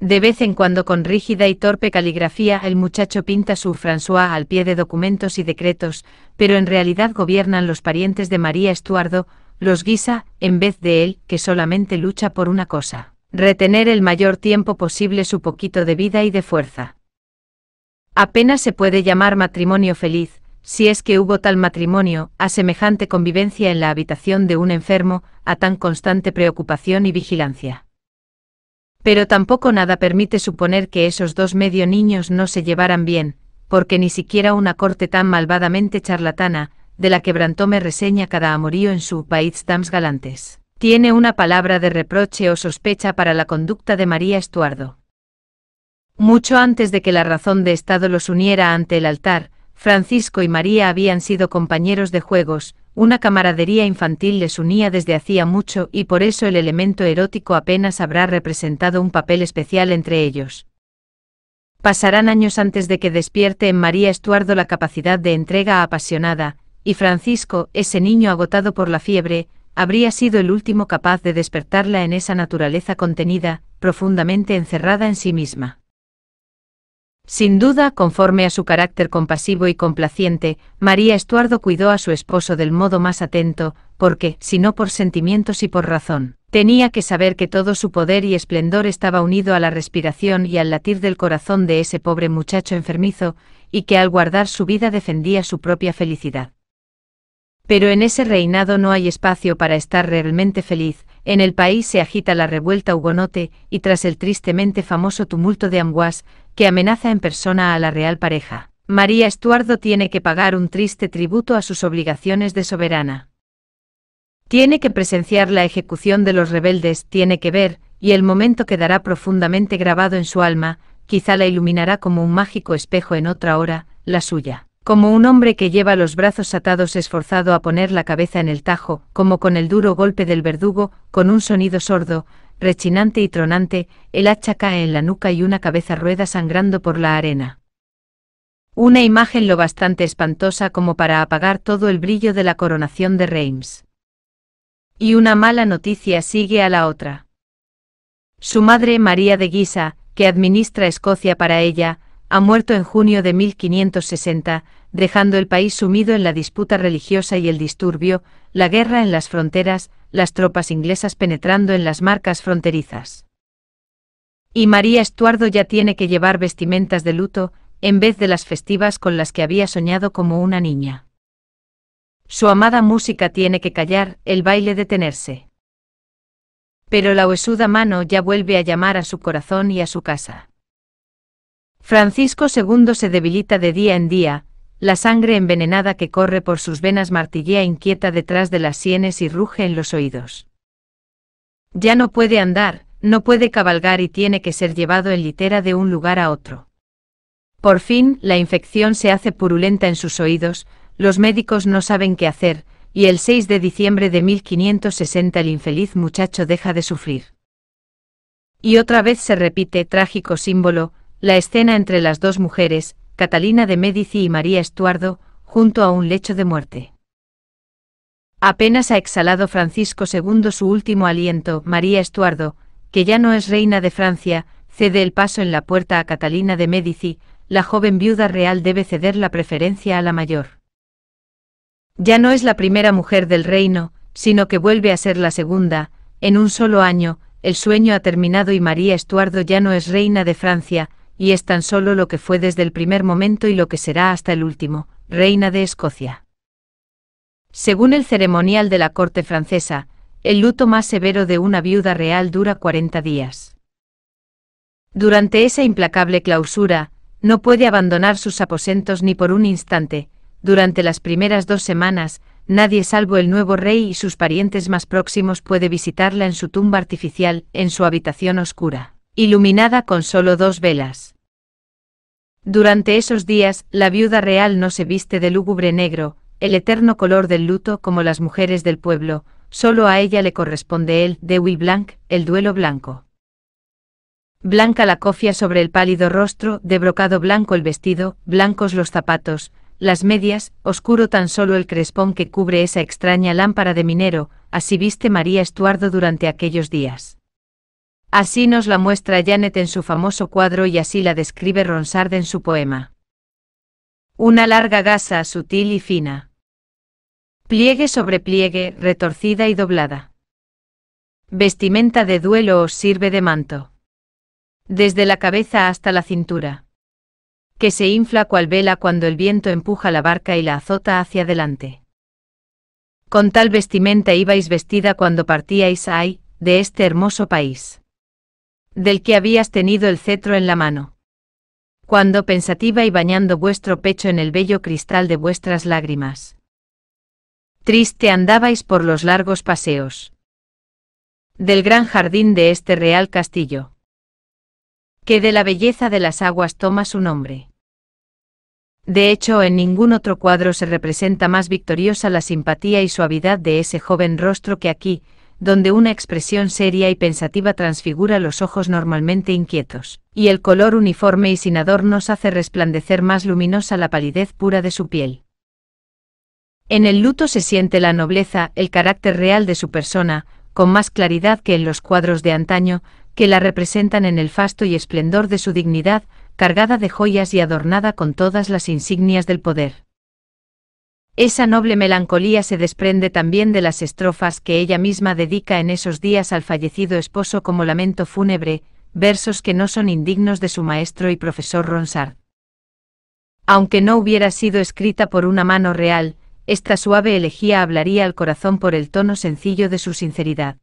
De vez en cuando con rígida y torpe caligrafía el muchacho pinta su François al pie de documentos y decretos, pero en realidad gobiernan los parientes de María Estuardo, los guisa, en vez de él, que solamente lucha por una cosa, retener el mayor tiempo posible su poquito de vida y de fuerza. Apenas se puede llamar matrimonio feliz, si es que hubo tal matrimonio, a semejante convivencia en la habitación de un enfermo, a tan constante preocupación y vigilancia. Pero tampoco nada permite suponer que esos dos medio niños no se llevaran bien, porque ni siquiera una corte tan malvadamente charlatana, de la que Brantome reseña cada amorío en su País Dams Galantes, tiene una palabra de reproche o sospecha para la conducta de María Estuardo. Mucho antes de que la razón de Estado los uniera ante el altar, Francisco y María habían sido compañeros de juegos, una camaradería infantil les unía desde hacía mucho y por eso el elemento erótico apenas habrá representado un papel especial entre ellos. Pasarán años antes de que despierte en María Estuardo la capacidad de entrega apasionada, y Francisco, ese niño agotado por la fiebre, habría sido el último capaz de despertarla en esa naturaleza contenida, profundamente encerrada en sí misma. Sin duda, conforme a su carácter compasivo y complaciente, María Estuardo cuidó a su esposo del modo más atento, porque, si no por sentimientos y por razón, tenía que saber que todo su poder y esplendor estaba unido a la respiración y al latir del corazón de ese pobre muchacho enfermizo, y que al guardar su vida defendía su propia felicidad. Pero en ese reinado no hay espacio para estar realmente feliz, en el país se agita la revuelta hugonote, y tras el tristemente famoso tumulto de Amboise, que amenaza en persona a la real pareja, María Estuardo tiene que pagar un triste tributo a sus obligaciones de soberana. Tiene que presenciar la ejecución de los rebeldes, tiene que ver, y el momento quedará profundamente grabado en su alma, quizá la iluminará como un mágico espejo en otra hora, la suya como un hombre que lleva los brazos atados esforzado a poner la cabeza en el tajo, como con el duro golpe del verdugo, con un sonido sordo, rechinante y tronante, el hacha cae en la nuca y una cabeza rueda sangrando por la arena. Una imagen lo bastante espantosa como para apagar todo el brillo de la coronación de Reims. Y una mala noticia sigue a la otra. Su madre María de Guisa, que administra Escocia para ella, ha muerto en junio de 1560, dejando el país sumido en la disputa religiosa y el disturbio, la guerra en las fronteras, las tropas inglesas penetrando en las marcas fronterizas. Y María Estuardo ya tiene que llevar vestimentas de luto, en vez de las festivas con las que había soñado como una niña. Su amada música tiene que callar, el baile detenerse. Pero la huesuda mano ya vuelve a llamar a su corazón y a su casa. Francisco II se debilita de día en día, la sangre envenenada que corre por sus venas martillea inquieta detrás de las sienes y ruge en los oídos. Ya no puede andar, no puede cabalgar y tiene que ser llevado en litera de un lugar a otro. Por fin, la infección se hace purulenta en sus oídos, los médicos no saben qué hacer, y el 6 de diciembre de 1560 el infeliz muchacho deja de sufrir. Y otra vez se repite trágico símbolo, la escena entre las dos mujeres, Catalina de Médici y María Estuardo, junto a un lecho de muerte. Apenas ha exhalado Francisco II su último aliento, María Estuardo, que ya no es reina de Francia, cede el paso en la puerta a Catalina de Médici, la joven viuda real debe ceder la preferencia a la mayor. Ya no es la primera mujer del reino, sino que vuelve a ser la segunda, en un solo año, el sueño ha terminado y María Estuardo ya no es reina de Francia, y es tan solo lo que fue desde el primer momento y lo que será hasta el último, reina de Escocia. Según el ceremonial de la corte francesa, el luto más severo de una viuda real dura 40 días. Durante esa implacable clausura, no puede abandonar sus aposentos ni por un instante, durante las primeras dos semanas, nadie salvo el nuevo rey y sus parientes más próximos puede visitarla en su tumba artificial, en su habitación oscura iluminada con solo dos velas. Durante esos días, la viuda real no se viste de lúgubre negro, el eterno color del luto como las mujeres del pueblo, solo a ella le corresponde el Will Blanc, el duelo blanco. Blanca la cofia sobre el pálido rostro, de brocado blanco el vestido, blancos los zapatos, las medias, oscuro tan solo el crespón que cubre esa extraña lámpara de minero, así viste María Estuardo durante aquellos días. Así nos la muestra Janet en su famoso cuadro y así la describe Ronsard en su poema. Una larga gasa sutil y fina. Pliegue sobre pliegue, retorcida y doblada. Vestimenta de duelo os sirve de manto. Desde la cabeza hasta la cintura. Que se infla cual vela cuando el viento empuja la barca y la azota hacia adelante. Con tal vestimenta ibais vestida cuando partíais ay, de este hermoso país del que habías tenido el cetro en la mano. Cuando pensativa y bañando vuestro pecho en el bello cristal de vuestras lágrimas. Triste andabais por los largos paseos. Del gran jardín de este real castillo. Que de la belleza de las aguas toma su nombre. De hecho, en ningún otro cuadro se representa más victoriosa la simpatía y suavidad de ese joven rostro que aquí, donde una expresión seria y pensativa transfigura los ojos normalmente inquietos, y el color uniforme y sin adornos hace resplandecer más luminosa la palidez pura de su piel. En el luto se siente la nobleza, el carácter real de su persona, con más claridad que en los cuadros de antaño, que la representan en el fasto y esplendor de su dignidad, cargada de joyas y adornada con todas las insignias del poder. Esa noble melancolía se desprende también de las estrofas que ella misma dedica en esos días al fallecido esposo como lamento fúnebre, versos que no son indignos de su maestro y profesor Ronsard. Aunque no hubiera sido escrita por una mano real, esta suave elegía hablaría al corazón por el tono sencillo de su sinceridad.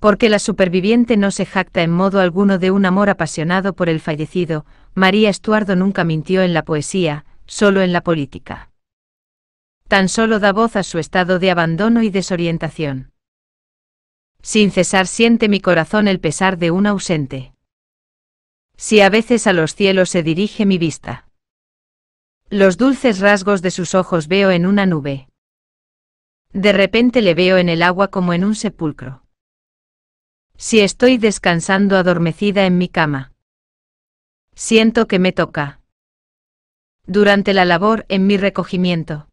Porque la superviviente no se jacta en modo alguno de un amor apasionado por el fallecido, María Estuardo nunca mintió en la poesía, solo en la política tan solo da voz a su estado de abandono y desorientación. Sin cesar siente mi corazón el pesar de un ausente. Si a veces a los cielos se dirige mi vista. Los dulces rasgos de sus ojos veo en una nube. De repente le veo en el agua como en un sepulcro. Si estoy descansando adormecida en mi cama. Siento que me toca. Durante la labor en mi recogimiento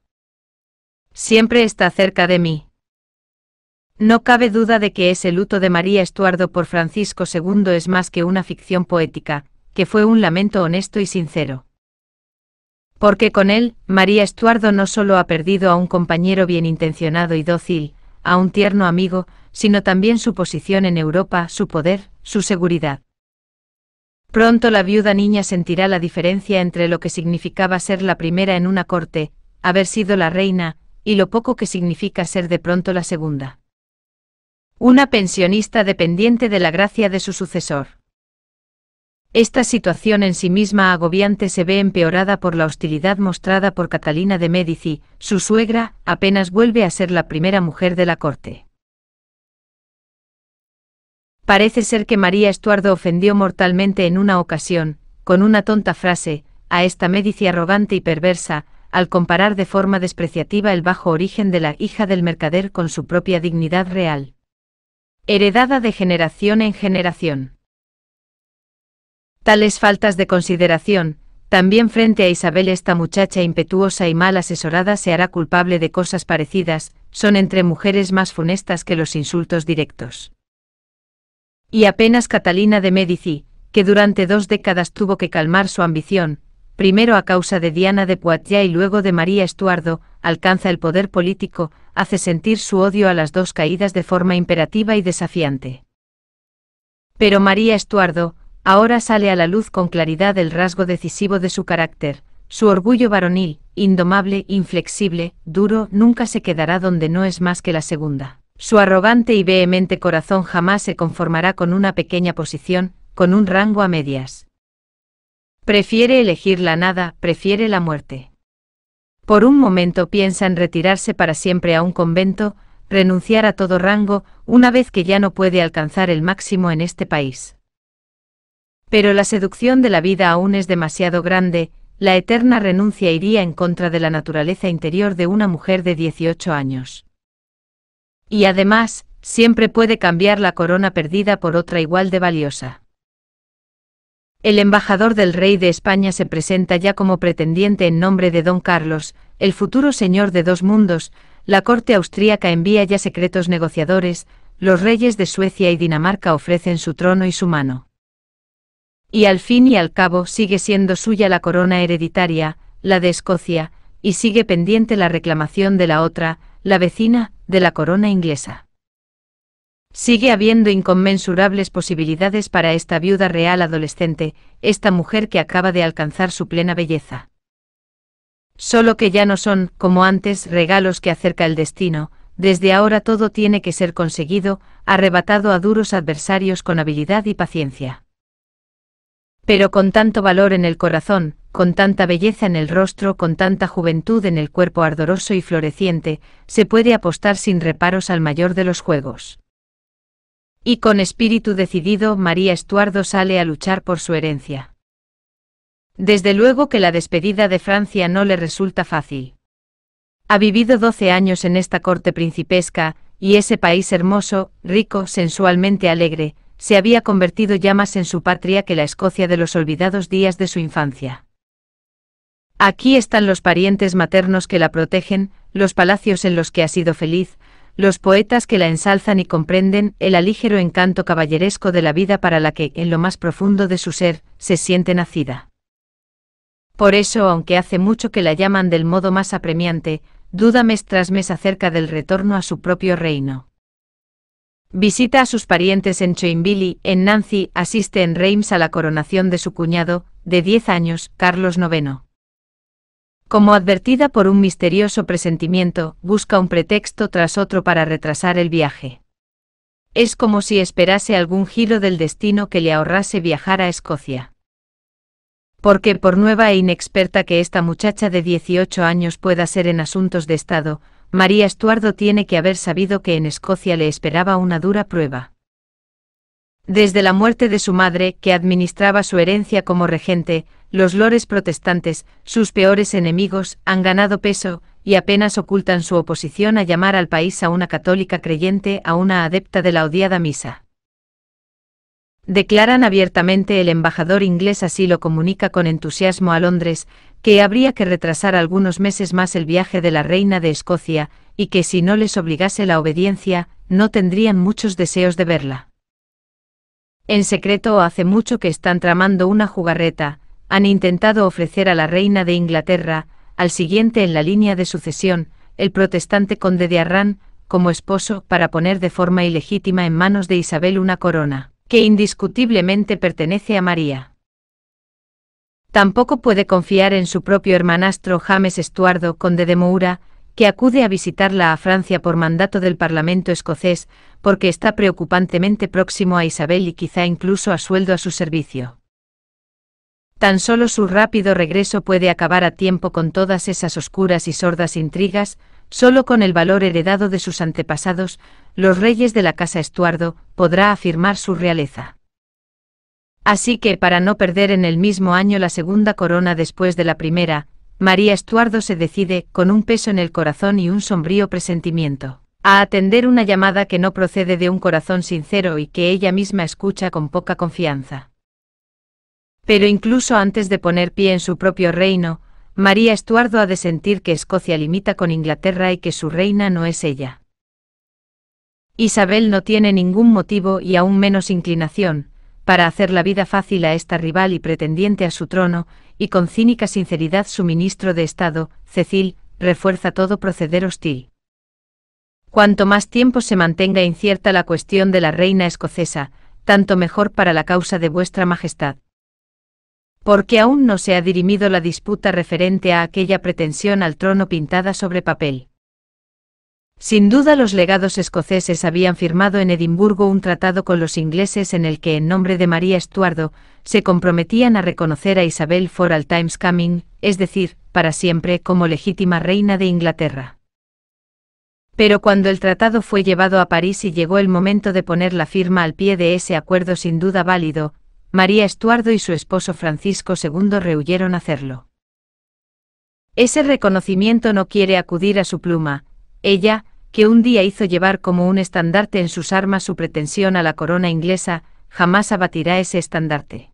siempre está cerca de mí. No cabe duda de que ese luto de María Estuardo por Francisco II es más que una ficción poética, que fue un lamento honesto y sincero. Porque con él, María Estuardo no solo ha perdido a un compañero bien intencionado y dócil, a un tierno amigo, sino también su posición en Europa, su poder, su seguridad. Pronto la viuda niña sentirá la diferencia entre lo que significaba ser la primera en una corte, haber sido la reina, y lo poco que significa ser de pronto la segunda. Una pensionista dependiente de la gracia de su sucesor. Esta situación en sí misma agobiante se ve empeorada por la hostilidad mostrada por Catalina de Médici, su suegra, apenas vuelve a ser la primera mujer de la corte. Parece ser que María Estuardo ofendió mortalmente en una ocasión, con una tonta frase, a esta Médici arrogante y perversa, al comparar de forma despreciativa el bajo origen de la hija del mercader con su propia dignidad real. Heredada de generación en generación. Tales faltas de consideración, también frente a Isabel esta muchacha impetuosa y mal asesorada se hará culpable de cosas parecidas, son entre mujeres más funestas que los insultos directos. Y apenas Catalina de Medici, que durante dos décadas tuvo que calmar su ambición, primero a causa de Diana de Poitiers y luego de María Estuardo, alcanza el poder político, hace sentir su odio a las dos caídas de forma imperativa y desafiante. Pero María Estuardo, ahora sale a la luz con claridad el rasgo decisivo de su carácter, su orgullo varonil, indomable, inflexible, duro, nunca se quedará donde no es más que la segunda. Su arrogante y vehemente corazón jamás se conformará con una pequeña posición, con un rango a medias. Prefiere elegir la nada, prefiere la muerte. Por un momento piensa en retirarse para siempre a un convento, renunciar a todo rango, una vez que ya no puede alcanzar el máximo en este país. Pero la seducción de la vida aún es demasiado grande, la eterna renuncia iría en contra de la naturaleza interior de una mujer de 18 años. Y además, siempre puede cambiar la corona perdida por otra igual de valiosa. El embajador del rey de España se presenta ya como pretendiente en nombre de don Carlos, el futuro señor de dos mundos, la corte austríaca envía ya secretos negociadores, los reyes de Suecia y Dinamarca ofrecen su trono y su mano. Y al fin y al cabo sigue siendo suya la corona hereditaria, la de Escocia, y sigue pendiente la reclamación de la otra, la vecina, de la corona inglesa. Sigue habiendo inconmensurables posibilidades para esta viuda real adolescente, esta mujer que acaba de alcanzar su plena belleza. Solo que ya no son, como antes, regalos que acerca el destino, desde ahora todo tiene que ser conseguido, arrebatado a duros adversarios con habilidad y paciencia. Pero con tanto valor en el corazón, con tanta belleza en el rostro, con tanta juventud en el cuerpo ardoroso y floreciente, se puede apostar sin reparos al mayor de los juegos. Y con espíritu decidido, María Estuardo sale a luchar por su herencia. Desde luego que la despedida de Francia no le resulta fácil. Ha vivido doce años en esta corte principesca, y ese país hermoso, rico, sensualmente alegre, se había convertido ya más en su patria que la Escocia de los olvidados días de su infancia. Aquí están los parientes maternos que la protegen, los palacios en los que ha sido feliz, los poetas que la ensalzan y comprenden el alígero encanto caballeresco de la vida para la que, en lo más profundo de su ser, se siente nacida. Por eso, aunque hace mucho que la llaman del modo más apremiante, duda mes tras mes acerca del retorno a su propio reino. Visita a sus parientes en Choinbili, en Nancy, asiste en Reims a la coronación de su cuñado, de 10 años, Carlos IX. Como advertida por un misterioso presentimiento, busca un pretexto tras otro para retrasar el viaje. Es como si esperase algún giro del destino que le ahorrase viajar a Escocia. Porque por nueva e inexperta que esta muchacha de 18 años pueda ser en asuntos de Estado, María Estuardo tiene que haber sabido que en Escocia le esperaba una dura prueba. Desde la muerte de su madre, que administraba su herencia como regente, los lores protestantes, sus peores enemigos, han ganado peso, y apenas ocultan su oposición a llamar al país a una católica creyente a una adepta de la odiada misa. Declaran abiertamente el embajador inglés así lo comunica con entusiasmo a Londres, que habría que retrasar algunos meses más el viaje de la reina de Escocia, y que si no les obligase la obediencia, no tendrían muchos deseos de verla. En secreto hace mucho que están tramando una jugarreta, han intentado ofrecer a la reina de Inglaterra, al siguiente en la línea de sucesión, el protestante conde de Arran, como esposo, para poner de forma ilegítima en manos de Isabel una corona, que indiscutiblemente pertenece a María. Tampoco puede confiar en su propio hermanastro James Estuardo, conde de Moura, que acude a visitarla a Francia por mandato del Parlamento escocés, porque está preocupantemente próximo a Isabel y quizá incluso a sueldo a su servicio. Tan solo su rápido regreso puede acabar a tiempo con todas esas oscuras y sordas intrigas, solo con el valor heredado de sus antepasados, los reyes de la casa Estuardo, podrá afirmar su realeza. Así que, para no perder en el mismo año la segunda corona después de la primera, María Estuardo se decide, con un peso en el corazón y un sombrío presentimiento, a atender una llamada que no procede de un corazón sincero y que ella misma escucha con poca confianza. Pero incluso antes de poner pie en su propio reino, María Estuardo ha de sentir que Escocia limita con Inglaterra y que su reina no es ella. Isabel no tiene ningún motivo y aún menos inclinación, para hacer la vida fácil a esta rival y pretendiente a su trono, y con cínica sinceridad su ministro de Estado, Cecil, refuerza todo proceder hostil. Cuanto más tiempo se mantenga incierta la cuestión de la reina escocesa, tanto mejor para la causa de vuestra majestad porque aún no se ha dirimido la disputa referente a aquella pretensión al trono pintada sobre papel. Sin duda los legados escoceses habían firmado en Edimburgo un tratado con los ingleses en el que en nombre de María Estuardo se comprometían a reconocer a Isabel for all times coming, es decir, para siempre como legítima reina de Inglaterra. Pero cuando el tratado fue llevado a París y llegó el momento de poner la firma al pie de ese acuerdo sin duda válido, María Estuardo y su esposo Francisco II rehuyeron hacerlo. Ese reconocimiento no quiere acudir a su pluma, ella, que un día hizo llevar como un estandarte en sus armas su pretensión a la corona inglesa, jamás abatirá ese estandarte.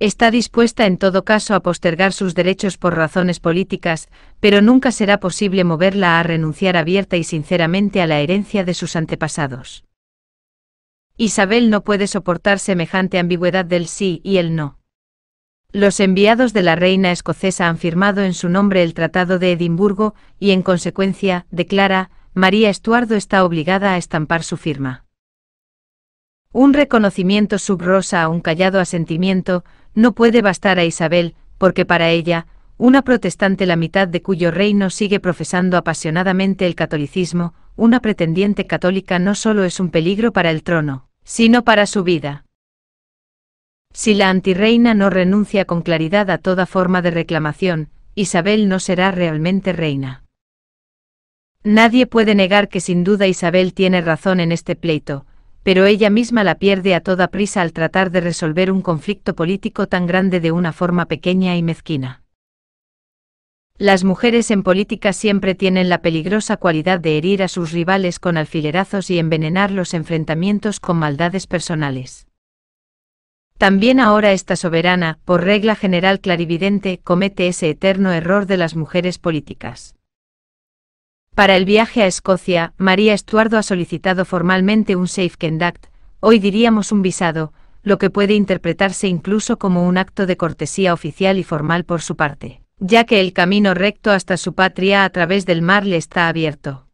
Está dispuesta en todo caso a postergar sus derechos por razones políticas, pero nunca será posible moverla a renunciar abierta y sinceramente a la herencia de sus antepasados. Isabel no puede soportar semejante ambigüedad del sí y el no. Los enviados de la reina escocesa han firmado en su nombre el Tratado de Edimburgo, y en consecuencia, declara, María Estuardo está obligada a estampar su firma. Un reconocimiento sub rosa a un callado asentimiento no puede bastar a Isabel, porque para ella, una protestante la mitad de cuyo reino sigue profesando apasionadamente el catolicismo, una pretendiente católica no solo es un peligro para el trono, sino para su vida. Si la antirreina no renuncia con claridad a toda forma de reclamación, Isabel no será realmente reina. Nadie puede negar que sin duda Isabel tiene razón en este pleito, pero ella misma la pierde a toda prisa al tratar de resolver un conflicto político tan grande de una forma pequeña y mezquina. Las mujeres en política siempre tienen la peligrosa cualidad de herir a sus rivales con alfilerazos y envenenar los enfrentamientos con maldades personales. También ahora esta soberana, por regla general clarividente, comete ese eterno error de las mujeres políticas. Para el viaje a Escocia, María Estuardo ha solicitado formalmente un Safe Conduct, hoy diríamos un visado, lo que puede interpretarse incluso como un acto de cortesía oficial y formal por su parte ya que el camino recto hasta su patria a través del mar le está abierto.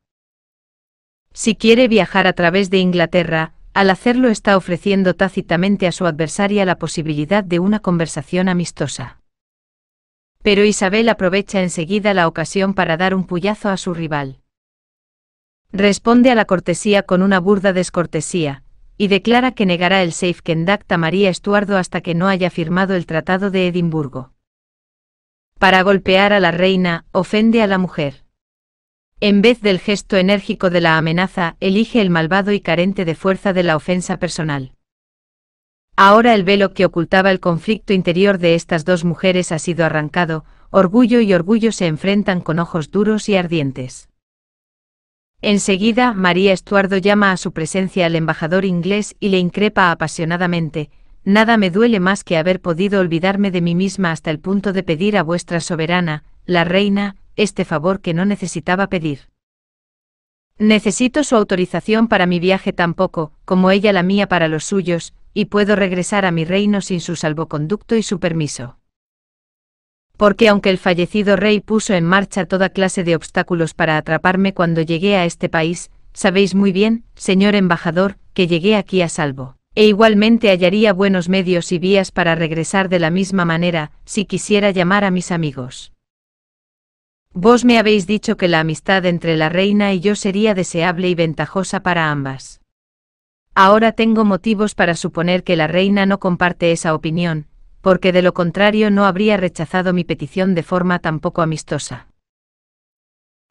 Si quiere viajar a través de Inglaterra, al hacerlo está ofreciendo tácitamente a su adversaria la posibilidad de una conversación amistosa. Pero Isabel aprovecha enseguida la ocasión para dar un puyazo a su rival. Responde a la cortesía con una burda descortesía, y declara que negará el safe conduct a María Estuardo hasta que no haya firmado el Tratado de Edimburgo para golpear a la reina, ofende a la mujer. En vez del gesto enérgico de la amenaza, elige el malvado y carente de fuerza de la ofensa personal. Ahora el velo que ocultaba el conflicto interior de estas dos mujeres ha sido arrancado, orgullo y orgullo se enfrentan con ojos duros y ardientes. Enseguida, María Estuardo llama a su presencia al embajador inglés y le increpa apasionadamente, nada me duele más que haber podido olvidarme de mí misma hasta el punto de pedir a vuestra soberana, la reina, este favor que no necesitaba pedir. Necesito su autorización para mi viaje tampoco, como ella la mía para los suyos, y puedo regresar a mi reino sin su salvoconducto y su permiso. Porque aunque el fallecido rey puso en marcha toda clase de obstáculos para atraparme cuando llegué a este país, sabéis muy bien, señor embajador, que llegué aquí a salvo e igualmente hallaría buenos medios y vías para regresar de la misma manera, si quisiera llamar a mis amigos. Vos me habéis dicho que la amistad entre la reina y yo sería deseable y ventajosa para ambas. Ahora tengo motivos para suponer que la reina no comparte esa opinión, porque de lo contrario no habría rechazado mi petición de forma tan poco amistosa.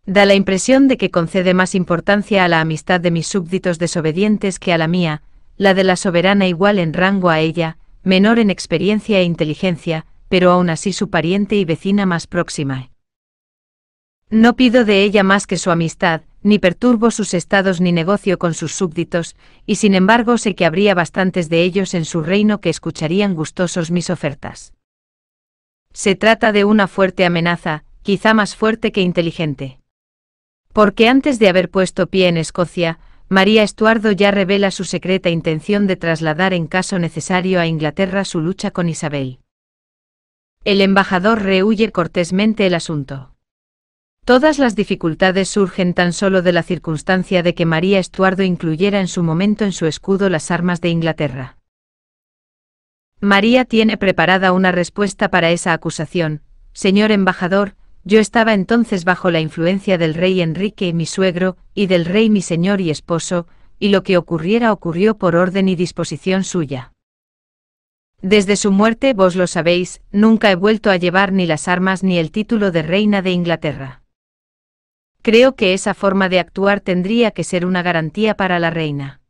Da la impresión de que concede más importancia a la amistad de mis súbditos desobedientes que a la mía, la de la soberana igual en rango a ella, menor en experiencia e inteligencia, pero aún así su pariente y vecina más próxima. No pido de ella más que su amistad, ni perturbo sus estados ni negocio con sus súbditos, y sin embargo sé que habría bastantes de ellos en su reino que escucharían gustosos mis ofertas. Se trata de una fuerte amenaza, quizá más fuerte que inteligente. Porque antes de haber puesto pie en Escocia, María Estuardo ya revela su secreta intención de trasladar en caso necesario a Inglaterra su lucha con Isabel. El embajador rehuye cortésmente el asunto. Todas las dificultades surgen tan solo de la circunstancia de que María Estuardo incluyera en su momento en su escudo las armas de Inglaterra. María tiene preparada una respuesta para esa acusación, señor embajador, yo estaba entonces bajo la influencia del rey Enrique, mi suegro, y del rey mi señor y esposo, y lo que ocurriera ocurrió por orden y disposición suya. Desde su muerte, vos lo sabéis, nunca he vuelto a llevar ni las armas ni el título de reina de Inglaterra. Creo que esa forma de actuar tendría que ser una garantía para la reina.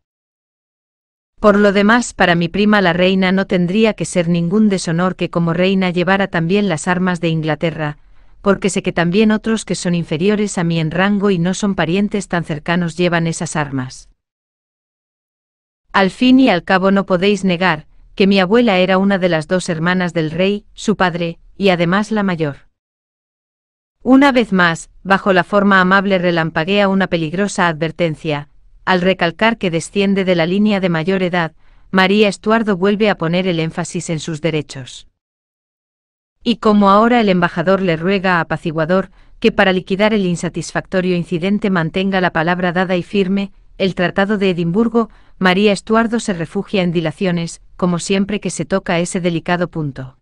Por lo demás, para mi prima la reina no tendría que ser ningún deshonor que como reina llevara también las armas de Inglaterra, porque sé que también otros que son inferiores a mí en rango y no son parientes tan cercanos llevan esas armas. Al fin y al cabo no podéis negar, que mi abuela era una de las dos hermanas del rey, su padre, y además la mayor. Una vez más, bajo la forma amable relampaguea una peligrosa advertencia, al recalcar que desciende de la línea de mayor edad, María Estuardo vuelve a poner el énfasis en sus derechos. Y como ahora el embajador le ruega a Apaciguador que para liquidar el insatisfactorio incidente mantenga la palabra dada y firme, el Tratado de Edimburgo, María Estuardo se refugia en dilaciones, como siempre que se toca ese delicado punto.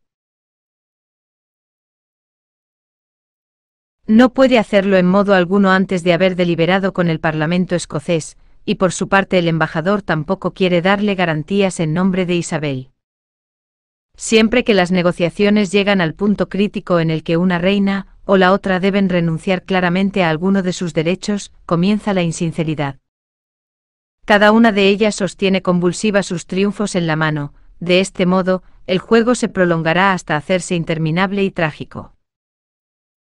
No puede hacerlo en modo alguno antes de haber deliberado con el Parlamento escocés, y por su parte el embajador tampoco quiere darle garantías en nombre de Isabel siempre que las negociaciones llegan al punto crítico en el que una reina o la otra deben renunciar claramente a alguno de sus derechos, comienza la insinceridad. Cada una de ellas sostiene convulsiva sus triunfos en la mano, de este modo, el juego se prolongará hasta hacerse interminable y trágico.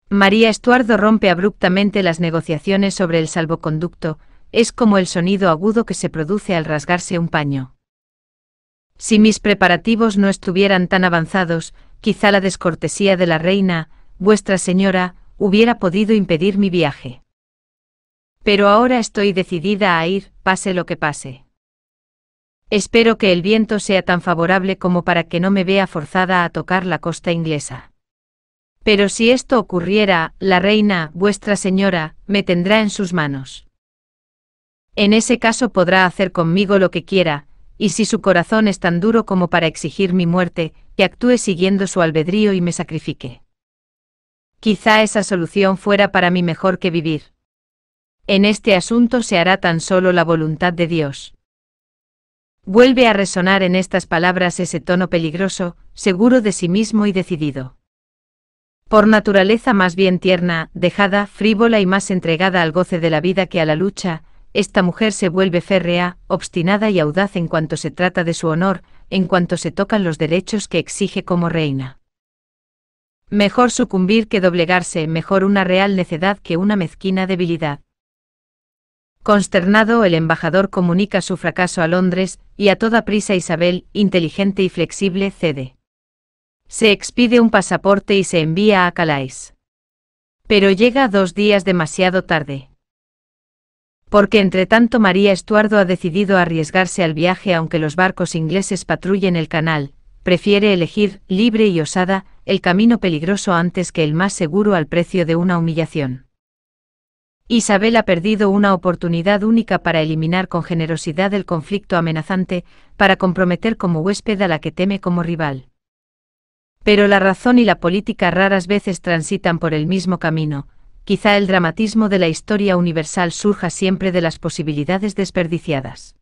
María Estuardo rompe abruptamente las negociaciones sobre el salvoconducto, es como el sonido agudo que se produce al rasgarse un paño. Si mis preparativos no estuvieran tan avanzados, quizá la descortesía de la reina, vuestra señora, hubiera podido impedir mi viaje. Pero ahora estoy decidida a ir, pase lo que pase. Espero que el viento sea tan favorable como para que no me vea forzada a tocar la costa inglesa. Pero si esto ocurriera, la reina, vuestra señora, me tendrá en sus manos. En ese caso podrá hacer conmigo lo que quiera, y si su corazón es tan duro como para exigir mi muerte, que actúe siguiendo su albedrío y me sacrifique. Quizá esa solución fuera para mí mejor que vivir. En este asunto se hará tan solo la voluntad de Dios. Vuelve a resonar en estas palabras ese tono peligroso, seguro de sí mismo y decidido. Por naturaleza más bien tierna, dejada, frívola y más entregada al goce de la vida que a la lucha, esta mujer se vuelve férrea, obstinada y audaz en cuanto se trata de su honor, en cuanto se tocan los derechos que exige como reina. Mejor sucumbir que doblegarse, mejor una real necedad que una mezquina debilidad. Consternado, el embajador comunica su fracaso a Londres, y a toda prisa Isabel, inteligente y flexible, cede. Se expide un pasaporte y se envía a Calais. Pero llega dos días demasiado tarde. Porque entre tanto María Estuardo ha decidido arriesgarse al viaje aunque los barcos ingleses patrullen el canal, prefiere elegir, libre y osada, el camino peligroso antes que el más seguro al precio de una humillación. Isabel ha perdido una oportunidad única para eliminar con generosidad el conflicto amenazante, para comprometer como huésped a la que teme como rival. Pero la razón y la política raras veces transitan por el mismo camino, Quizá el dramatismo de la historia universal surja siempre de las posibilidades desperdiciadas.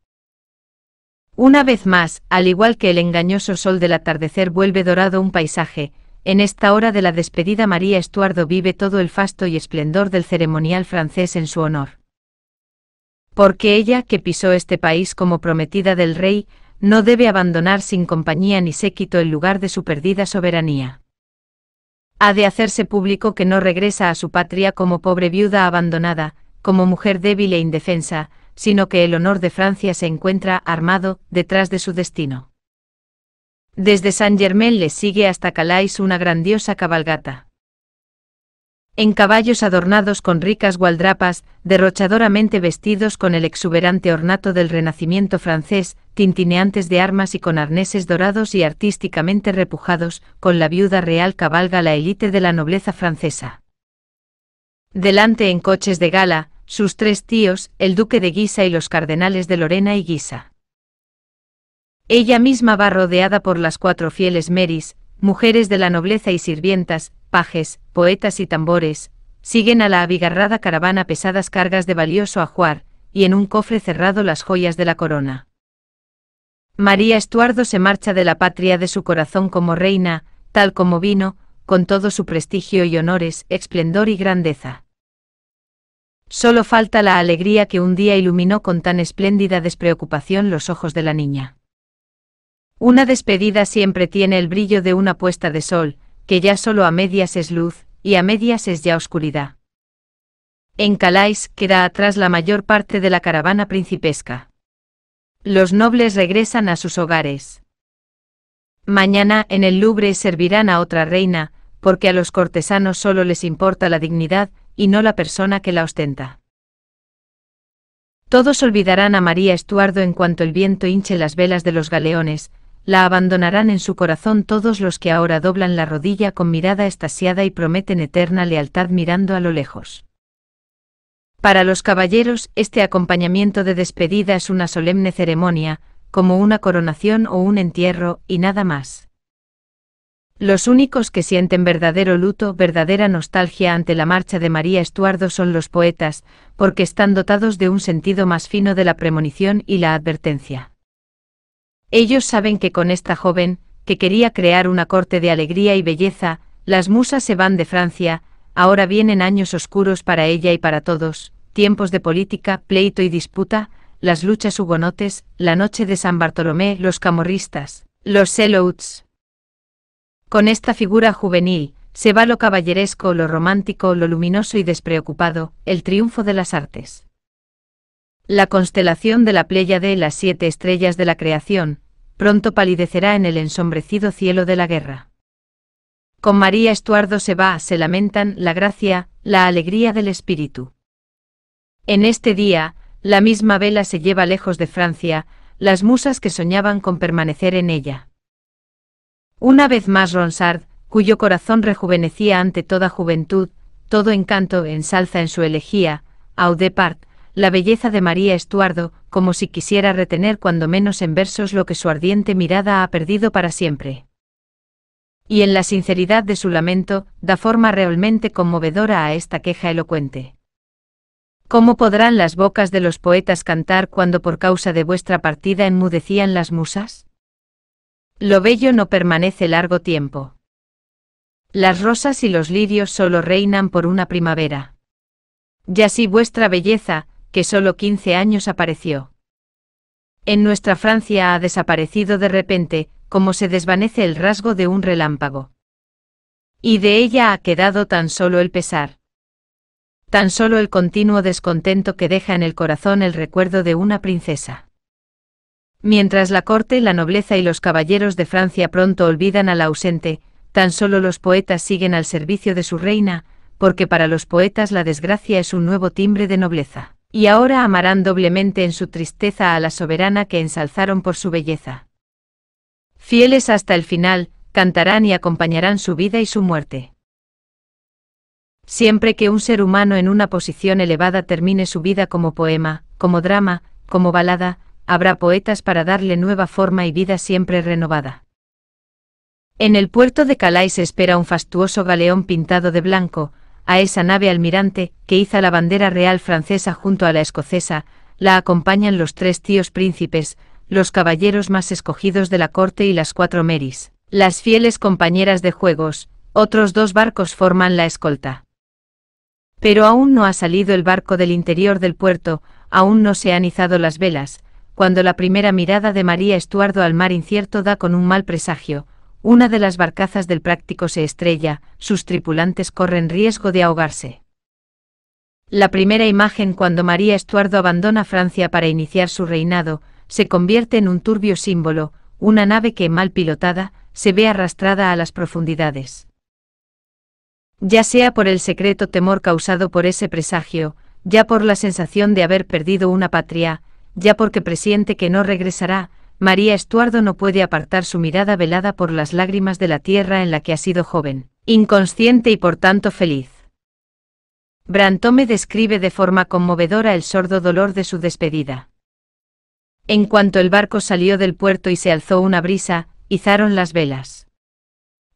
Una vez más, al igual que el engañoso sol del atardecer vuelve dorado un paisaje, en esta hora de la despedida María Estuardo vive todo el fasto y esplendor del ceremonial francés en su honor. Porque ella, que pisó este país como prometida del rey, no debe abandonar sin compañía ni séquito el lugar de su perdida soberanía. Ha de hacerse público que no regresa a su patria como pobre viuda abandonada, como mujer débil e indefensa, sino que el honor de Francia se encuentra armado detrás de su destino. Desde Saint-Germain le sigue hasta Calais una grandiosa cabalgata en caballos adornados con ricas gualdrapas, derrochadoramente vestidos con el exuberante ornato del Renacimiento francés, tintineantes de armas y con arneses dorados y artísticamente repujados, con la viuda real cabalga la élite de la nobleza francesa. Delante en coches de gala, sus tres tíos, el duque de Guisa y los cardenales de Lorena y Guisa. Ella misma va rodeada por las cuatro fieles Meris, mujeres de la nobleza y sirvientas, pajes, poetas y tambores, siguen a la abigarrada caravana pesadas cargas de valioso ajuar, y en un cofre cerrado las joyas de la corona. María Estuardo se marcha de la patria de su corazón como reina, tal como vino, con todo su prestigio y honores, esplendor y grandeza. Solo falta la alegría que un día iluminó con tan espléndida despreocupación los ojos de la niña. Una despedida siempre tiene el brillo de una puesta de sol, que ya solo a medias es luz, y a medias es ya oscuridad. En Calais queda atrás la mayor parte de la caravana principesca. Los nobles regresan a sus hogares. Mañana en el Louvre servirán a otra reina, porque a los cortesanos solo les importa la dignidad, y no la persona que la ostenta. Todos olvidarán a María Estuardo en cuanto el viento hinche las velas de los galeones, la abandonarán en su corazón todos los que ahora doblan la rodilla con mirada estasiada y prometen eterna lealtad mirando a lo lejos. Para los caballeros, este acompañamiento de despedida es una solemne ceremonia, como una coronación o un entierro, y nada más. Los únicos que sienten verdadero luto, verdadera nostalgia ante la marcha de María Estuardo son los poetas, porque están dotados de un sentido más fino de la premonición y la advertencia. Ellos saben que con esta joven, que quería crear una corte de alegría y belleza, las musas se van de Francia, ahora vienen años oscuros para ella y para todos, tiempos de política, pleito y disputa, las luchas hugonotes, la noche de San Bartolomé, los camorristas, los selouts. Con esta figura juvenil, se va lo caballeresco, lo romántico, lo luminoso y despreocupado, el triunfo de las artes. La constelación de la Pléyade, las siete estrellas de la creación, pronto palidecerá en el ensombrecido cielo de la guerra. Con María Estuardo se va, se lamentan, la gracia, la alegría del espíritu. En este día, la misma vela se lleva lejos de Francia, las musas que soñaban con permanecer en ella. Una vez más Ronsard, cuyo corazón rejuvenecía ante toda juventud, todo encanto ensalza en su elegía, Audepart, la belleza de María Estuardo, como si quisiera retener cuando menos en versos lo que su ardiente mirada ha perdido para siempre. Y en la sinceridad de su lamento, da forma realmente conmovedora a esta queja elocuente. ¿Cómo podrán las bocas de los poetas cantar cuando por causa de vuestra partida enmudecían las musas? Lo bello no permanece largo tiempo. Las rosas y los lirios solo reinan por una primavera. Y así vuestra belleza, que solo 15 años apareció. En nuestra Francia ha desaparecido de repente, como se desvanece el rasgo de un relámpago. Y de ella ha quedado tan solo el pesar. Tan solo el continuo descontento que deja en el corazón el recuerdo de una princesa. Mientras la corte, la nobleza y los caballeros de Francia pronto olvidan al ausente, tan solo los poetas siguen al servicio de su reina, porque para los poetas la desgracia es un nuevo timbre de nobleza y ahora amarán doblemente en su tristeza a la soberana que ensalzaron por su belleza. Fieles hasta el final, cantarán y acompañarán su vida y su muerte. Siempre que un ser humano en una posición elevada termine su vida como poema, como drama, como balada, habrá poetas para darle nueva forma y vida siempre renovada. En el puerto de Calais espera un fastuoso galeón pintado de blanco, a esa nave almirante, que iza la bandera real francesa junto a la escocesa, la acompañan los tres tíos príncipes, los caballeros más escogidos de la corte y las cuatro meris, las fieles compañeras de juegos, otros dos barcos forman la escolta. Pero aún no ha salido el barco del interior del puerto, aún no se han izado las velas, cuando la primera mirada de María Estuardo al mar incierto da con un mal presagio, una de las barcazas del práctico se estrella, sus tripulantes corren riesgo de ahogarse. La primera imagen cuando María Estuardo abandona Francia para iniciar su reinado, se convierte en un turbio símbolo, una nave que, mal pilotada, se ve arrastrada a las profundidades. Ya sea por el secreto temor causado por ese presagio, ya por la sensación de haber perdido una patria, ya porque presiente que no regresará, María Estuardo no puede apartar su mirada velada por las lágrimas de la tierra en la que ha sido joven, inconsciente y por tanto feliz. Brantome describe de forma conmovedora el sordo dolor de su despedida. En cuanto el barco salió del puerto y se alzó una brisa, izaron las velas.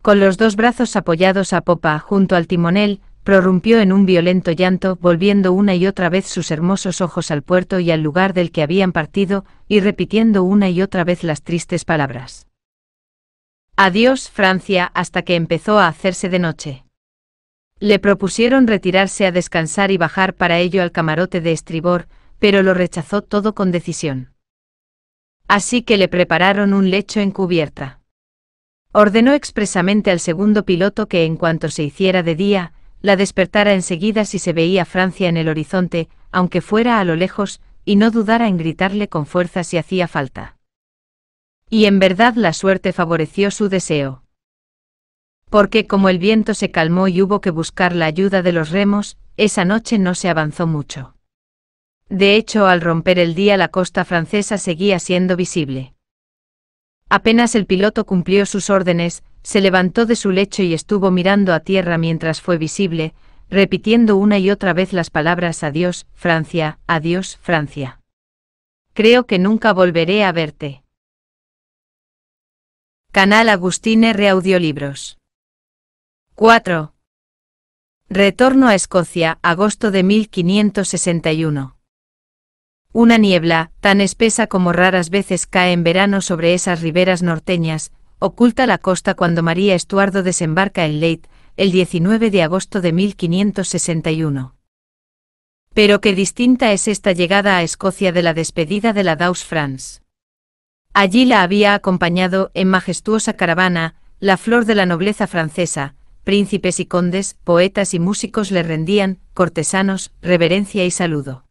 Con los dos brazos apoyados a popa junto al timonel, prorrumpió en un violento llanto, volviendo una y otra vez sus hermosos ojos al puerto y al lugar del que habían partido, y repitiendo una y otra vez las tristes palabras. Adiós, Francia, hasta que empezó a hacerse de noche. Le propusieron retirarse a descansar y bajar para ello al camarote de estribor, pero lo rechazó todo con decisión. Así que le prepararon un lecho en cubierta. Ordenó expresamente al segundo piloto que en cuanto se hiciera de día, la despertara enseguida si se veía Francia en el horizonte, aunque fuera a lo lejos, y no dudara en gritarle con fuerza si hacía falta. Y en verdad la suerte favoreció su deseo. Porque como el viento se calmó y hubo que buscar la ayuda de los remos, esa noche no se avanzó mucho. De hecho, al romper el día la costa francesa seguía siendo visible. Apenas el piloto cumplió sus órdenes, se levantó de su lecho y estuvo mirando a tierra mientras fue visible, repitiendo una y otra vez las palabras Adiós, Francia, adiós, Francia. Creo que nunca volveré a verte. Canal Agustín R. Audiolibros. 4. Retorno a Escocia, agosto de 1561. Una niebla, tan espesa como raras veces cae en verano sobre esas riberas norteñas, oculta la costa cuando María Estuardo desembarca en Leyte, el 19 de agosto de 1561. Pero qué distinta es esta llegada a Escocia de la despedida de la Daus France. Allí la había acompañado, en majestuosa caravana, la flor de la nobleza francesa, príncipes y condes, poetas y músicos le rendían, cortesanos, reverencia y saludo.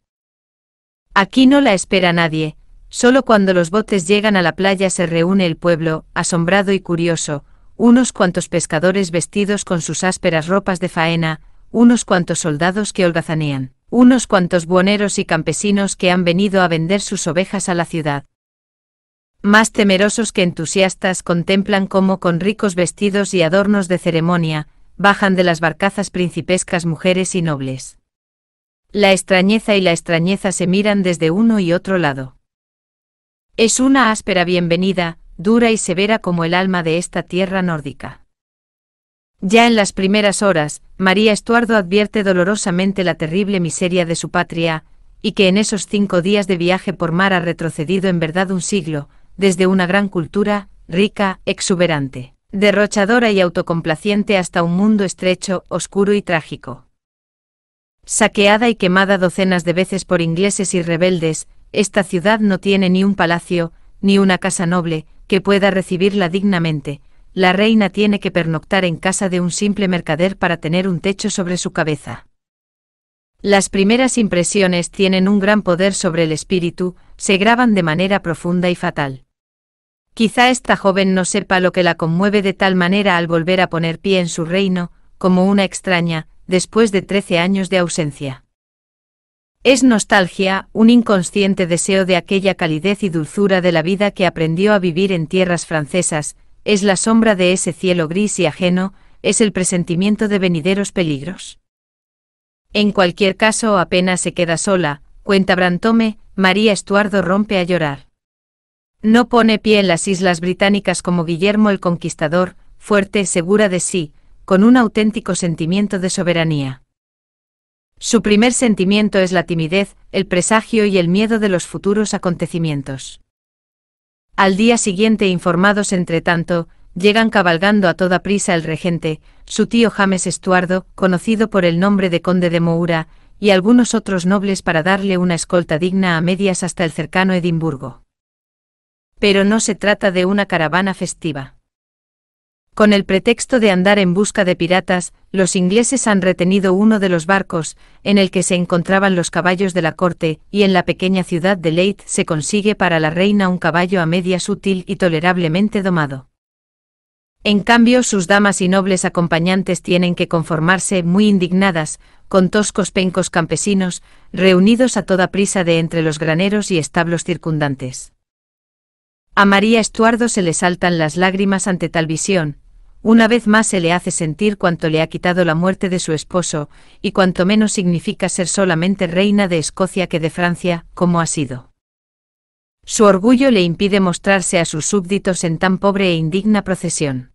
Aquí no la espera nadie, Solo cuando los botes llegan a la playa se reúne el pueblo, asombrado y curioso, unos cuantos pescadores vestidos con sus ásperas ropas de faena, unos cuantos soldados que holgazanean, unos cuantos buoneros y campesinos que han venido a vender sus ovejas a la ciudad. Más temerosos que entusiastas contemplan cómo con ricos vestidos y adornos de ceremonia, bajan de las barcazas principescas mujeres y nobles. La extrañeza y la extrañeza se miran desde uno y otro lado. Es una áspera bienvenida, dura y severa como el alma de esta tierra nórdica. Ya en las primeras horas, María Estuardo advierte dolorosamente la terrible miseria de su patria, y que en esos cinco días de viaje por mar ha retrocedido en verdad un siglo, desde una gran cultura, rica, exuberante, derrochadora y autocomplaciente hasta un mundo estrecho, oscuro y trágico. Saqueada y quemada docenas de veces por ingleses y rebeldes, esta ciudad no tiene ni un palacio, ni una casa noble, que pueda recibirla dignamente. La reina tiene que pernoctar en casa de un simple mercader para tener un techo sobre su cabeza. Las primeras impresiones tienen un gran poder sobre el espíritu, se graban de manera profunda y fatal. Quizá esta joven no sepa lo que la conmueve de tal manera al volver a poner pie en su reino, como una extraña, después de trece años de ausencia. Es nostalgia, un inconsciente deseo de aquella calidez y dulzura de la vida que aprendió a vivir en tierras francesas, es la sombra de ese cielo gris y ajeno, es el presentimiento de venideros peligros. En cualquier caso apenas se queda sola, cuenta Brantome, María Estuardo rompe a llorar. No pone pie en las islas británicas como Guillermo el Conquistador, fuerte, segura de sí, con un auténtico sentimiento de soberanía. Su primer sentimiento es la timidez, el presagio y el miedo de los futuros acontecimientos. Al día siguiente, informados entre tanto, llegan cabalgando a toda prisa el regente, su tío James Estuardo, conocido por el nombre de conde de Moura, y algunos otros nobles para darle una escolta digna a medias hasta el cercano Edimburgo. Pero no se trata de una caravana festiva. Con el pretexto de andar en busca de piratas, los ingleses han retenido uno de los barcos, en el que se encontraban los caballos de la corte, y en la pequeña ciudad de Leith se consigue para la reina un caballo a medias útil y tolerablemente domado. En cambio, sus damas y nobles acompañantes tienen que conformarse, muy indignadas, con toscos pencos campesinos, reunidos a toda prisa de entre los graneros y establos circundantes. A María Estuardo se le saltan las lágrimas ante tal visión, una vez más se le hace sentir cuánto le ha quitado la muerte de su esposo, y cuanto menos significa ser solamente reina de Escocia que de Francia, como ha sido. Su orgullo le impide mostrarse a sus súbditos en tan pobre e indigna procesión.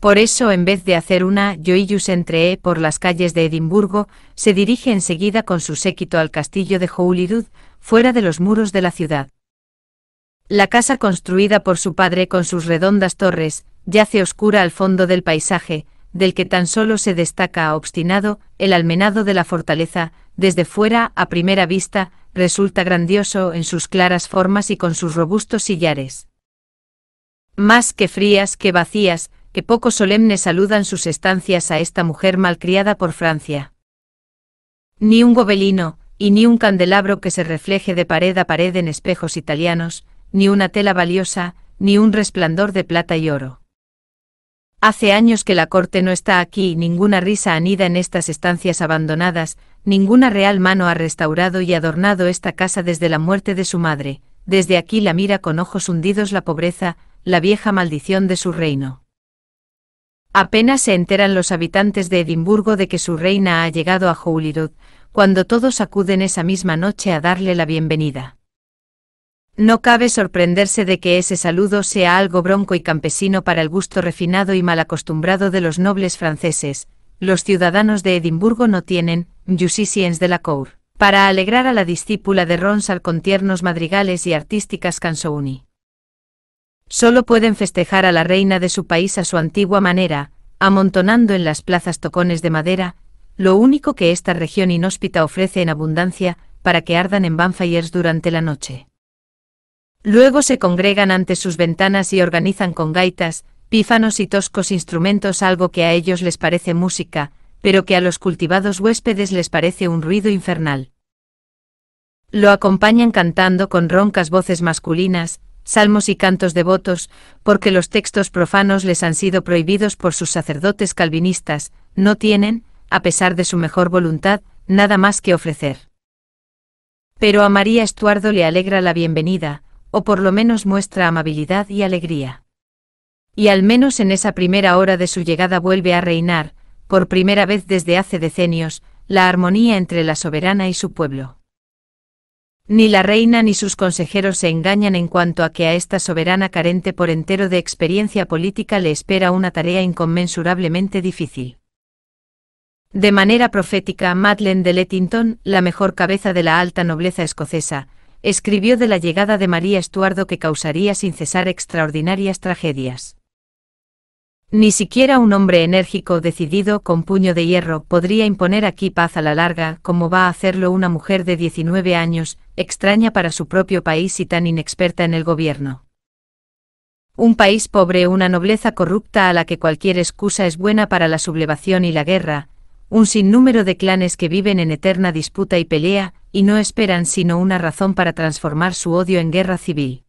Por eso, en vez de hacer una joyus entre por las calles de Edimburgo, se dirige enseguida con su séquito al castillo de Holyrood, fuera de los muros de la ciudad. La casa construida por su padre con sus redondas torres, yace oscura al fondo del paisaje, del que tan solo se destaca obstinado, el almenado de la fortaleza, desde fuera, a primera vista, resulta grandioso en sus claras formas y con sus robustos sillares. Más que frías que vacías, que poco solemnes saludan sus estancias a esta mujer malcriada por Francia. Ni un gobelino, y ni un candelabro que se refleje de pared a pared en espejos italianos, ni una tela valiosa, ni un resplandor de plata y oro. Hace años que la corte no está aquí y ninguna risa anida en estas estancias abandonadas, ninguna real mano ha restaurado y adornado esta casa desde la muerte de su madre, desde aquí la mira con ojos hundidos la pobreza, la vieja maldición de su reino. Apenas se enteran los habitantes de Edimburgo de que su reina ha llegado a Holyrood, cuando todos acuden esa misma noche a darle la bienvenida. No cabe sorprenderse de que ese saludo sea algo bronco y campesino para el gusto refinado y mal acostumbrado de los nobles franceses. Los ciudadanos de Edimburgo no tienen, Jusiciens de la Cour, para alegrar a la discípula de Ronsal con tiernos madrigales y artísticas Cansouni. Solo pueden festejar a la reina de su país a su antigua manera, amontonando en las plazas tocones de madera, lo único que esta región inhóspita ofrece en abundancia, para que ardan en Banfires durante la noche. Luego se congregan ante sus ventanas y organizan con gaitas, pífanos y toscos instrumentos algo que a ellos les parece música, pero que a los cultivados huéspedes les parece un ruido infernal. Lo acompañan cantando con roncas voces masculinas, salmos y cantos devotos, porque los textos profanos les han sido prohibidos por sus sacerdotes calvinistas, no tienen, a pesar de su mejor voluntad, nada más que ofrecer. Pero a María Estuardo le alegra la bienvenida, o por lo menos muestra amabilidad y alegría. Y al menos en esa primera hora de su llegada vuelve a reinar, por primera vez desde hace decenios, la armonía entre la soberana y su pueblo. Ni la reina ni sus consejeros se engañan en cuanto a que a esta soberana carente por entero de experiencia política le espera una tarea inconmensurablemente difícil. De manera profética, Madeleine de Lettington, la mejor cabeza de la alta nobleza escocesa, escribió de la llegada de María Estuardo que causaría sin cesar extraordinarias tragedias. Ni siquiera un hombre enérgico, decidido, con puño de hierro, podría imponer aquí paz a la larga, como va a hacerlo una mujer de 19 años, extraña para su propio país y tan inexperta en el gobierno. Un país pobre, una nobleza corrupta a la que cualquier excusa es buena para la sublevación y la guerra, un sinnúmero de clanes que viven en eterna disputa y pelea, y no esperan sino una razón para transformar su odio en guerra civil.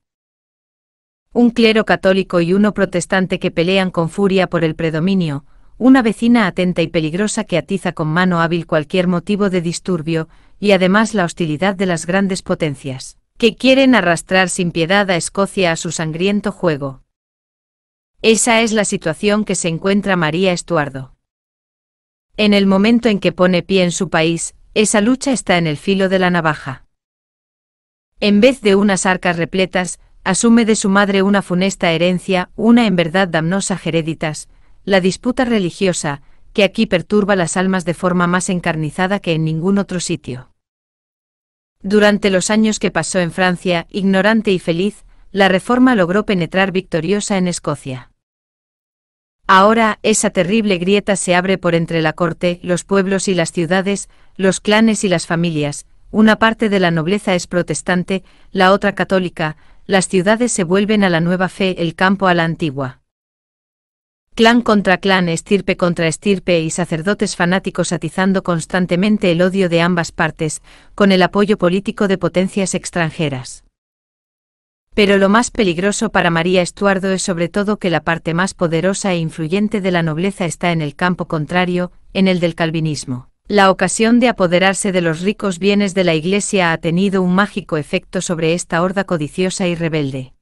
Un clero católico y uno protestante que pelean con furia por el predominio, una vecina atenta y peligrosa que atiza con mano hábil cualquier motivo de disturbio, y además la hostilidad de las grandes potencias, que quieren arrastrar sin piedad a Escocia a su sangriento juego. Esa es la situación que se encuentra María Estuardo. En el momento en que pone pie en su país, esa lucha está en el filo de la navaja. En vez de unas arcas repletas, asume de su madre una funesta herencia, una en verdad damnosa hereditas, la disputa religiosa, que aquí perturba las almas de forma más encarnizada que en ningún otro sitio. Durante los años que pasó en Francia, ignorante y feliz, la Reforma logró penetrar victoriosa en Escocia. Ahora, esa terrible grieta se abre por entre la corte, los pueblos y las ciudades, los clanes y las familias, una parte de la nobleza es protestante, la otra católica, las ciudades se vuelven a la nueva fe, el campo a la antigua. Clan contra clan, estirpe contra estirpe y sacerdotes fanáticos atizando constantemente el odio de ambas partes, con el apoyo político de potencias extranjeras. Pero lo más peligroso para María Estuardo es sobre todo que la parte más poderosa e influyente de la nobleza está en el campo contrario, en el del calvinismo. La ocasión de apoderarse de los ricos bienes de la Iglesia ha tenido un mágico efecto sobre esta horda codiciosa y rebelde.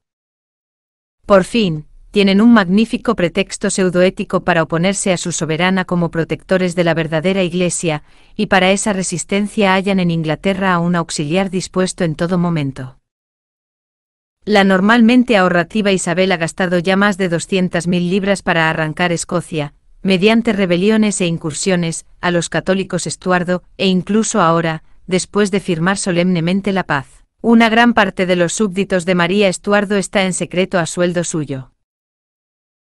Por fin, tienen un magnífico pretexto pseudoético para oponerse a su soberana como protectores de la verdadera Iglesia, y para esa resistencia hallan en Inglaterra a un auxiliar dispuesto en todo momento. La normalmente ahorrativa Isabel ha gastado ya más de 200.000 libras para arrancar Escocia, mediante rebeliones e incursiones, a los católicos Estuardo, e incluso ahora, después de firmar solemnemente la paz. Una gran parte de los súbditos de María Estuardo está en secreto a sueldo suyo.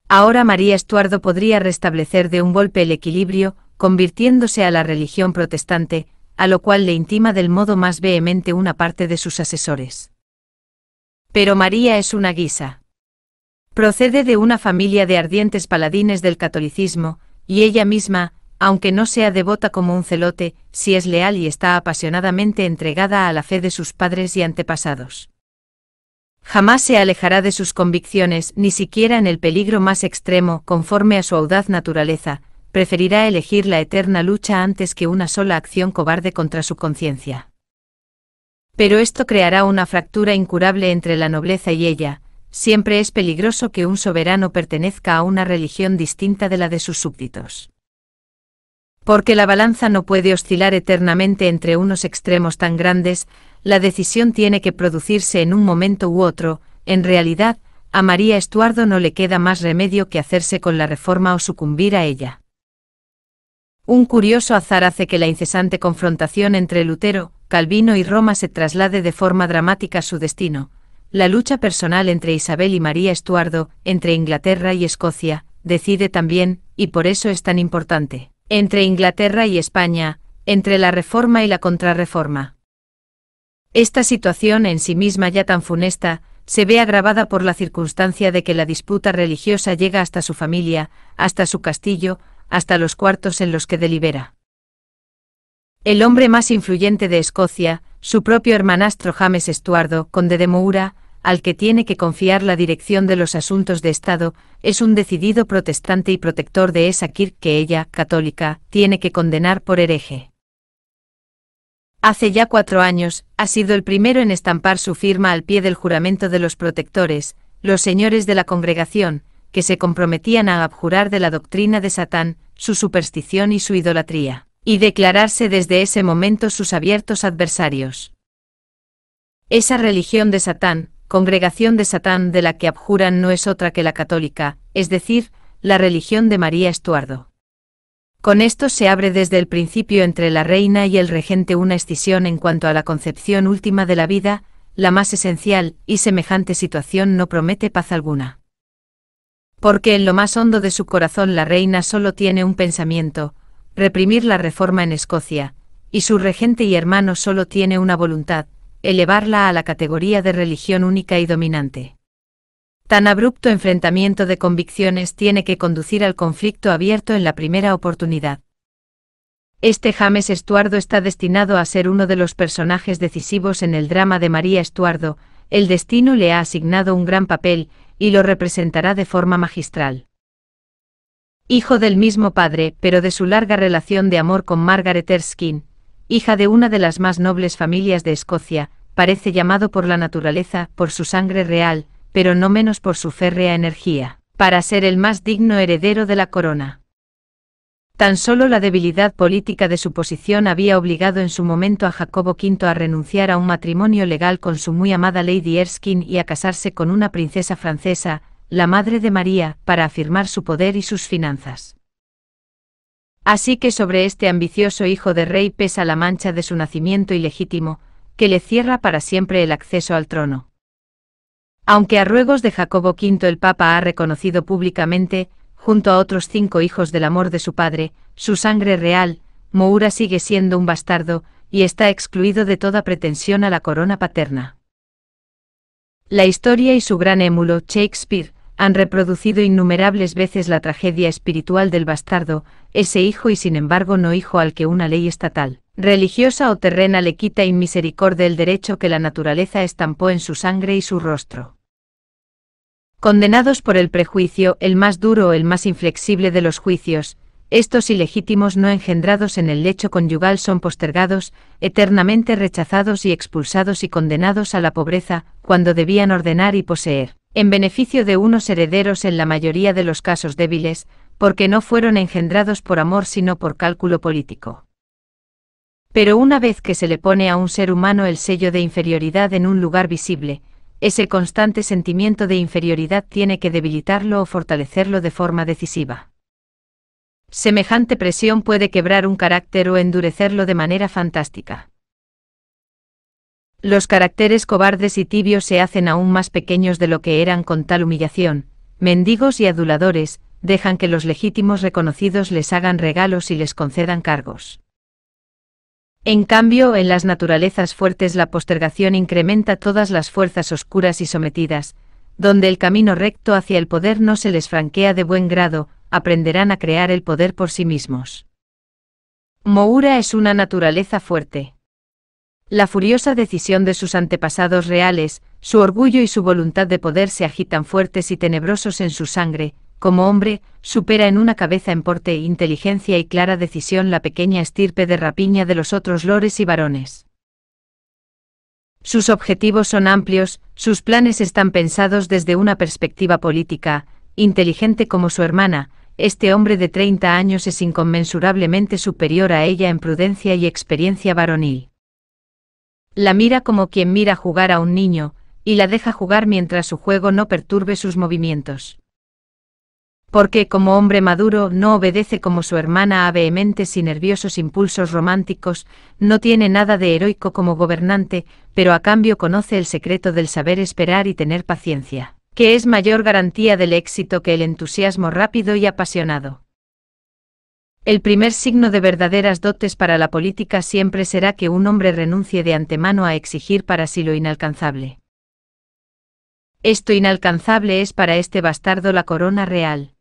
Ahora María Estuardo podría restablecer de un golpe el equilibrio, convirtiéndose a la religión protestante, a lo cual le intima del modo más vehemente una parte de sus asesores. Pero María es una guisa. Procede de una familia de ardientes paladines del catolicismo, y ella misma, aunque no sea devota como un celote, sí es leal y está apasionadamente entregada a la fe de sus padres y antepasados. Jamás se alejará de sus convicciones, ni siquiera en el peligro más extremo, conforme a su audaz naturaleza, preferirá elegir la eterna lucha antes que una sola acción cobarde contra su conciencia. Pero esto creará una fractura incurable entre la nobleza y ella, siempre es peligroso que un soberano pertenezca a una religión distinta de la de sus súbditos. Porque la balanza no puede oscilar eternamente entre unos extremos tan grandes, la decisión tiene que producirse en un momento u otro, en realidad, a María Estuardo no le queda más remedio que hacerse con la reforma o sucumbir a ella. Un curioso azar hace que la incesante confrontación entre Lutero, Calvino y Roma se traslade de forma dramática su destino, la lucha personal entre Isabel y María Estuardo, entre Inglaterra y Escocia, decide también, y por eso es tan importante, entre Inglaterra y España, entre la reforma y la contrarreforma. Esta situación en sí misma ya tan funesta, se ve agravada por la circunstancia de que la disputa religiosa llega hasta su familia, hasta su castillo, hasta los cuartos en los que delibera. El hombre más influyente de Escocia, su propio hermanastro James Estuardo, conde de Moura, al que tiene que confiar la dirección de los asuntos de Estado, es un decidido protestante y protector de esa Kirk que ella, católica, tiene que condenar por hereje. Hace ya cuatro años, ha sido el primero en estampar su firma al pie del juramento de los protectores, los señores de la congregación, que se comprometían a abjurar de la doctrina de Satán, su superstición y su idolatría y declararse desde ese momento sus abiertos adversarios. Esa religión de Satán, congregación de Satán de la que abjuran no es otra que la católica, es decir, la religión de María Estuardo. Con esto se abre desde el principio entre la reina y el regente una escisión en cuanto a la concepción última de la vida, la más esencial, y semejante situación no promete paz alguna. Porque en lo más hondo de su corazón la reina solo tiene un pensamiento, reprimir la reforma en Escocia, y su regente y hermano solo tiene una voluntad, elevarla a la categoría de religión única y dominante. Tan abrupto enfrentamiento de convicciones tiene que conducir al conflicto abierto en la primera oportunidad. Este James Estuardo está destinado a ser uno de los personajes decisivos en el drama de María Estuardo, el destino le ha asignado un gran papel, y lo representará de forma magistral. Hijo del mismo padre, pero de su larga relación de amor con Margaret Erskine, hija de una de las más nobles familias de Escocia, parece llamado por la naturaleza, por su sangre real, pero no menos por su férrea energía, para ser el más digno heredero de la corona. Tan solo la debilidad política de su posición había obligado en su momento a Jacobo V a renunciar a un matrimonio legal con su muy amada Lady Erskine y a casarse con una princesa francesa, la Madre de María, para afirmar su poder y sus finanzas. Así que sobre este ambicioso hijo de rey pesa la mancha de su nacimiento ilegítimo, que le cierra para siempre el acceso al trono. Aunque a ruegos de Jacobo V el Papa ha reconocido públicamente, junto a otros cinco hijos del amor de su padre, su sangre real, Moura sigue siendo un bastardo, y está excluido de toda pretensión a la corona paterna. La historia y su gran émulo Shakespeare han reproducido innumerables veces la tragedia espiritual del bastardo, ese hijo y sin embargo no hijo al que una ley estatal, religiosa o terrena le quita y misericordia el derecho que la naturaleza estampó en su sangre y su rostro. Condenados por el prejuicio, el más duro o el más inflexible de los juicios, estos ilegítimos no engendrados en el lecho conyugal son postergados, eternamente rechazados y expulsados y condenados a la pobreza, cuando debían ordenar y poseer en beneficio de unos herederos en la mayoría de los casos débiles, porque no fueron engendrados por amor sino por cálculo político. Pero una vez que se le pone a un ser humano el sello de inferioridad en un lugar visible, ese constante sentimiento de inferioridad tiene que debilitarlo o fortalecerlo de forma decisiva. Semejante presión puede quebrar un carácter o endurecerlo de manera fantástica. Los caracteres cobardes y tibios se hacen aún más pequeños de lo que eran con tal humillación, mendigos y aduladores, dejan que los legítimos reconocidos les hagan regalos y les concedan cargos. En cambio, en las naturalezas fuertes la postergación incrementa todas las fuerzas oscuras y sometidas, donde el camino recto hacia el poder no se les franquea de buen grado, aprenderán a crear el poder por sí mismos. Moura es una naturaleza fuerte. La furiosa decisión de sus antepasados reales, su orgullo y su voluntad de poder se agitan fuertes y tenebrosos en su sangre, como hombre, supera en una cabeza en porte, inteligencia y clara decisión la pequeña estirpe de rapiña de los otros lores y varones. Sus objetivos son amplios, sus planes están pensados desde una perspectiva política, inteligente como su hermana, este hombre de 30 años es inconmensurablemente superior a ella en prudencia y experiencia varonil. La mira como quien mira jugar a un niño, y la deja jugar mientras su juego no perturbe sus movimientos. Porque como hombre maduro no obedece como su hermana a vehementes y nerviosos impulsos románticos, no tiene nada de heroico como gobernante, pero a cambio conoce el secreto del saber esperar y tener paciencia, que es mayor garantía del éxito que el entusiasmo rápido y apasionado. El primer signo de verdaderas dotes para la política siempre será que un hombre renuncie de antemano a exigir para sí lo inalcanzable. Esto inalcanzable es para este bastardo la corona real.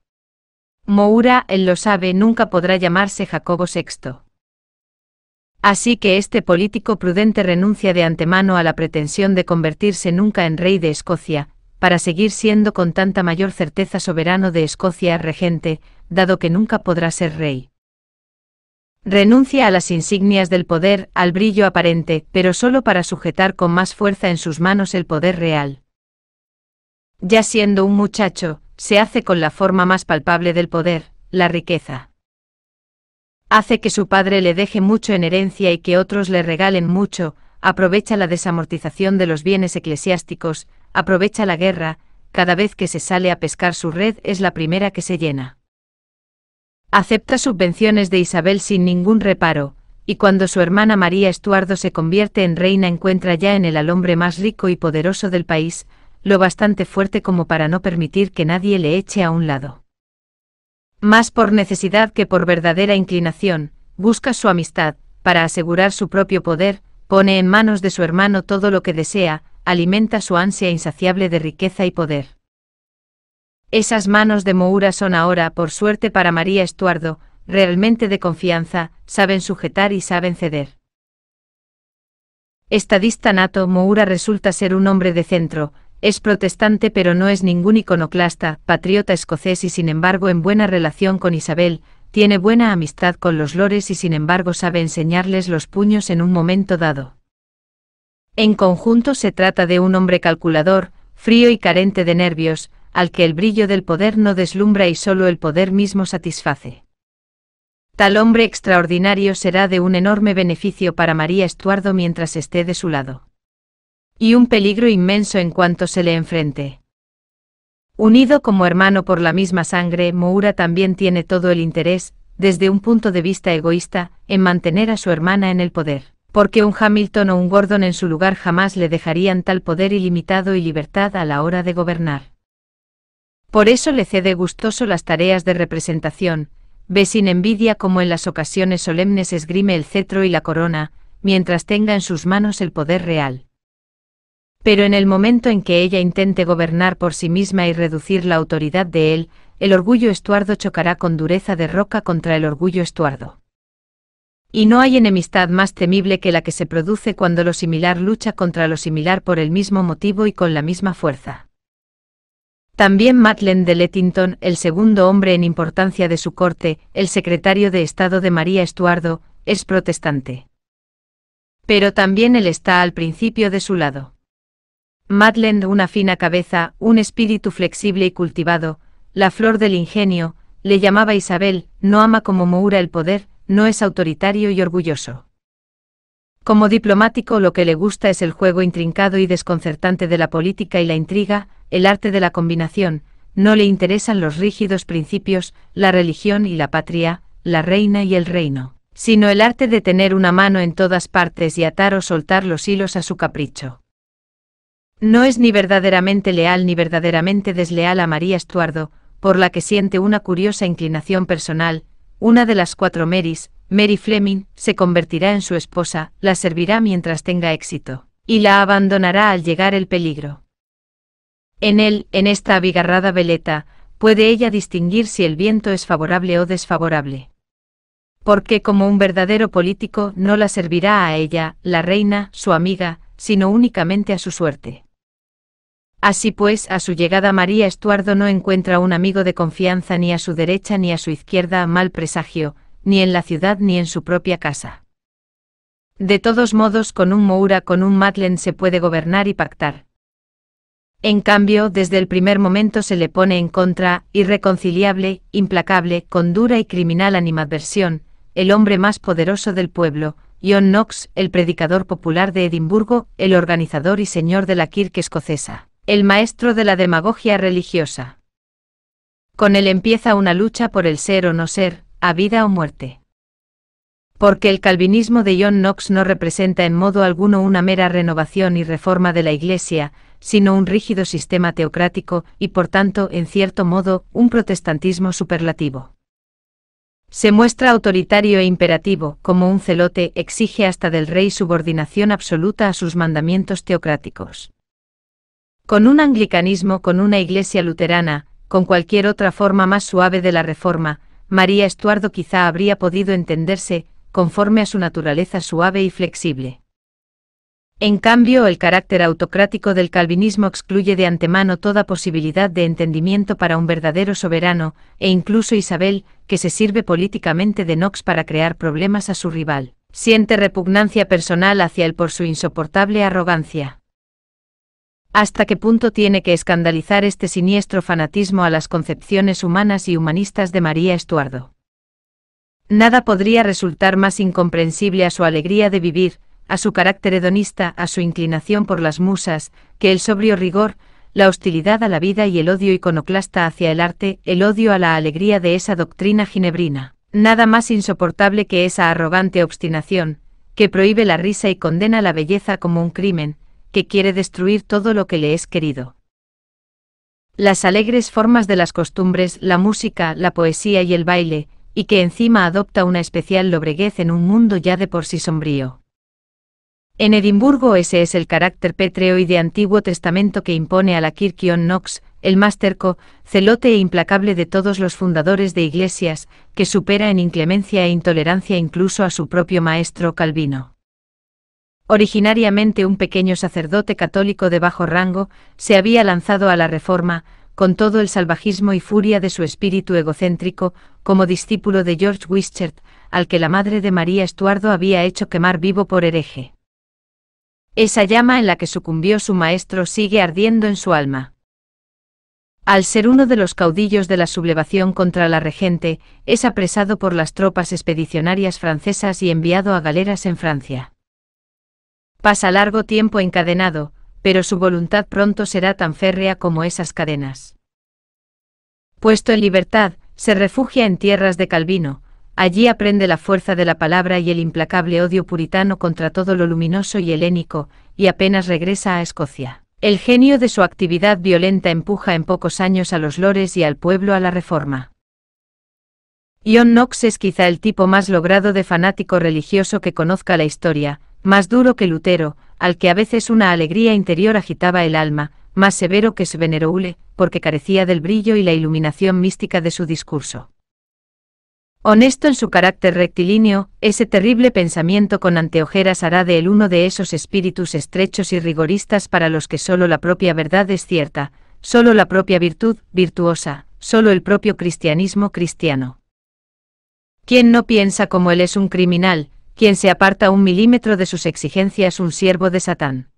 Moura, él lo sabe, nunca podrá llamarse Jacobo VI. Así que este político prudente renuncia de antemano a la pretensión de convertirse nunca en rey de Escocia, para seguir siendo con tanta mayor certeza soberano de Escocia regente, dado que nunca podrá ser rey. Renuncia a las insignias del poder, al brillo aparente, pero solo para sujetar con más fuerza en sus manos el poder real. Ya siendo un muchacho, se hace con la forma más palpable del poder, la riqueza. Hace que su padre le deje mucho en herencia y que otros le regalen mucho, aprovecha la desamortización de los bienes eclesiásticos, aprovecha la guerra, cada vez que se sale a pescar su red es la primera que se llena acepta subvenciones de Isabel sin ningún reparo, y cuando su hermana María Estuardo se convierte en reina encuentra ya en el al hombre más rico y poderoso del país, lo bastante fuerte como para no permitir que nadie le eche a un lado. Más por necesidad que por verdadera inclinación, busca su amistad, para asegurar su propio poder, pone en manos de su hermano todo lo que desea, alimenta su ansia insaciable de riqueza y poder. Esas manos de Moura son ahora, por suerte para María Estuardo, realmente de confianza, saben sujetar y saben ceder. Estadista nato, Moura resulta ser un hombre de centro, es protestante pero no es ningún iconoclasta, patriota escocés y sin embargo en buena relación con Isabel, tiene buena amistad con los lores y sin embargo sabe enseñarles los puños en un momento dado. En conjunto se trata de un hombre calculador, frío y carente de nervios, al que el brillo del poder no deslumbra y solo el poder mismo satisface. Tal hombre extraordinario será de un enorme beneficio para María Estuardo mientras esté de su lado. Y un peligro inmenso en cuanto se le enfrente. Unido como hermano por la misma sangre, Moura también tiene todo el interés, desde un punto de vista egoísta, en mantener a su hermana en el poder, porque un Hamilton o un Gordon en su lugar jamás le dejarían tal poder ilimitado y libertad a la hora de gobernar. Por eso le cede gustoso las tareas de representación, ve sin envidia como en las ocasiones solemnes esgrime el cetro y la corona, mientras tenga en sus manos el poder real. Pero en el momento en que ella intente gobernar por sí misma y reducir la autoridad de él, el orgullo estuardo chocará con dureza de roca contra el orgullo estuardo. Y no hay enemistad más temible que la que se produce cuando lo similar lucha contra lo similar por el mismo motivo y con la misma fuerza. También Madlen de Lettington, el segundo hombre en importancia de su corte, el secretario de Estado de María Estuardo, es protestante. Pero también él está al principio de su lado. Madeleine, una fina cabeza, un espíritu flexible y cultivado, la flor del ingenio, le llamaba Isabel, no ama como Moura el poder, no es autoritario y orgulloso. Como diplomático lo que le gusta es el juego intrincado y desconcertante de la política y la intriga, el arte de la combinación, no le interesan los rígidos principios, la religión y la patria, la reina y el reino, sino el arte de tener una mano en todas partes y atar o soltar los hilos a su capricho. No es ni verdaderamente leal ni verdaderamente desleal a María Estuardo, por la que siente una curiosa inclinación personal, una de las cuatro Meris, Mary Fleming, se convertirá en su esposa, la servirá mientras tenga éxito, y la abandonará al llegar el peligro. En él, en esta abigarrada veleta, puede ella distinguir si el viento es favorable o desfavorable. Porque como un verdadero político no la servirá a ella, la reina, su amiga, sino únicamente a su suerte. Así pues, a su llegada María Estuardo no encuentra un amigo de confianza ni a su derecha ni a su izquierda, mal presagio, ni en la ciudad ni en su propia casa. De todos modos, con un Moura, con un Matlen se puede gobernar y pactar. En cambio, desde el primer momento se le pone en contra, irreconciliable, implacable, con dura y criminal animadversión, el hombre más poderoso del pueblo, John Knox, el predicador popular de Edimburgo, el organizador y señor de la Kirk escocesa, el maestro de la demagogia religiosa. Con él empieza una lucha por el ser o no ser, a vida o muerte. Porque el calvinismo de John Knox no representa en modo alguno una mera renovación y reforma de la Iglesia, sino un rígido sistema teocrático y por tanto, en cierto modo, un protestantismo superlativo. Se muestra autoritario e imperativo, como un celote exige hasta del rey subordinación absoluta a sus mandamientos teocráticos. Con un anglicanismo, con una iglesia luterana, con cualquier otra forma más suave de la reforma, María Estuardo quizá habría podido entenderse, conforme a su naturaleza suave y flexible. En cambio, el carácter autocrático del calvinismo excluye de antemano toda posibilidad de entendimiento para un verdadero soberano, e incluso Isabel, que se sirve políticamente de Knox para crear problemas a su rival, siente repugnancia personal hacia él por su insoportable arrogancia. ¿Hasta qué punto tiene que escandalizar este siniestro fanatismo a las concepciones humanas y humanistas de María Estuardo? Nada podría resultar más incomprensible a su alegría de vivir, a su carácter hedonista, a su inclinación por las musas, que el sobrio rigor, la hostilidad a la vida y el odio iconoclasta hacia el arte, el odio a la alegría de esa doctrina ginebrina. Nada más insoportable que esa arrogante obstinación, que prohíbe la risa y condena la belleza como un crimen, que quiere destruir todo lo que le es querido. Las alegres formas de las costumbres, la música, la poesía y el baile, y que encima adopta una especial lobreguez en un mundo ya de por sí sombrío. En Edimburgo ese es el carácter pétreo y de Antiguo Testamento que impone a la Kirkion Knox, el más terco, celote e implacable de todos los fundadores de iglesias, que supera en inclemencia e intolerancia incluso a su propio maestro Calvino. Originariamente un pequeño sacerdote católico de bajo rango, se había lanzado a la reforma, con todo el salvajismo y furia de su espíritu egocéntrico, como discípulo de George Wishart, al que la madre de María Estuardo había hecho quemar vivo por hereje. Esa llama en la que sucumbió su maestro sigue ardiendo en su alma. Al ser uno de los caudillos de la sublevación contra la regente, es apresado por las tropas expedicionarias francesas y enviado a galeras en Francia. Pasa largo tiempo encadenado, pero su voluntad pronto será tan férrea como esas cadenas. Puesto en libertad, se refugia en tierras de Calvino, allí aprende la fuerza de la palabra y el implacable odio puritano contra todo lo luminoso y helénico, y apenas regresa a Escocia. El genio de su actividad violenta empuja en pocos años a los lores y al pueblo a la reforma. John Knox es quizá el tipo más logrado de fanático religioso que conozca la historia, más duro que Lutero, al que a veces una alegría interior agitaba el alma, más severo que Sveneroule, porque carecía del brillo y la iluminación mística de su discurso. Honesto en su carácter rectilíneo, ese terrible pensamiento con anteojeras hará de él uno de esos espíritus estrechos y rigoristas para los que solo la propia verdad es cierta, solo la propia virtud, virtuosa, solo el propio cristianismo cristiano. ¿Quién no piensa como él es un criminal, quien se aparta un milímetro de sus exigencias un siervo de Satán.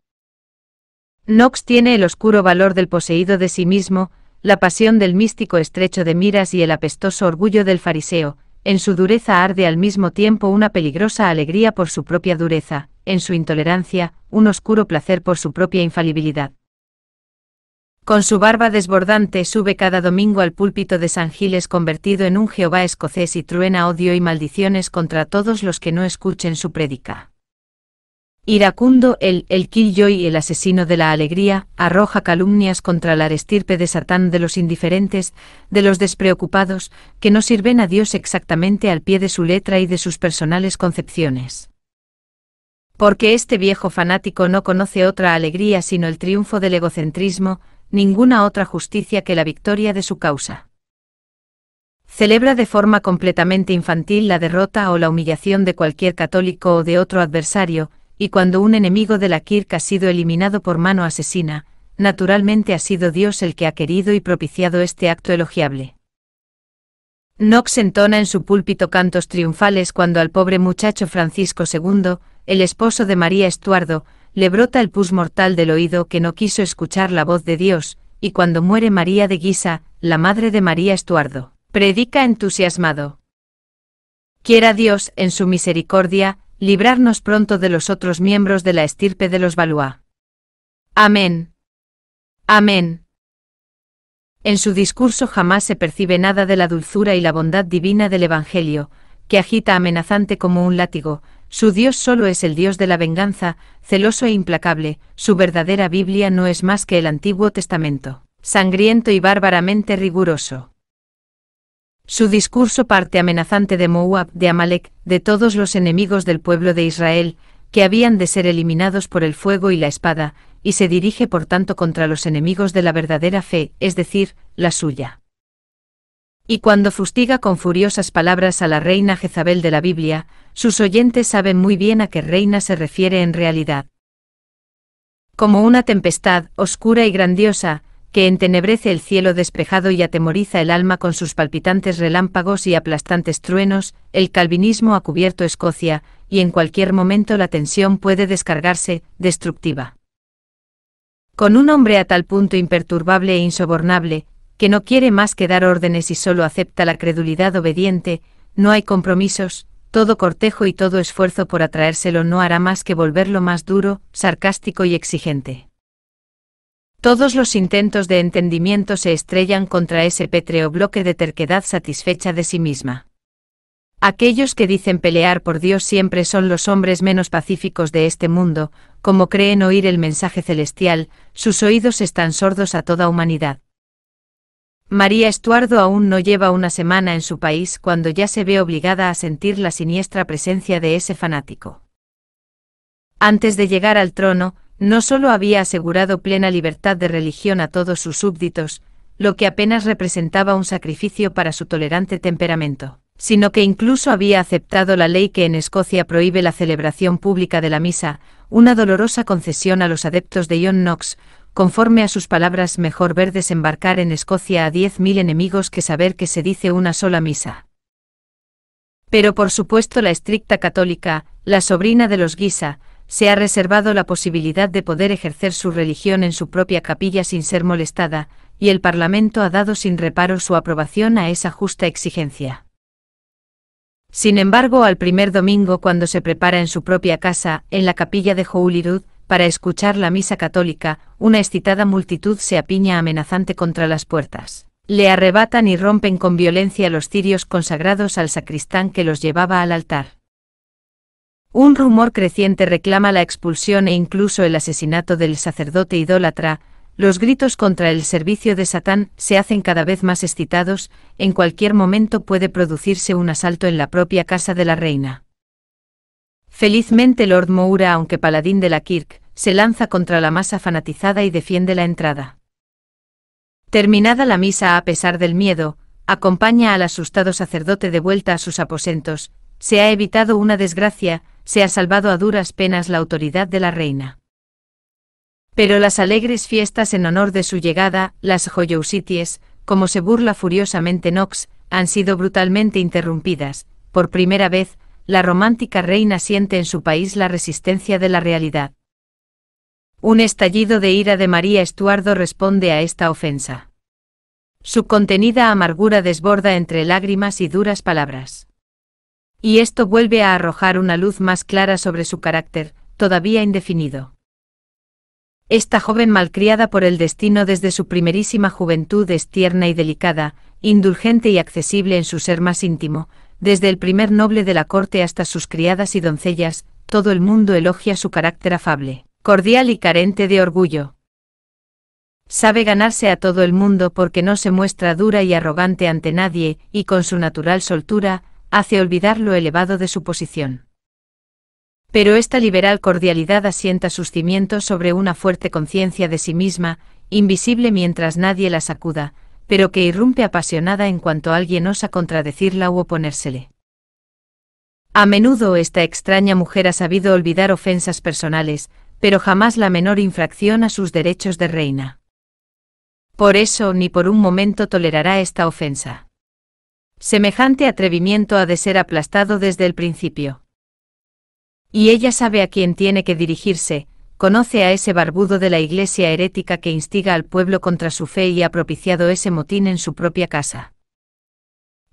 Knox tiene el oscuro valor del poseído de sí mismo, la pasión del místico estrecho de miras y el apestoso orgullo del fariseo, en su dureza arde al mismo tiempo una peligrosa alegría por su propia dureza, en su intolerancia, un oscuro placer por su propia infalibilidad. Con su barba desbordante sube cada domingo al púlpito de San Giles convertido en un Jehová escocés y truena odio y maldiciones contra todos los que no escuchen su prédica. Iracundo, el, el Killjoy y el asesino de la alegría, arroja calumnias contra la estirpe de Satán de los indiferentes, de los despreocupados, que no sirven a Dios exactamente al pie de su letra y de sus personales concepciones. Porque este viejo fanático no conoce otra alegría sino el triunfo del egocentrismo, ninguna otra justicia que la victoria de su causa. Celebra de forma completamente infantil la derrota o la humillación de cualquier católico o de otro adversario, y cuando un enemigo de la Kirk ha sido eliminado por mano asesina, naturalmente ha sido Dios el que ha querido y propiciado este acto elogiable. Knox entona en su púlpito cantos triunfales cuando al pobre muchacho Francisco II, el esposo de María Estuardo, le brota el pus mortal del oído que no quiso escuchar la voz de Dios, y cuando muere María de Guisa, la madre de María Estuardo, predica entusiasmado. Quiera Dios, en su misericordia, librarnos pronto de los otros miembros de la estirpe de los Valois. Amén. Amén. En su discurso jamás se percibe nada de la dulzura y la bondad divina del Evangelio, que agita amenazante como un látigo, su Dios solo es el Dios de la venganza, celoso e implacable, su verdadera Biblia no es más que el Antiguo Testamento, sangriento y bárbaramente riguroso. Su discurso parte amenazante de Moab, de Amalek, de todos los enemigos del pueblo de Israel, que habían de ser eliminados por el fuego y la espada, y se dirige por tanto contra los enemigos de la verdadera fe, es decir, la suya. Y cuando fustiga con furiosas palabras a la reina Jezabel de la Biblia, sus oyentes saben muy bien a qué reina se refiere en realidad. Como una tempestad, oscura y grandiosa, que entenebrece el cielo despejado y atemoriza el alma con sus palpitantes relámpagos y aplastantes truenos, el calvinismo ha cubierto Escocia, y en cualquier momento la tensión puede descargarse, destructiva. Con un hombre a tal punto imperturbable e insobornable, que no quiere más que dar órdenes y solo acepta la credulidad obediente, no hay compromisos, todo cortejo y todo esfuerzo por atraérselo no hará más que volverlo más duro, sarcástico y exigente. Todos los intentos de entendimiento se estrellan contra ese pétreo bloque de terquedad satisfecha de sí misma. Aquellos que dicen pelear por Dios siempre son los hombres menos pacíficos de este mundo, como creen oír el mensaje celestial, sus oídos están sordos a toda humanidad. María Estuardo aún no lleva una semana en su país cuando ya se ve obligada a sentir la siniestra presencia de ese fanático. Antes de llegar al trono, no solo había asegurado plena libertad de religión a todos sus súbditos, lo que apenas representaba un sacrificio para su tolerante temperamento, sino que incluso había aceptado la ley que en Escocia prohíbe la celebración pública de la misa, una dolorosa concesión a los adeptos de John Knox, conforme a sus palabras mejor ver desembarcar en Escocia a diez mil enemigos que saber que se dice una sola misa. Pero por supuesto la estricta católica, la sobrina de los Guisa, se ha reservado la posibilidad de poder ejercer su religión en su propia capilla sin ser molestada, y el Parlamento ha dado sin reparo su aprobación a esa justa exigencia. Sin embargo, al primer domingo cuando se prepara en su propia casa, en la capilla de Houlirud, para escuchar la misa católica, una excitada multitud se apiña amenazante contra las puertas. Le arrebatan y rompen con violencia los cirios consagrados al sacristán que los llevaba al altar. Un rumor creciente reclama la expulsión e incluso el asesinato del sacerdote idólatra, los gritos contra el servicio de Satán se hacen cada vez más excitados, en cualquier momento puede producirse un asalto en la propia casa de la reina. Felizmente Lord Moura, aunque paladín de la Kirk, se lanza contra la masa fanatizada y defiende la entrada. Terminada la misa a pesar del miedo, acompaña al asustado sacerdote de vuelta a sus aposentos, se ha evitado una desgracia, se ha salvado a duras penas la autoridad de la reina. Pero las alegres fiestas en honor de su llegada, las joyousities, como se burla furiosamente Knox, han sido brutalmente interrumpidas, por primera vez, la romántica reina siente en su país la resistencia de la realidad. Un estallido de ira de María Estuardo responde a esta ofensa. Su contenida amargura desborda entre lágrimas y duras palabras. Y esto vuelve a arrojar una luz más clara sobre su carácter, todavía indefinido. Esta joven malcriada por el destino desde su primerísima juventud es tierna y delicada, indulgente y accesible en su ser más íntimo, desde el primer noble de la corte hasta sus criadas y doncellas, todo el mundo elogia su carácter afable, cordial y carente de orgullo. Sabe ganarse a todo el mundo porque no se muestra dura y arrogante ante nadie, y con su natural soltura, hace olvidar lo elevado de su posición. Pero esta liberal cordialidad asienta sus cimientos sobre una fuerte conciencia de sí misma, invisible mientras nadie la sacuda, pero que irrumpe apasionada en cuanto alguien osa contradecirla u oponérsele. A menudo esta extraña mujer ha sabido olvidar ofensas personales, pero jamás la menor infracción a sus derechos de reina. Por eso ni por un momento tolerará esta ofensa. Semejante atrevimiento ha de ser aplastado desde el principio. Y ella sabe a quién tiene que dirigirse, conoce a ese barbudo de la iglesia herética que instiga al pueblo contra su fe y ha propiciado ese motín en su propia casa.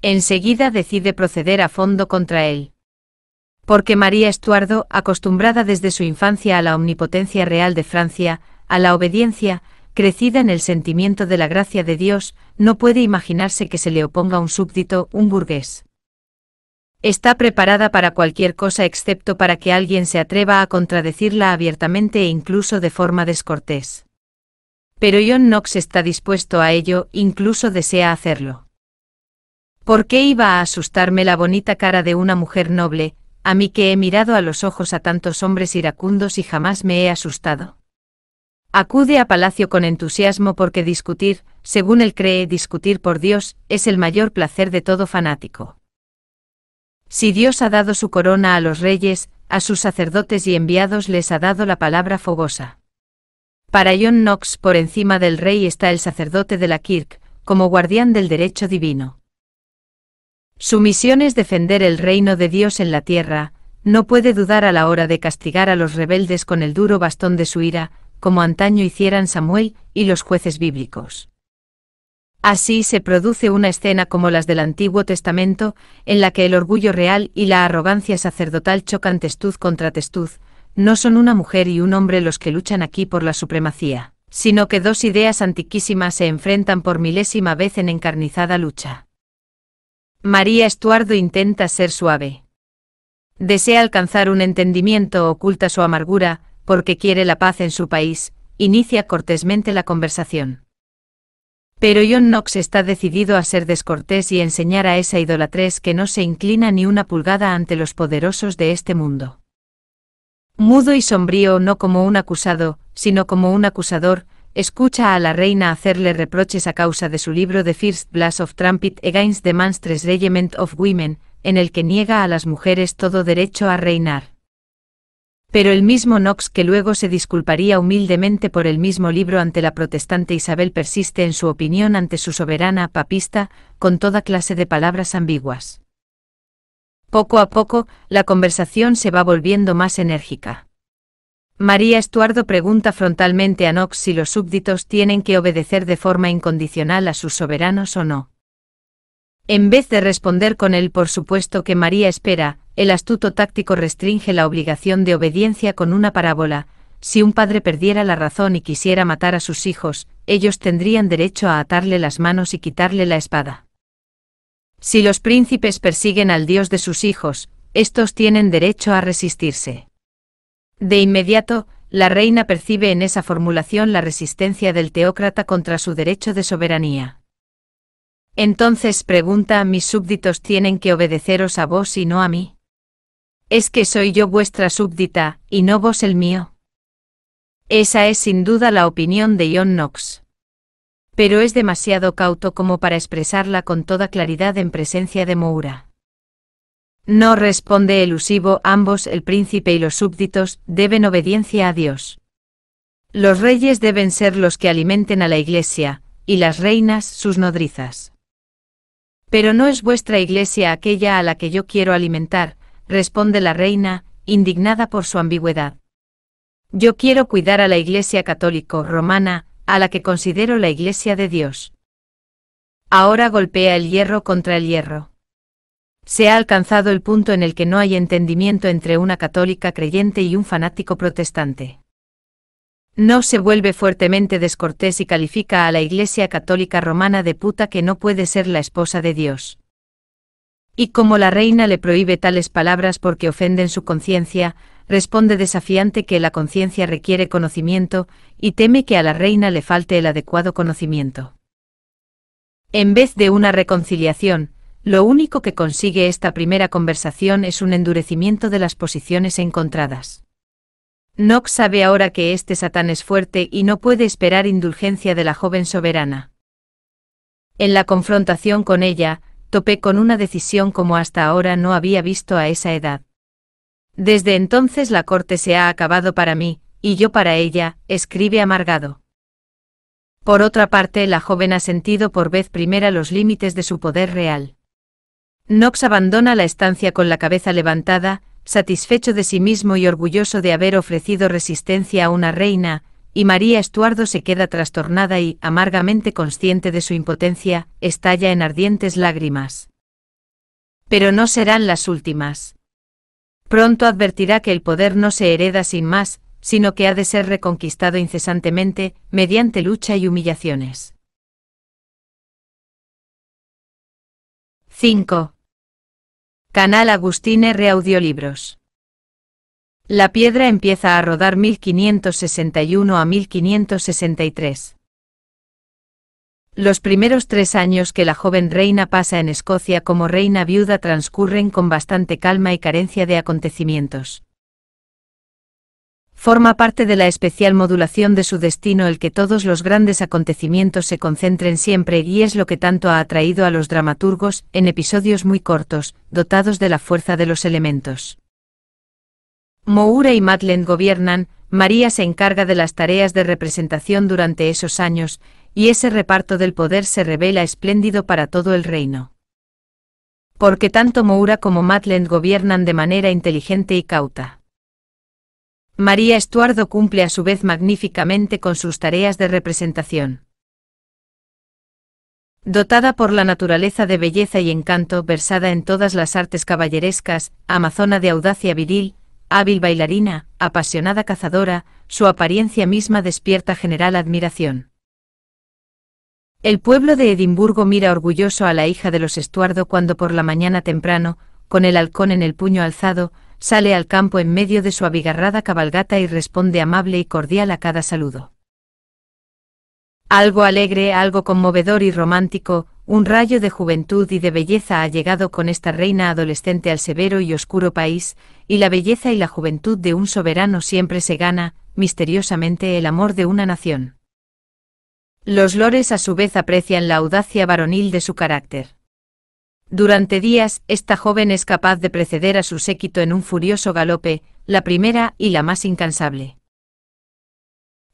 Enseguida decide proceder a fondo contra él. Porque María Estuardo, acostumbrada desde su infancia a la omnipotencia real de Francia, a la obediencia, crecida en el sentimiento de la gracia de Dios, no puede imaginarse que se le oponga un súbdito, un burgués. Está preparada para cualquier cosa excepto para que alguien se atreva a contradecirla abiertamente e incluso de forma descortés. Pero John Knox está dispuesto a ello, incluso desea hacerlo. ¿Por qué iba a asustarme la bonita cara de una mujer noble, a mí que he mirado a los ojos a tantos hombres iracundos y jamás me he asustado? Acude a Palacio con entusiasmo porque discutir, según él cree discutir por Dios, es el mayor placer de todo fanático. Si Dios ha dado su corona a los reyes, a sus sacerdotes y enviados les ha dado la palabra fogosa. Para John Knox por encima del rey está el sacerdote de la Kirk, como guardián del derecho divino. Su misión es defender el reino de Dios en la tierra, no puede dudar a la hora de castigar a los rebeldes con el duro bastón de su ira, como antaño hicieran Samuel y los jueces bíblicos. Así se produce una escena como las del Antiguo Testamento, en la que el orgullo real y la arrogancia sacerdotal chocan testud contra testud, no son una mujer y un hombre los que luchan aquí por la supremacía, sino que dos ideas antiquísimas se enfrentan por milésima vez en encarnizada lucha. María Estuardo intenta ser suave. Desea alcanzar un entendimiento, oculta su amargura, porque quiere la paz en su país, inicia cortésmente la conversación. Pero John Knox está decidido a ser descortés y enseñar a esa idolatrés que no se inclina ni una pulgada ante los poderosos de este mundo. Mudo y sombrío no como un acusado, sino como un acusador, escucha a la reina hacerle reproches a causa de su libro The First Blast of Trumpet Against the Manstres Regiment of Women, en el que niega a las mujeres todo derecho a reinar. Pero el mismo Knox que luego se disculparía humildemente por el mismo libro ante la protestante Isabel persiste en su opinión ante su soberana papista, con toda clase de palabras ambiguas. Poco a poco, la conversación se va volviendo más enérgica. María Estuardo pregunta frontalmente a Knox si los súbditos tienen que obedecer de forma incondicional a sus soberanos o no. En vez de responder con el por supuesto que María espera, el astuto táctico restringe la obligación de obediencia con una parábola. Si un padre perdiera la razón y quisiera matar a sus hijos, ellos tendrían derecho a atarle las manos y quitarle la espada. Si los príncipes persiguen al Dios de sus hijos, estos tienen derecho a resistirse. De inmediato, la reina percibe en esa formulación la resistencia del teócrata contra su derecho de soberanía. Entonces pregunta, mis súbditos tienen que obedeceros a vos y no a mí. Es que soy yo vuestra súbdita, y no vos el mío. Esa es sin duda la opinión de John Knox. Pero es demasiado cauto como para expresarla con toda claridad en presencia de Moura. No responde elusivo, ambos, el príncipe y los súbditos, deben obediencia a Dios. Los reyes deben ser los que alimenten a la iglesia, y las reinas sus nodrizas. Pero no es vuestra iglesia aquella a la que yo quiero alimentar, responde la reina, indignada por su ambigüedad. Yo quiero cuidar a la iglesia católico romana, a la que considero la iglesia de Dios. Ahora golpea el hierro contra el hierro. Se ha alcanzado el punto en el que no hay entendimiento entre una católica creyente y un fanático protestante. No se vuelve fuertemente descortés y califica a la Iglesia Católica Romana de puta que no puede ser la esposa de Dios. Y como la reina le prohíbe tales palabras porque ofenden su conciencia, responde desafiante que la conciencia requiere conocimiento, y teme que a la reina le falte el adecuado conocimiento. En vez de una reconciliación, lo único que consigue esta primera conversación es un endurecimiento de las posiciones encontradas. Nox sabe ahora que este Satán es fuerte y no puede esperar indulgencia de la joven soberana. En la confrontación con ella, topé con una decisión como hasta ahora no había visto a esa edad. Desde entonces la corte se ha acabado para mí, y yo para ella, escribe amargado. Por otra parte, la joven ha sentido por vez primera los límites de su poder real. Nox abandona la estancia con la cabeza levantada, satisfecho de sí mismo y orgulloso de haber ofrecido resistencia a una reina, y María Estuardo se queda trastornada y, amargamente consciente de su impotencia, estalla en ardientes lágrimas. Pero no serán las últimas. Pronto advertirá que el poder no se hereda sin más, sino que ha de ser reconquistado incesantemente, mediante lucha y humillaciones. 5. Canal Agustín R. Audiolibros. La piedra empieza a rodar 1561 a 1563. Los primeros tres años que la joven reina pasa en Escocia como reina viuda transcurren con bastante calma y carencia de acontecimientos forma parte de la especial modulación de su destino el que todos los grandes acontecimientos se concentren siempre y es lo que tanto ha atraído a los dramaturgos, en episodios muy cortos, dotados de la fuerza de los elementos. Moura y Madlen gobiernan, María se encarga de las tareas de representación durante esos años, y ese reparto del poder se revela espléndido para todo el reino. Porque tanto Moura como Madlen gobiernan de manera inteligente y cauta. María Estuardo cumple a su vez magníficamente con sus tareas de representación. Dotada por la naturaleza de belleza y encanto, versada en todas las artes caballerescas, amazona de audacia viril, hábil bailarina, apasionada cazadora, su apariencia misma despierta general admiración. El pueblo de Edimburgo mira orgulloso a la hija de los Estuardo cuando por la mañana temprano, con el halcón en el puño alzado, sale al campo en medio de su abigarrada cabalgata y responde amable y cordial a cada saludo. Algo alegre, algo conmovedor y romántico, un rayo de juventud y de belleza ha llegado con esta reina adolescente al severo y oscuro país, y la belleza y la juventud de un soberano siempre se gana, misteriosamente, el amor de una nación. Los lores a su vez aprecian la audacia varonil de su carácter. Durante días, esta joven es capaz de preceder a su séquito en un furioso galope, la primera y la más incansable.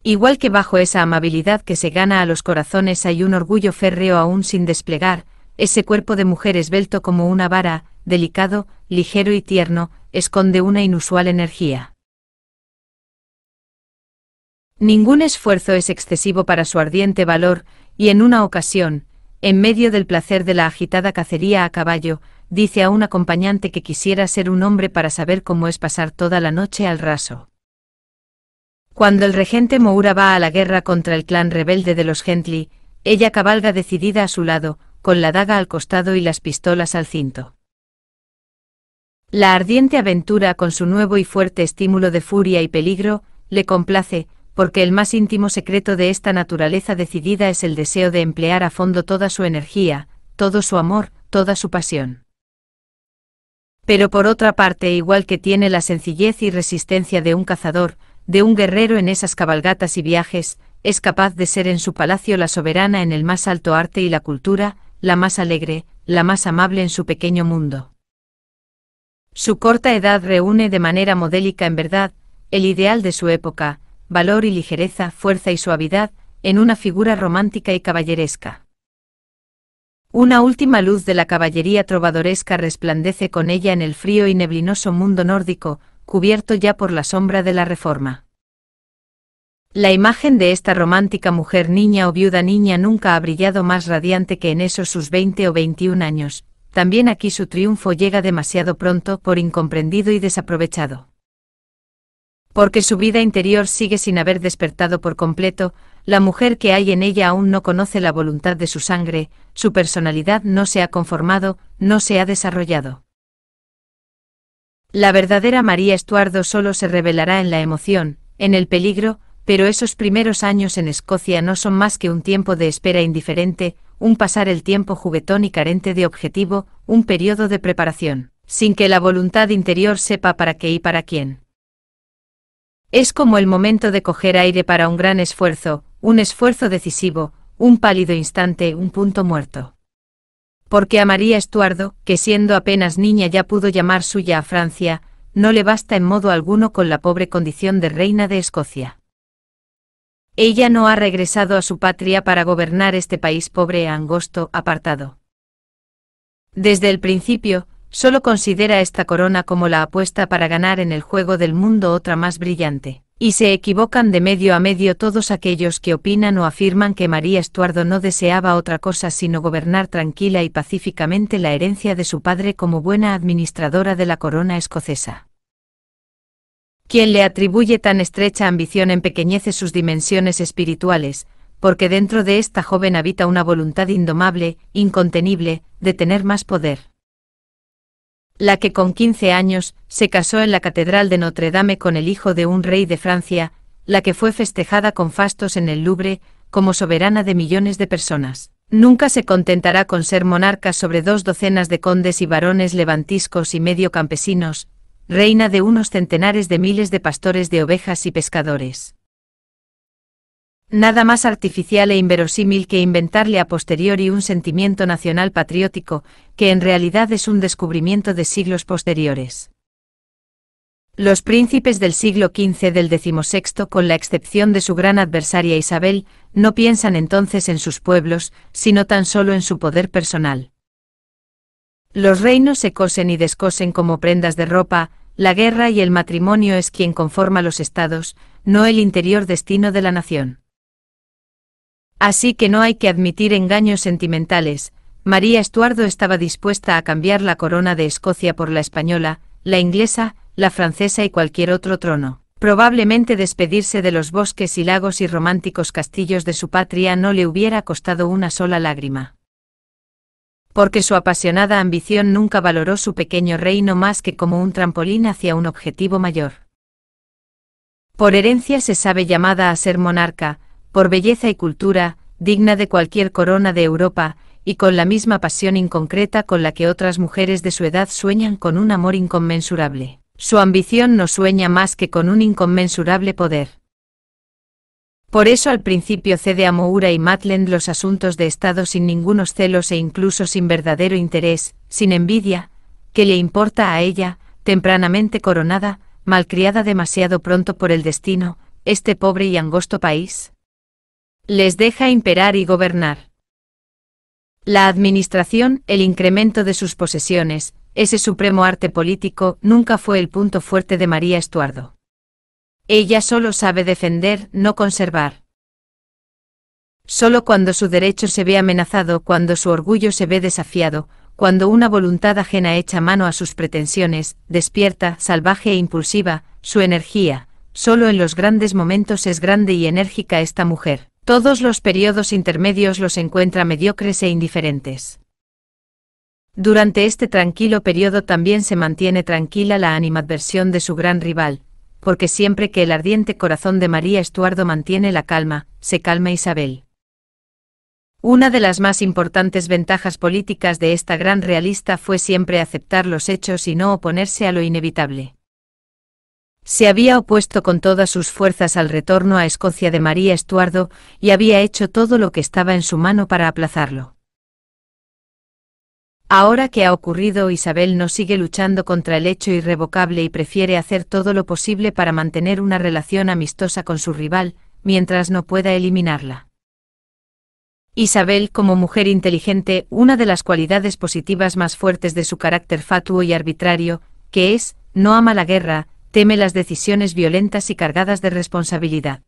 Igual que bajo esa amabilidad que se gana a los corazones hay un orgullo férreo aún sin desplegar, ese cuerpo de mujer esbelto como una vara, delicado, ligero y tierno, esconde una inusual energía. Ningún esfuerzo es excesivo para su ardiente valor, y en una ocasión, en medio del placer de la agitada cacería a caballo, dice a un acompañante que quisiera ser un hombre para saber cómo es pasar toda la noche al raso. Cuando el regente Moura va a la guerra contra el clan rebelde de los Gently, ella cabalga decidida a su lado, con la daga al costado y las pistolas al cinto. La ardiente aventura con su nuevo y fuerte estímulo de furia y peligro, le complace, porque el más íntimo secreto de esta naturaleza decidida es el deseo de emplear a fondo toda su energía, todo su amor, toda su pasión. Pero por otra parte, igual que tiene la sencillez y resistencia de un cazador, de un guerrero en esas cabalgatas y viajes, es capaz de ser en su palacio la soberana en el más alto arte y la cultura, la más alegre, la más amable en su pequeño mundo. Su corta edad reúne de manera modélica en verdad, el ideal de su época, valor y ligereza, fuerza y suavidad, en una figura romántica y caballeresca. Una última luz de la caballería trovadoresca resplandece con ella en el frío y neblinoso mundo nórdico, cubierto ya por la sombra de la reforma. La imagen de esta romántica mujer niña o viuda niña nunca ha brillado más radiante que en esos sus 20 o 21 años, también aquí su triunfo llega demasiado pronto por incomprendido y desaprovechado porque su vida interior sigue sin haber despertado por completo, la mujer que hay en ella aún no conoce la voluntad de su sangre, su personalidad no se ha conformado, no se ha desarrollado. La verdadera María Estuardo solo se revelará en la emoción, en el peligro, pero esos primeros años en Escocia no son más que un tiempo de espera indiferente, un pasar el tiempo juguetón y carente de objetivo, un periodo de preparación, sin que la voluntad interior sepa para qué y para quién. Es como el momento de coger aire para un gran esfuerzo, un esfuerzo decisivo, un pálido instante, un punto muerto. Porque a María Estuardo, que siendo apenas niña ya pudo llamar suya a Francia, no le basta en modo alguno con la pobre condición de reina de Escocia. Ella no ha regresado a su patria para gobernar este país pobre angosto, apartado. Desde el principio, Solo considera esta corona como la apuesta para ganar en el juego del mundo otra más brillante. Y se equivocan de medio a medio todos aquellos que opinan o afirman que María Estuardo no deseaba otra cosa sino gobernar tranquila y pacíficamente la herencia de su padre como buena administradora de la corona escocesa. Quien le atribuye tan estrecha ambición empequeñece sus dimensiones espirituales, porque dentro de esta joven habita una voluntad indomable, incontenible, de tener más poder la que con 15 años se casó en la Catedral de Notre Dame con el hijo de un rey de Francia, la que fue festejada con fastos en el Louvre, como soberana de millones de personas. Nunca se contentará con ser monarca sobre dos docenas de condes y varones levantiscos y medio campesinos, reina de unos centenares de miles de pastores de ovejas y pescadores. Nada más artificial e inverosímil que inventarle a posteriori un sentimiento nacional patriótico, que en realidad es un descubrimiento de siglos posteriores. Los príncipes del siglo XV del XVI, con la excepción de su gran adversaria Isabel, no piensan entonces en sus pueblos, sino tan solo en su poder personal. Los reinos se cosen y descosen como prendas de ropa, la guerra y el matrimonio es quien conforma los estados, no el interior destino de la nación. Así que no hay que admitir engaños sentimentales. María Estuardo estaba dispuesta a cambiar la corona de Escocia por la española, la inglesa, la francesa y cualquier otro trono. Probablemente despedirse de los bosques y lagos y románticos castillos de su patria no le hubiera costado una sola lágrima. Porque su apasionada ambición nunca valoró su pequeño reino más que como un trampolín hacia un objetivo mayor. Por herencia se sabe llamada a ser monarca, por belleza y cultura, digna de cualquier corona de Europa, y con la misma pasión inconcreta con la que otras mujeres de su edad sueñan con un amor inconmensurable. Su ambición no sueña más que con un inconmensurable poder. Por eso al principio cede a Moura y Matland los asuntos de Estado sin ningunos celos e incluso sin verdadero interés, sin envidia, que le importa a ella, tempranamente coronada, malcriada demasiado pronto por el destino, este pobre y angosto país les deja imperar y gobernar. La administración, el incremento de sus posesiones, ese supremo arte político, nunca fue el punto fuerte de María Estuardo. Ella solo sabe defender, no conservar. Solo cuando su derecho se ve amenazado, cuando su orgullo se ve desafiado, cuando una voluntad ajena echa mano a sus pretensiones, despierta, salvaje e impulsiva, su energía, solo en los grandes momentos es grande y enérgica esta mujer. Todos los periodos intermedios los encuentra mediocres e indiferentes. Durante este tranquilo periodo también se mantiene tranquila la animadversión de su gran rival, porque siempre que el ardiente corazón de María Estuardo mantiene la calma, se calma Isabel. Una de las más importantes ventajas políticas de esta gran realista fue siempre aceptar los hechos y no oponerse a lo inevitable se había opuesto con todas sus fuerzas al retorno a Escocia de María Estuardo, y había hecho todo lo que estaba en su mano para aplazarlo. Ahora que ha ocurrido, Isabel no sigue luchando contra el hecho irrevocable y prefiere hacer todo lo posible para mantener una relación amistosa con su rival, mientras no pueda eliminarla. Isabel, como mujer inteligente, una de las cualidades positivas más fuertes de su carácter fatuo y arbitrario, que es, no ama la guerra, teme las decisiones violentas y cargadas de responsabilidad.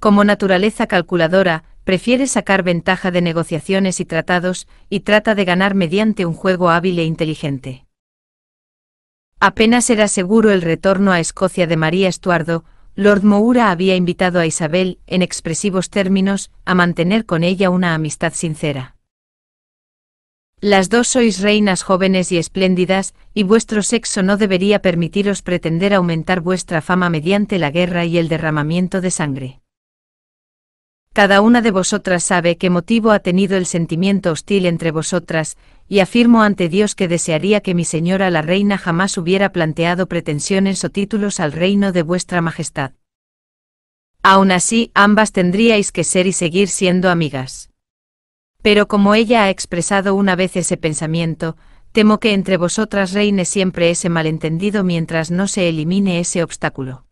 Como naturaleza calculadora, prefiere sacar ventaja de negociaciones y tratados, y trata de ganar mediante un juego hábil e inteligente. Apenas era seguro el retorno a Escocia de María Estuardo, Lord Moura había invitado a Isabel, en expresivos términos, a mantener con ella una amistad sincera. Las dos sois reinas jóvenes y espléndidas, y vuestro sexo no debería permitiros pretender aumentar vuestra fama mediante la guerra y el derramamiento de sangre. Cada una de vosotras sabe qué motivo ha tenido el sentimiento hostil entre vosotras, y afirmo ante Dios que desearía que mi señora la reina jamás hubiera planteado pretensiones o títulos al reino de vuestra majestad. Aún así, ambas tendríais que ser y seguir siendo amigas. Pero como ella ha expresado una vez ese pensamiento, temo que entre vosotras reine siempre ese malentendido mientras no se elimine ese obstáculo.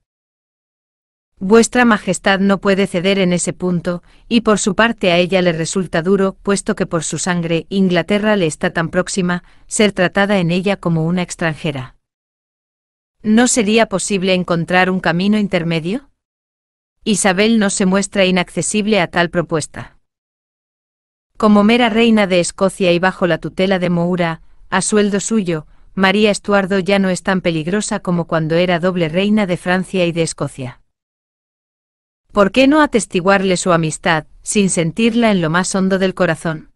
Vuestra Majestad no puede ceder en ese punto, y por su parte a ella le resulta duro, puesto que por su sangre Inglaterra le está tan próxima, ser tratada en ella como una extranjera. ¿No sería posible encontrar un camino intermedio? Isabel no se muestra inaccesible a tal propuesta. Como mera reina de Escocia y bajo la tutela de Moura, a sueldo suyo, María Estuardo ya no es tan peligrosa como cuando era doble reina de Francia y de Escocia. ¿Por qué no atestiguarle su amistad, sin sentirla en lo más hondo del corazón?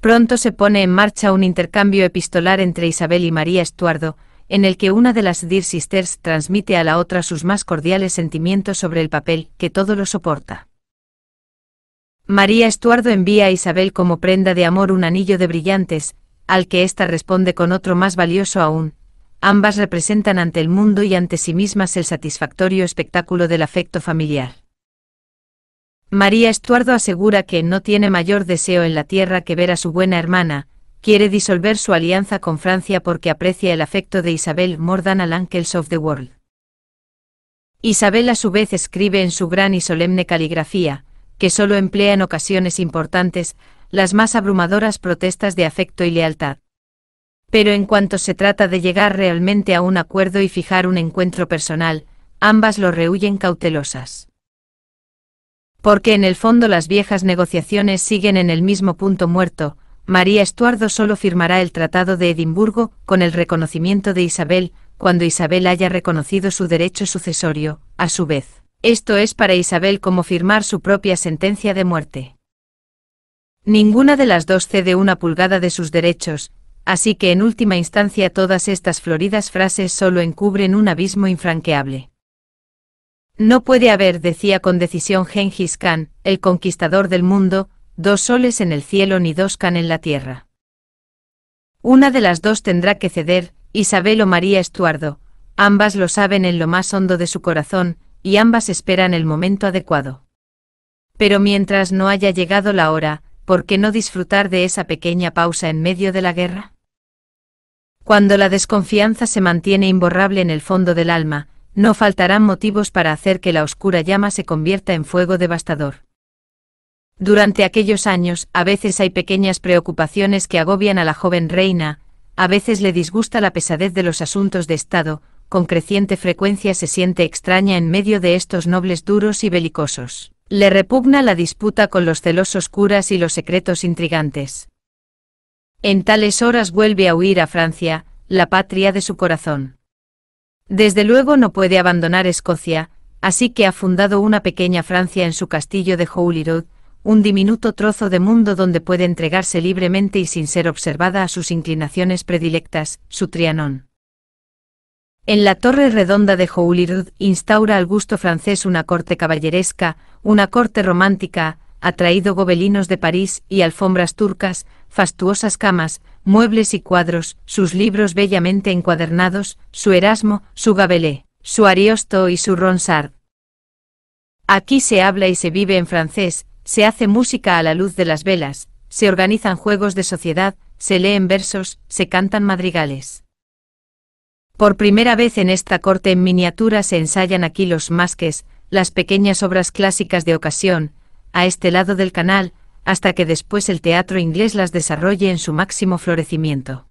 Pronto se pone en marcha un intercambio epistolar entre Isabel y María Estuardo, en el que una de las Dear Sisters transmite a la otra sus más cordiales sentimientos sobre el papel que todo lo soporta. María Estuardo envía a Isabel como prenda de amor un anillo de brillantes, al que ésta responde con otro más valioso aún. Ambas representan ante el mundo y ante sí mismas el satisfactorio espectáculo del afecto familiar. María Estuardo asegura que no tiene mayor deseo en la tierra que ver a su buena hermana, quiere disolver su alianza con Francia porque aprecia el afecto de Isabel more than all of the world. Isabel a su vez escribe en su gran y solemne caligrafía, que solo emplea en ocasiones importantes, las más abrumadoras protestas de afecto y lealtad. Pero en cuanto se trata de llegar realmente a un acuerdo y fijar un encuentro personal, ambas lo rehuyen cautelosas. Porque en el fondo las viejas negociaciones siguen en el mismo punto muerto, María Estuardo solo firmará el Tratado de Edimburgo con el reconocimiento de Isabel, cuando Isabel haya reconocido su derecho sucesorio, a su vez. Esto es para Isabel como firmar su propia sentencia de muerte. Ninguna de las dos cede una pulgada de sus derechos, así que en última instancia todas estas floridas frases solo encubren un abismo infranqueable. No puede haber, decía con decisión Genghis Khan, el conquistador del mundo, dos soles en el cielo ni dos can en la tierra. Una de las dos tendrá que ceder, Isabel o María Estuardo, ambas lo saben en lo más hondo de su corazón, y ambas esperan el momento adecuado. Pero mientras no haya llegado la hora, ¿por qué no disfrutar de esa pequeña pausa en medio de la guerra? Cuando la desconfianza se mantiene imborrable en el fondo del alma, no faltarán motivos para hacer que la oscura llama se convierta en fuego devastador. Durante aquellos años, a veces hay pequeñas preocupaciones que agobian a la joven reina, a veces le disgusta la pesadez de los asuntos de Estado, con creciente frecuencia se siente extraña en medio de estos nobles duros y belicosos. Le repugna la disputa con los celosos curas y los secretos intrigantes. En tales horas vuelve a huir a Francia, la patria de su corazón. Desde luego no puede abandonar Escocia, así que ha fundado una pequeña Francia en su castillo de Holyrood, un diminuto trozo de mundo donde puede entregarse libremente y sin ser observada a sus inclinaciones predilectas, su Trianón. En la Torre Redonda de Joulirud instaura al gusto francés una corte caballeresca, una corte romántica, ha traído gobelinos de París y alfombras turcas, fastuosas camas, muebles y cuadros, sus libros bellamente encuadernados, su Erasmo, su Gabelé, su Ariosto y su Ronsard. Aquí se habla y se vive en francés, se hace música a la luz de las velas, se organizan juegos de sociedad, se leen versos, se cantan madrigales. Por primera vez en esta corte en miniatura se ensayan aquí los masques, las pequeñas obras clásicas de ocasión, a este lado del canal, hasta que después el teatro inglés las desarrolle en su máximo florecimiento.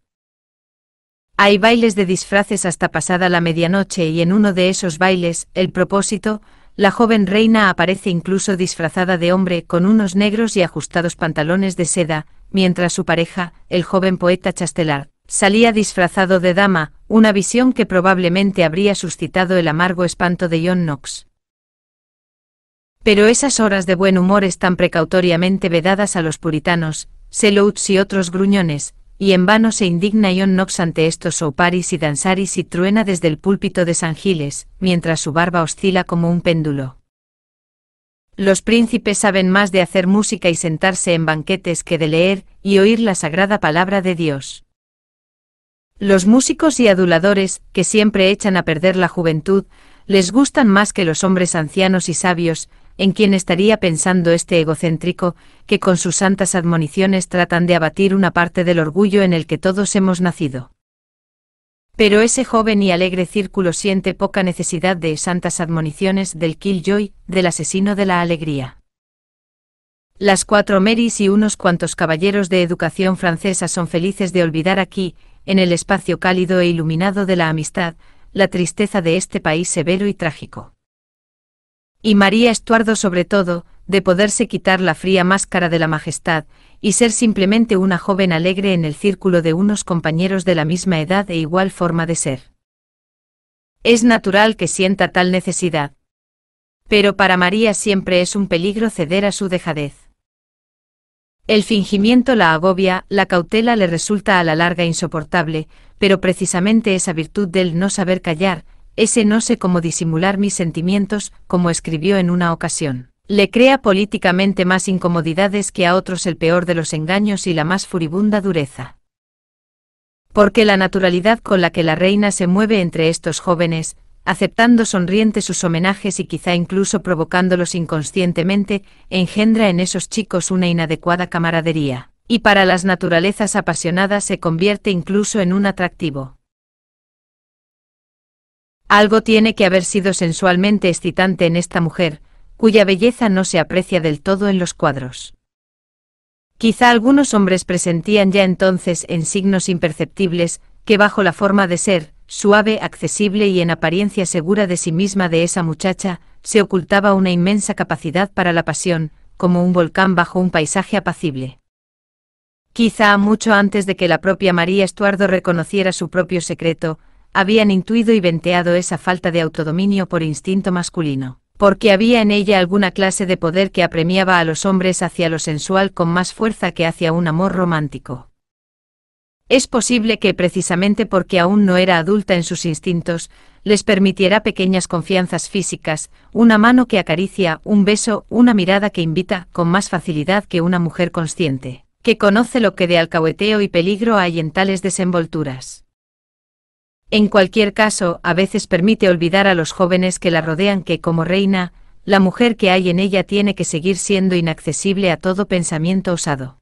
Hay bailes de disfraces hasta pasada la medianoche y en uno de esos bailes, el propósito, la joven reina aparece incluso disfrazada de hombre con unos negros y ajustados pantalones de seda, mientras su pareja, el joven poeta Chastelard, salía disfrazado de dama, una visión que probablemente habría suscitado el amargo espanto de John Knox. Pero esas horas de buen humor están precautoriamente vedadas a los puritanos, Selouts y otros gruñones, y en vano se indigna John Knox ante estos soparis y danzaris y truena desde el púlpito de San Giles, mientras su barba oscila como un péndulo. Los príncipes saben más de hacer música y sentarse en banquetes que de leer y oír la sagrada palabra de Dios. Los músicos y aduladores, que siempre echan a perder la juventud, les gustan más que los hombres ancianos y sabios, en quien estaría pensando este egocéntrico, que con sus santas admoniciones tratan de abatir una parte del orgullo en el que todos hemos nacido. Pero ese joven y alegre círculo siente poca necesidad de santas admoniciones del Killjoy, del asesino de la alegría. Las cuatro Marys y unos cuantos caballeros de educación francesa son felices de olvidar aquí, en el espacio cálido e iluminado de la amistad, la tristeza de este país severo y trágico. Y María Estuardo sobre todo, de poderse quitar la fría máscara de la majestad, y ser simplemente una joven alegre en el círculo de unos compañeros de la misma edad e igual forma de ser. Es natural que sienta tal necesidad. Pero para María siempre es un peligro ceder a su dejadez. El fingimiento la agobia, la cautela le resulta a la larga insoportable, pero precisamente esa virtud del no saber callar, ese no sé cómo disimular mis sentimientos, como escribió en una ocasión. Le crea políticamente más incomodidades que a otros el peor de los engaños y la más furibunda dureza. Porque la naturalidad con la que la reina se mueve entre estos jóvenes, aceptando sonriente sus homenajes y quizá incluso provocándolos inconscientemente, engendra en esos chicos una inadecuada camaradería, y para las naturalezas apasionadas se convierte incluso en un atractivo. Algo tiene que haber sido sensualmente excitante en esta mujer, cuya belleza no se aprecia del todo en los cuadros. Quizá algunos hombres presentían ya entonces en signos imperceptibles, que bajo la forma de ser, suave, accesible y en apariencia segura de sí misma de esa muchacha, se ocultaba una inmensa capacidad para la pasión, como un volcán bajo un paisaje apacible. Quizá mucho antes de que la propia María Estuardo reconociera su propio secreto, habían intuido y venteado esa falta de autodominio por instinto masculino, porque había en ella alguna clase de poder que apremiaba a los hombres hacia lo sensual con más fuerza que hacia un amor romántico. Es posible que, precisamente porque aún no era adulta en sus instintos, les permitiera pequeñas confianzas físicas, una mano que acaricia, un beso, una mirada que invita, con más facilidad que una mujer consciente, que conoce lo que de alcahueteo y peligro hay en tales desenvolturas. En cualquier caso, a veces permite olvidar a los jóvenes que la rodean que, como reina, la mujer que hay en ella tiene que seguir siendo inaccesible a todo pensamiento osado.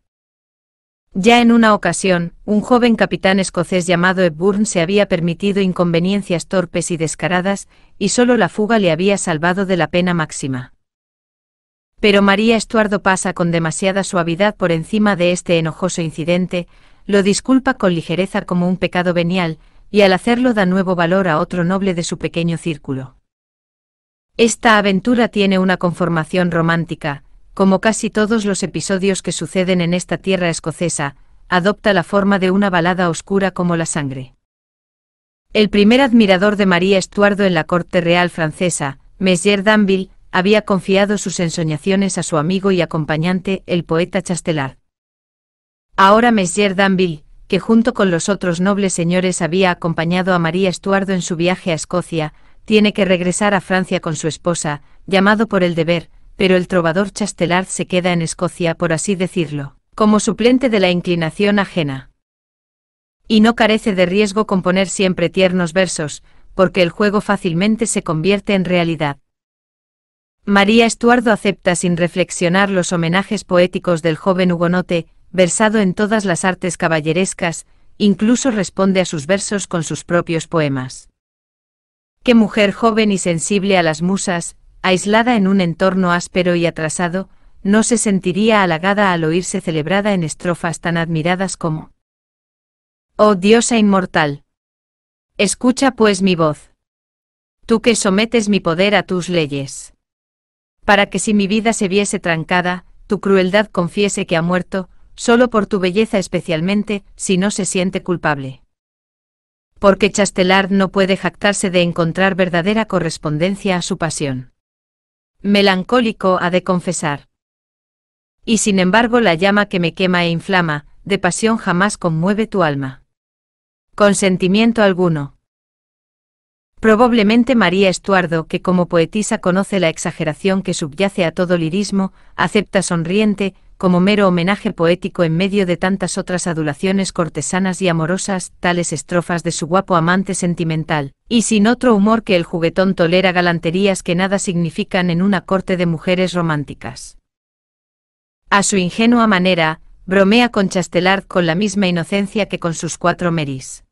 Ya en una ocasión, un joven capitán escocés llamado Hepburn se había permitido inconveniencias torpes y descaradas, y solo la fuga le había salvado de la pena máxima. Pero María Estuardo pasa con demasiada suavidad por encima de este enojoso incidente, lo disculpa con ligereza como un pecado venial, y al hacerlo da nuevo valor a otro noble de su pequeño círculo. Esta aventura tiene una conformación romántica, como casi todos los episodios que suceden en esta tierra escocesa, adopta la forma de una balada oscura como la sangre. El primer admirador de María Estuardo en la corte real francesa, Messier d'Anville, había confiado sus ensoñaciones a su amigo y acompañante, el poeta Chastelar. Ahora Messier d'Anville, que junto con los otros nobles señores había acompañado a María Estuardo en su viaje a Escocia, tiene que regresar a Francia con su esposa, llamado por el deber, pero el trovador Chastelard se queda en Escocia, por así decirlo, como suplente de la inclinación ajena. Y no carece de riesgo componer siempre tiernos versos, porque el juego fácilmente se convierte en realidad. María Estuardo acepta sin reflexionar los homenajes poéticos del joven hugonote, versado en todas las artes caballerescas, incluso responde a sus versos con sus propios poemas. Qué mujer joven y sensible a las musas, aislada en un entorno áspero y atrasado, no se sentiría halagada al oírse celebrada en estrofas tan admiradas como Oh diosa inmortal. Escucha pues mi voz. Tú que sometes mi poder a tus leyes. Para que si mi vida se viese trancada, tu crueldad confiese que ha muerto, solo por tu belleza especialmente, si no se siente culpable. Porque Chastelard no puede jactarse de encontrar verdadera correspondencia a su pasión. Melancólico ha de confesar. Y sin embargo la llama que me quema e inflama, de pasión jamás conmueve tu alma. Con sentimiento alguno. Probablemente María Estuardo, que como poetisa conoce la exageración que subyace a todo lirismo, acepta sonriente, como mero homenaje poético en medio de tantas otras adulaciones cortesanas y amorosas, tales estrofas de su guapo amante sentimental, y sin otro humor que el juguetón tolera galanterías que nada significan en una corte de mujeres románticas. A su ingenua manera, bromea con Chastelard con la misma inocencia que con sus cuatro meris.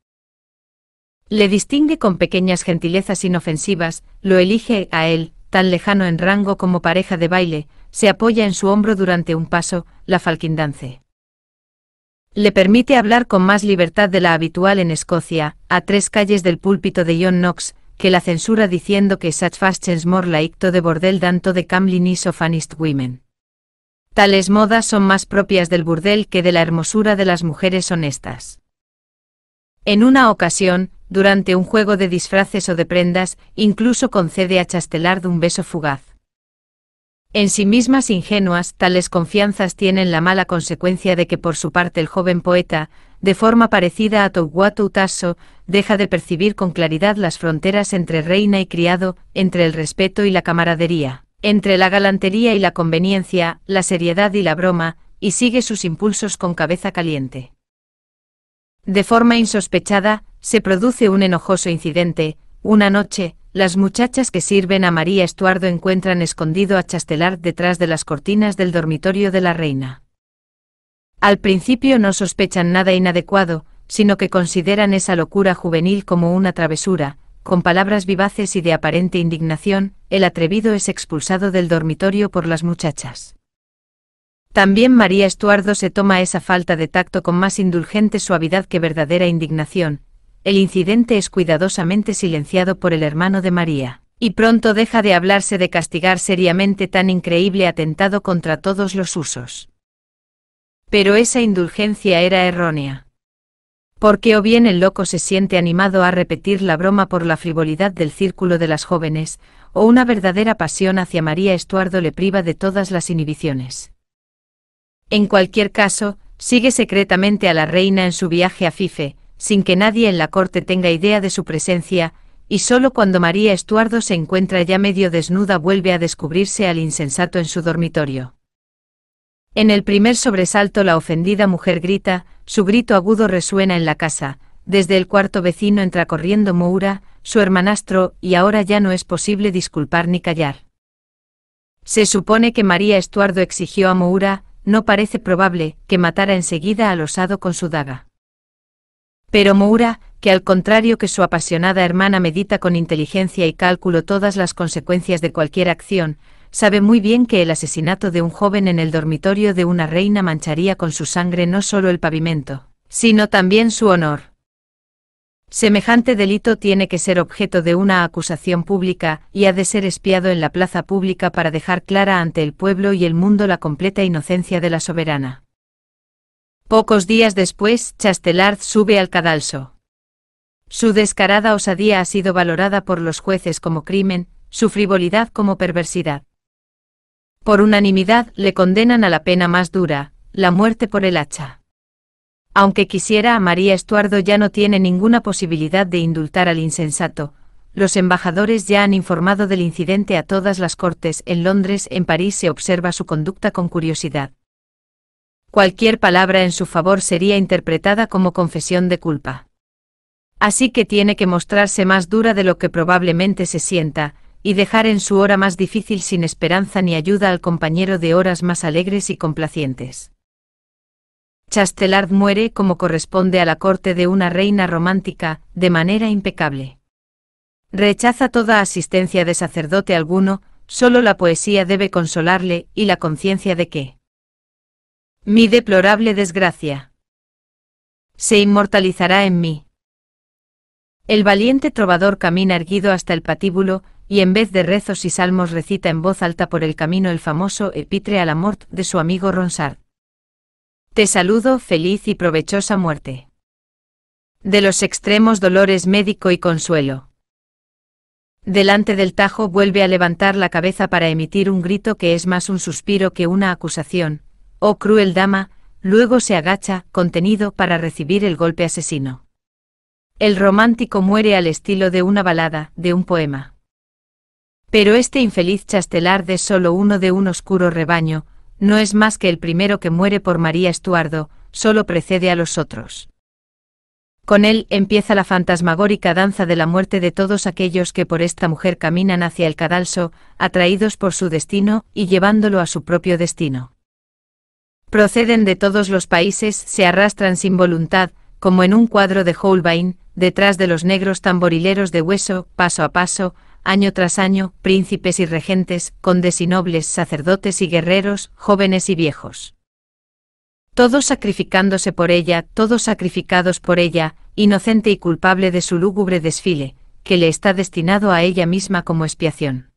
Le distingue con pequeñas gentilezas inofensivas, lo elige a él, tan lejano en rango como pareja de baile, se apoya en su hombro durante un paso, la falquindance. Le permite hablar con más libertad de la habitual en Escocia, a tres calles del púlpito de John Knox, que la censura diciendo que such fashions more like to de bordel tanto de camlinis o fanist women. Tales modas son más propias del burdel que de la hermosura de las mujeres honestas. En una ocasión, durante un juego de disfraces o de prendas, incluso concede a Chastelard un beso fugaz. En sí mismas ingenuas, tales confianzas tienen la mala consecuencia de que por su parte el joven poeta, de forma parecida a Toguato Utasso, deja de percibir con claridad las fronteras entre reina y criado, entre el respeto y la camaradería, entre la galantería y la conveniencia, la seriedad y la broma, y sigue sus impulsos con cabeza caliente. De forma insospechada, se produce un enojoso incidente, una noche, las muchachas que sirven a María Estuardo encuentran escondido a Chastelard detrás de las cortinas del dormitorio de la reina. Al principio no sospechan nada inadecuado, sino que consideran esa locura juvenil como una travesura, con palabras vivaces y de aparente indignación, el atrevido es expulsado del dormitorio por las muchachas. También María Estuardo se toma esa falta de tacto con más indulgente suavidad que verdadera indignación, el incidente es cuidadosamente silenciado por el hermano de María, y pronto deja de hablarse de castigar seriamente tan increíble atentado contra todos los usos. Pero esa indulgencia era errónea. Porque o bien el loco se siente animado a repetir la broma por la frivolidad del círculo de las jóvenes, o una verdadera pasión hacia María Estuardo le priva de todas las inhibiciones. En cualquier caso, sigue secretamente a la reina en su viaje a Fife, sin que nadie en la corte tenga idea de su presencia, y solo cuando María Estuardo se encuentra ya medio desnuda vuelve a descubrirse al insensato en su dormitorio. En el primer sobresalto la ofendida mujer grita, su grito agudo resuena en la casa, desde el cuarto vecino entra corriendo Moura, su hermanastro, y ahora ya no es posible disculpar ni callar. Se supone que María Estuardo exigió a Moura, no parece probable, que matara enseguida al osado con su daga. Pero Moura, que al contrario que su apasionada hermana medita con inteligencia y cálculo todas las consecuencias de cualquier acción, sabe muy bien que el asesinato de un joven en el dormitorio de una reina mancharía con su sangre no solo el pavimento, sino también su honor. Semejante delito tiene que ser objeto de una acusación pública y ha de ser espiado en la plaza pública para dejar clara ante el pueblo y el mundo la completa inocencia de la soberana. Pocos días después, Chastelard sube al cadalso. Su descarada osadía ha sido valorada por los jueces como crimen, su frivolidad como perversidad. Por unanimidad le condenan a la pena más dura, la muerte por el hacha. Aunque quisiera, a María Estuardo ya no tiene ninguna posibilidad de indultar al insensato. Los embajadores ya han informado del incidente a todas las cortes, en Londres, en París se observa su conducta con curiosidad cualquier palabra en su favor sería interpretada como confesión de culpa. Así que tiene que mostrarse más dura de lo que probablemente se sienta, y dejar en su hora más difícil sin esperanza ni ayuda al compañero de horas más alegres y complacientes. Chastelard muere como corresponde a la corte de una reina romántica, de manera impecable. Rechaza toda asistencia de sacerdote alguno, solo la poesía debe consolarle y la conciencia de que, mi deplorable desgracia. Se inmortalizará en mí. El valiente trovador camina erguido hasta el patíbulo, y en vez de rezos y salmos recita en voz alta por el camino el famoso Epitre a la mort de su amigo Ronsard. Te saludo, feliz y provechosa muerte. De los extremos dolores médico y consuelo. Delante del tajo vuelve a levantar la cabeza para emitir un grito que es más un suspiro que una acusación, oh cruel dama, luego se agacha, contenido, para recibir el golpe asesino. El romántico muere al estilo de una balada, de un poema. Pero este infeliz chastelar de solo uno de un oscuro rebaño, no es más que el primero que muere por María Estuardo, solo precede a los otros. Con él empieza la fantasmagórica danza de la muerte de todos aquellos que por esta mujer caminan hacia el cadalso, atraídos por su destino y llevándolo a su propio destino. Proceden de todos los países, se arrastran sin voluntad, como en un cuadro de Holbein, detrás de los negros tamborileros de hueso, paso a paso, año tras año, príncipes y regentes, condes y nobles, sacerdotes y guerreros, jóvenes y viejos. Todos sacrificándose por ella, todos sacrificados por ella, inocente y culpable de su lúgubre desfile, que le está destinado a ella misma como expiación.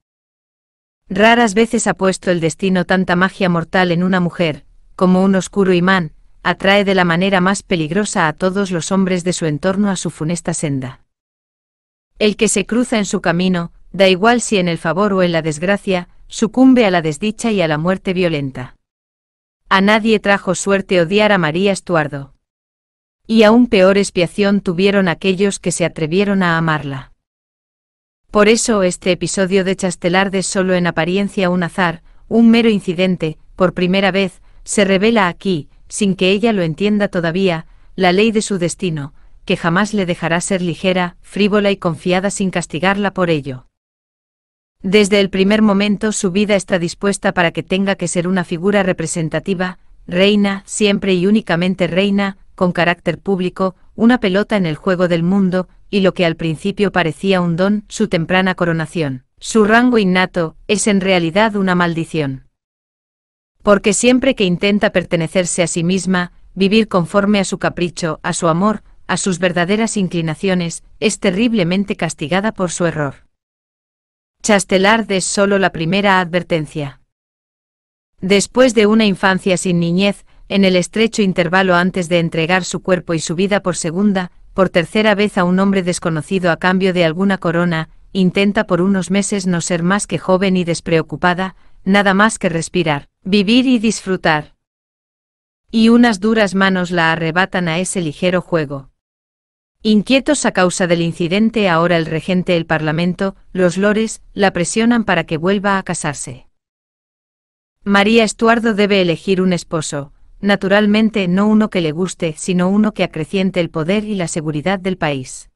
Raras veces ha puesto el destino tanta magia mortal en una mujer, como un oscuro imán, atrae de la manera más peligrosa a todos los hombres de su entorno a su funesta senda. El que se cruza en su camino, da igual si en el favor o en la desgracia, sucumbe a la desdicha y a la muerte violenta. A nadie trajo suerte odiar a María Estuardo. Y aún peor expiación tuvieron aquellos que se atrevieron a amarla. Por eso este episodio de Chastelar es solo en apariencia un azar, un mero incidente, por primera vez, se revela aquí, sin que ella lo entienda todavía, la ley de su destino, que jamás le dejará ser ligera, frívola y confiada sin castigarla por ello. Desde el primer momento su vida está dispuesta para que tenga que ser una figura representativa, reina, siempre y únicamente reina, con carácter público, una pelota en el juego del mundo, y lo que al principio parecía un don, su temprana coronación, su rango innato, es en realidad una maldición. Porque siempre que intenta pertenecerse a sí misma, vivir conforme a su capricho, a su amor, a sus verdaderas inclinaciones, es terriblemente castigada por su error. Chastelard es solo la primera advertencia. Después de una infancia sin niñez, en el estrecho intervalo antes de entregar su cuerpo y su vida por segunda, por tercera vez a un hombre desconocido a cambio de alguna corona, intenta por unos meses no ser más que joven y despreocupada, nada más que respirar, vivir y disfrutar. Y unas duras manos la arrebatan a ese ligero juego. Inquietos a causa del incidente, ahora el regente, el Parlamento, los lores, la presionan para que vuelva a casarse. María Estuardo debe elegir un esposo, naturalmente no uno que le guste, sino uno que acreciente el poder y la seguridad del país.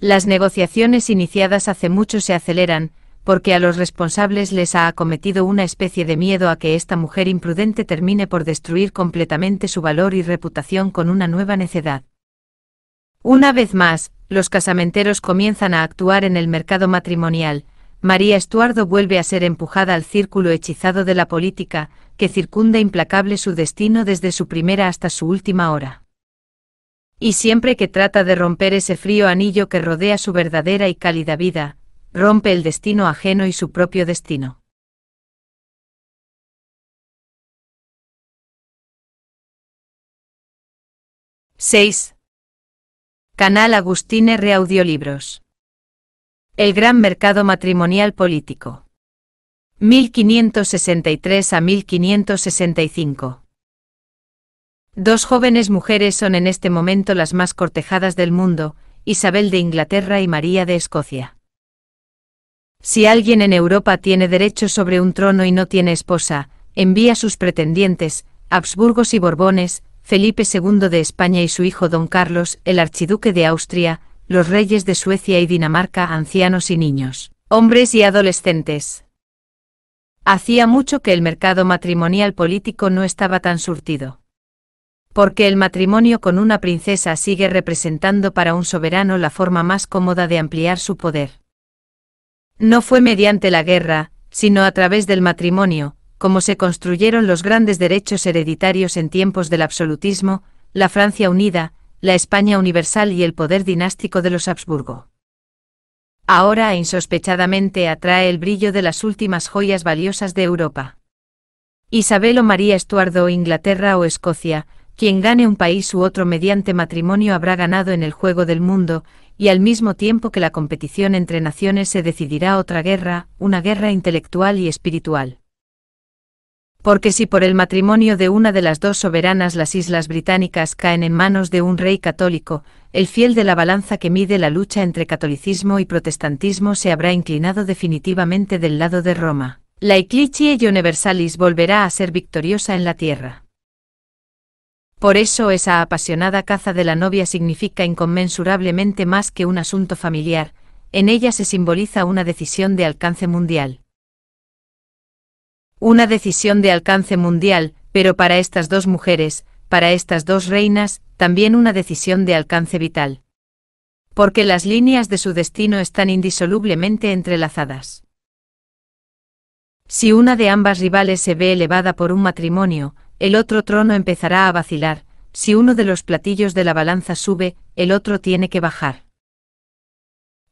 Las negociaciones iniciadas hace mucho se aceleran, porque a los responsables les ha acometido una especie de miedo a que esta mujer imprudente termine por destruir completamente su valor y reputación con una nueva necedad. Una vez más, los casamenteros comienzan a actuar en el mercado matrimonial, María Estuardo vuelve a ser empujada al círculo hechizado de la política, que circunda implacable su destino desde su primera hasta su última hora. Y siempre que trata de romper ese frío anillo que rodea su verdadera y cálida vida, rompe el destino ajeno y su propio destino. ¡6! Canal Agustín Reaudiolibros. Audiolibros. El gran mercado matrimonial político. 1563 a 1565. Dos jóvenes mujeres son en este momento las más cortejadas del mundo, Isabel de Inglaterra y María de Escocia. Si alguien en Europa tiene derecho sobre un trono y no tiene esposa, envía sus pretendientes, Habsburgos y Borbones, Felipe II de España y su hijo Don Carlos, el archiduque de Austria, los reyes de Suecia y Dinamarca, ancianos y niños, hombres y adolescentes. Hacía mucho que el mercado matrimonial político no estaba tan surtido. Porque el matrimonio con una princesa sigue representando para un soberano la forma más cómoda de ampliar su poder. No fue mediante la guerra, sino a través del matrimonio, como se construyeron los grandes derechos hereditarios en tiempos del absolutismo, la Francia unida, la España universal y el poder dinástico de los Habsburgo. Ahora insospechadamente atrae el brillo de las últimas joyas valiosas de Europa. Isabel o María Estuardo o Inglaterra o Escocia, quien gane un país u otro mediante matrimonio habrá ganado en el juego del mundo, y al mismo tiempo que la competición entre naciones se decidirá otra guerra, una guerra intelectual y espiritual. Porque si por el matrimonio de una de las dos soberanas las islas británicas caen en manos de un rey católico, el fiel de la balanza que mide la lucha entre catolicismo y protestantismo se habrá inclinado definitivamente del lado de Roma. La Ecclesia Universalis volverá a ser victoriosa en la tierra. Por eso esa apasionada caza de la novia significa inconmensurablemente más que un asunto familiar, en ella se simboliza una decisión de alcance mundial. Una decisión de alcance mundial, pero para estas dos mujeres, para estas dos reinas, también una decisión de alcance vital. Porque las líneas de su destino están indisolublemente entrelazadas. Si una de ambas rivales se ve elevada por un matrimonio, el otro trono empezará a vacilar, si uno de los platillos de la balanza sube, el otro tiene que bajar.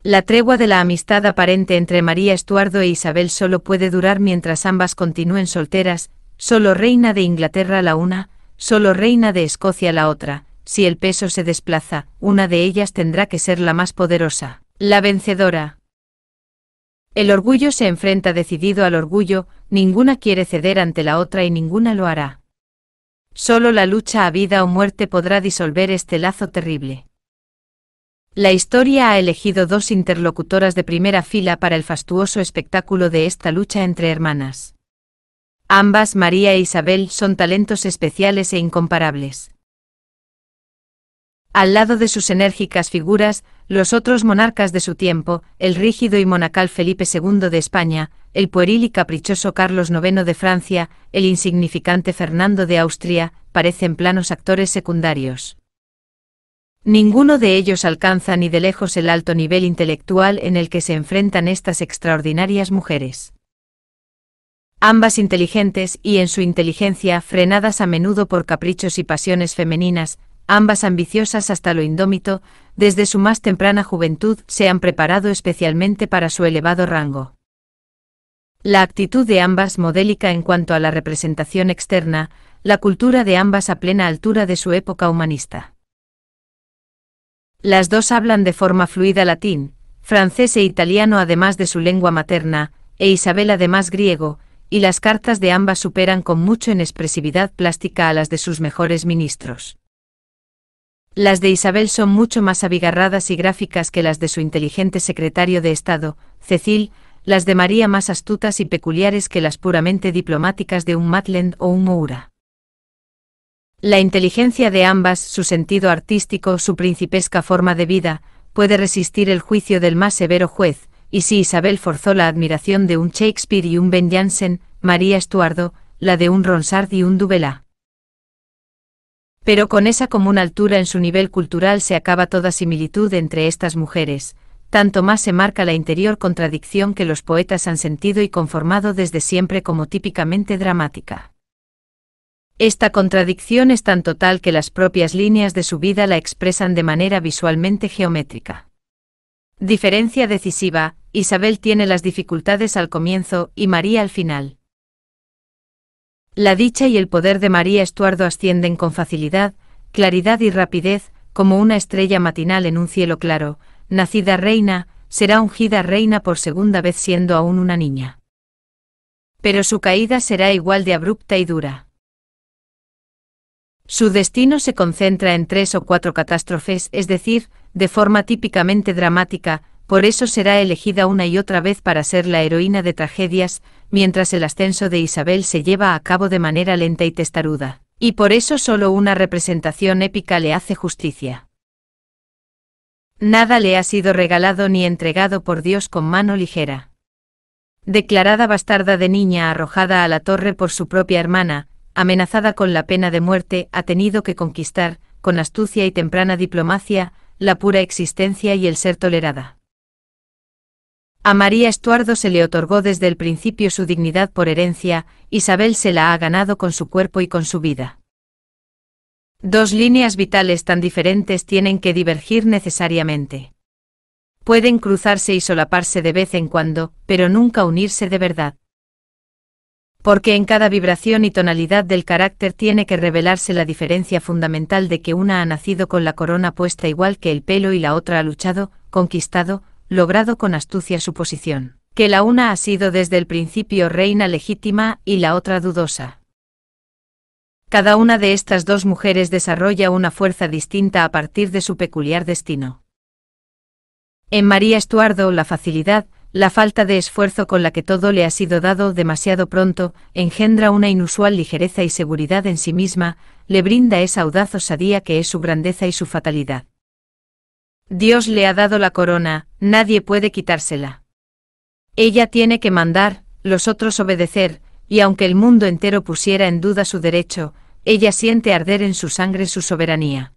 La tregua de la amistad aparente entre María Estuardo e Isabel solo puede durar mientras ambas continúen solteras, solo reina de Inglaterra la una, solo reina de Escocia la otra, si el peso se desplaza, una de ellas tendrá que ser la más poderosa, la vencedora. El orgullo se enfrenta decidido al orgullo, ninguna quiere ceder ante la otra y ninguna lo hará. Solo la lucha a vida o muerte podrá disolver este lazo terrible. La historia ha elegido dos interlocutoras de primera fila para el fastuoso espectáculo de esta lucha entre hermanas. Ambas, María e Isabel, son talentos especiales e incomparables. Al lado de sus enérgicas figuras, los otros monarcas de su tiempo, el rígido y monacal Felipe II de España, el pueril y caprichoso Carlos IX de Francia, el insignificante Fernando de Austria, parecen planos actores secundarios. Ninguno de ellos alcanza ni de lejos el alto nivel intelectual en el que se enfrentan estas extraordinarias mujeres. Ambas inteligentes y en su inteligencia frenadas a menudo por caprichos y pasiones femeninas, ambas ambiciosas hasta lo indómito, desde su más temprana juventud se han preparado especialmente para su elevado rango. La actitud de ambas modélica en cuanto a la representación externa, la cultura de ambas a plena altura de su época humanista. Las dos hablan de forma fluida latín, francés e italiano además de su lengua materna, e Isabel además griego, y las cartas de ambas superan con mucho en expresividad plástica a las de sus mejores ministros. Las de Isabel son mucho más abigarradas y gráficas que las de su inteligente secretario de Estado, Cecil, las de María más astutas y peculiares que las puramente diplomáticas de un Matland o un Moura. La inteligencia de ambas, su sentido artístico, su principesca forma de vida, puede resistir el juicio del más severo juez, y si Isabel forzó la admiración de un Shakespeare y un Ben Jansen, María Estuardo, la de un Ronsard y un Dubelá. Pero con esa común altura en su nivel cultural se acaba toda similitud entre estas mujeres, tanto más se marca la interior contradicción que los poetas han sentido y conformado desde siempre como típicamente dramática. Esta contradicción es tan total que las propias líneas de su vida la expresan de manera visualmente geométrica. Diferencia decisiva, Isabel tiene las dificultades al comienzo y María al final. La dicha y el poder de María Estuardo ascienden con facilidad, claridad y rapidez, como una estrella matinal en un cielo claro, nacida reina, será ungida reina por segunda vez siendo aún una niña. Pero su caída será igual de abrupta y dura. Su destino se concentra en tres o cuatro catástrofes, es decir, de forma típicamente dramática, por eso será elegida una y otra vez para ser la heroína de tragedias, mientras el ascenso de Isabel se lleva a cabo de manera lenta y testaruda, y por eso solo una representación épica le hace justicia. Nada le ha sido regalado ni entregado por Dios con mano ligera. Declarada bastarda de niña arrojada a la torre por su propia hermana, amenazada con la pena de muerte, ha tenido que conquistar, con astucia y temprana diplomacia, la pura existencia y el ser tolerada. A María Estuardo se le otorgó desde el principio su dignidad por herencia, Isabel se la ha ganado con su cuerpo y con su vida. Dos líneas vitales tan diferentes tienen que divergir necesariamente. Pueden cruzarse y solaparse de vez en cuando, pero nunca unirse de verdad. Porque en cada vibración y tonalidad del carácter tiene que revelarse la diferencia fundamental de que una ha nacido con la corona puesta igual que el pelo y la otra ha luchado, conquistado, logrado con astucia su posición, que la una ha sido desde el principio reina legítima y la otra dudosa. Cada una de estas dos mujeres desarrolla una fuerza distinta a partir de su peculiar destino. En María Estuardo la facilidad, la falta de esfuerzo con la que todo le ha sido dado demasiado pronto, engendra una inusual ligereza y seguridad en sí misma, le brinda esa audaz osadía que es su grandeza y su fatalidad. Dios le ha dado la corona, nadie puede quitársela. Ella tiene que mandar, los otros obedecer, y aunque el mundo entero pusiera en duda su derecho, ella siente arder en su sangre su soberanía.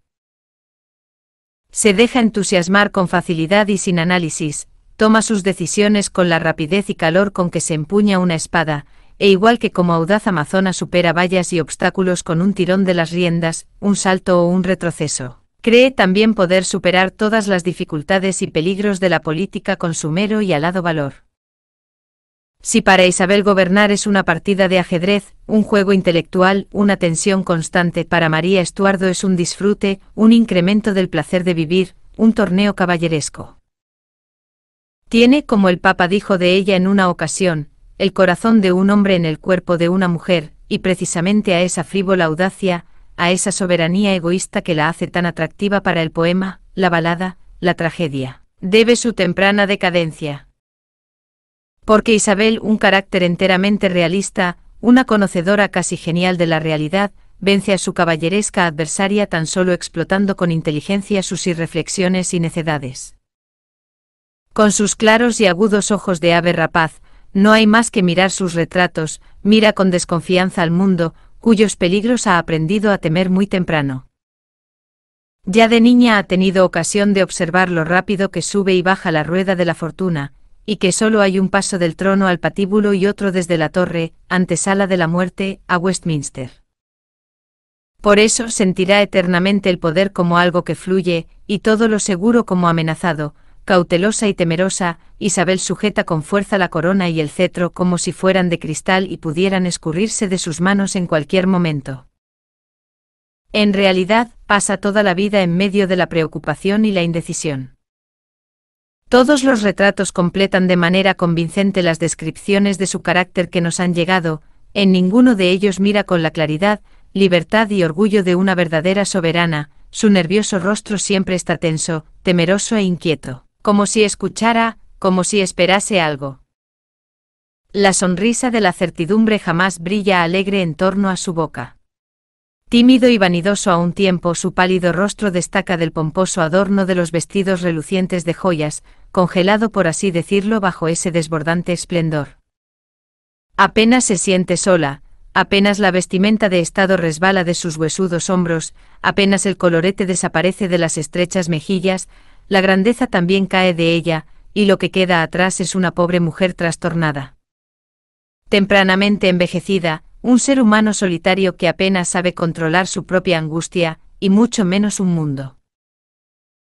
Se deja entusiasmar con facilidad y sin análisis, toma sus decisiones con la rapidez y calor con que se empuña una espada, e igual que como audaz amazona supera vallas y obstáculos con un tirón de las riendas, un salto o un retroceso. Cree también poder superar todas las dificultades y peligros de la política con su mero y alado valor. Si para Isabel gobernar es una partida de ajedrez, un juego intelectual, una tensión constante, para María Estuardo es un disfrute, un incremento del placer de vivir, un torneo caballeresco. Tiene, como el Papa dijo de ella en una ocasión, el corazón de un hombre en el cuerpo de una mujer, y precisamente a esa frívola audacia, a esa soberanía egoísta que la hace tan atractiva para el poema, la balada, la tragedia. Debe su temprana decadencia. Porque Isabel, un carácter enteramente realista, una conocedora casi genial de la realidad, vence a su caballeresca adversaria tan solo explotando con inteligencia sus irreflexiones y necedades. Con sus claros y agudos ojos de ave rapaz, no hay más que mirar sus retratos, mira con desconfianza al mundo, cuyos peligros ha aprendido a temer muy temprano. Ya de niña ha tenido ocasión de observar lo rápido que sube y baja la rueda de la fortuna, y que solo hay un paso del trono al patíbulo y otro desde la torre, antesala de la muerte, a Westminster. Por eso sentirá eternamente el poder como algo que fluye, y todo lo seguro como amenazado, Cautelosa y temerosa, Isabel sujeta con fuerza la corona y el cetro como si fueran de cristal y pudieran escurrirse de sus manos en cualquier momento. En realidad, pasa toda la vida en medio de la preocupación y la indecisión. Todos los retratos completan de manera convincente las descripciones de su carácter que nos han llegado, en ninguno de ellos mira con la claridad, libertad y orgullo de una verdadera soberana, su nervioso rostro siempre está tenso, temeroso e inquieto como si escuchara, como si esperase algo. La sonrisa de la certidumbre jamás brilla alegre en torno a su boca. Tímido y vanidoso a un tiempo, su pálido rostro destaca del pomposo adorno de los vestidos relucientes de joyas, congelado por así decirlo bajo ese desbordante esplendor. Apenas se siente sola, apenas la vestimenta de estado resbala de sus huesudos hombros, apenas el colorete desaparece de las estrechas mejillas, la grandeza también cae de ella, y lo que queda atrás es una pobre mujer trastornada. Tempranamente envejecida, un ser humano solitario que apenas sabe controlar su propia angustia, y mucho menos un mundo.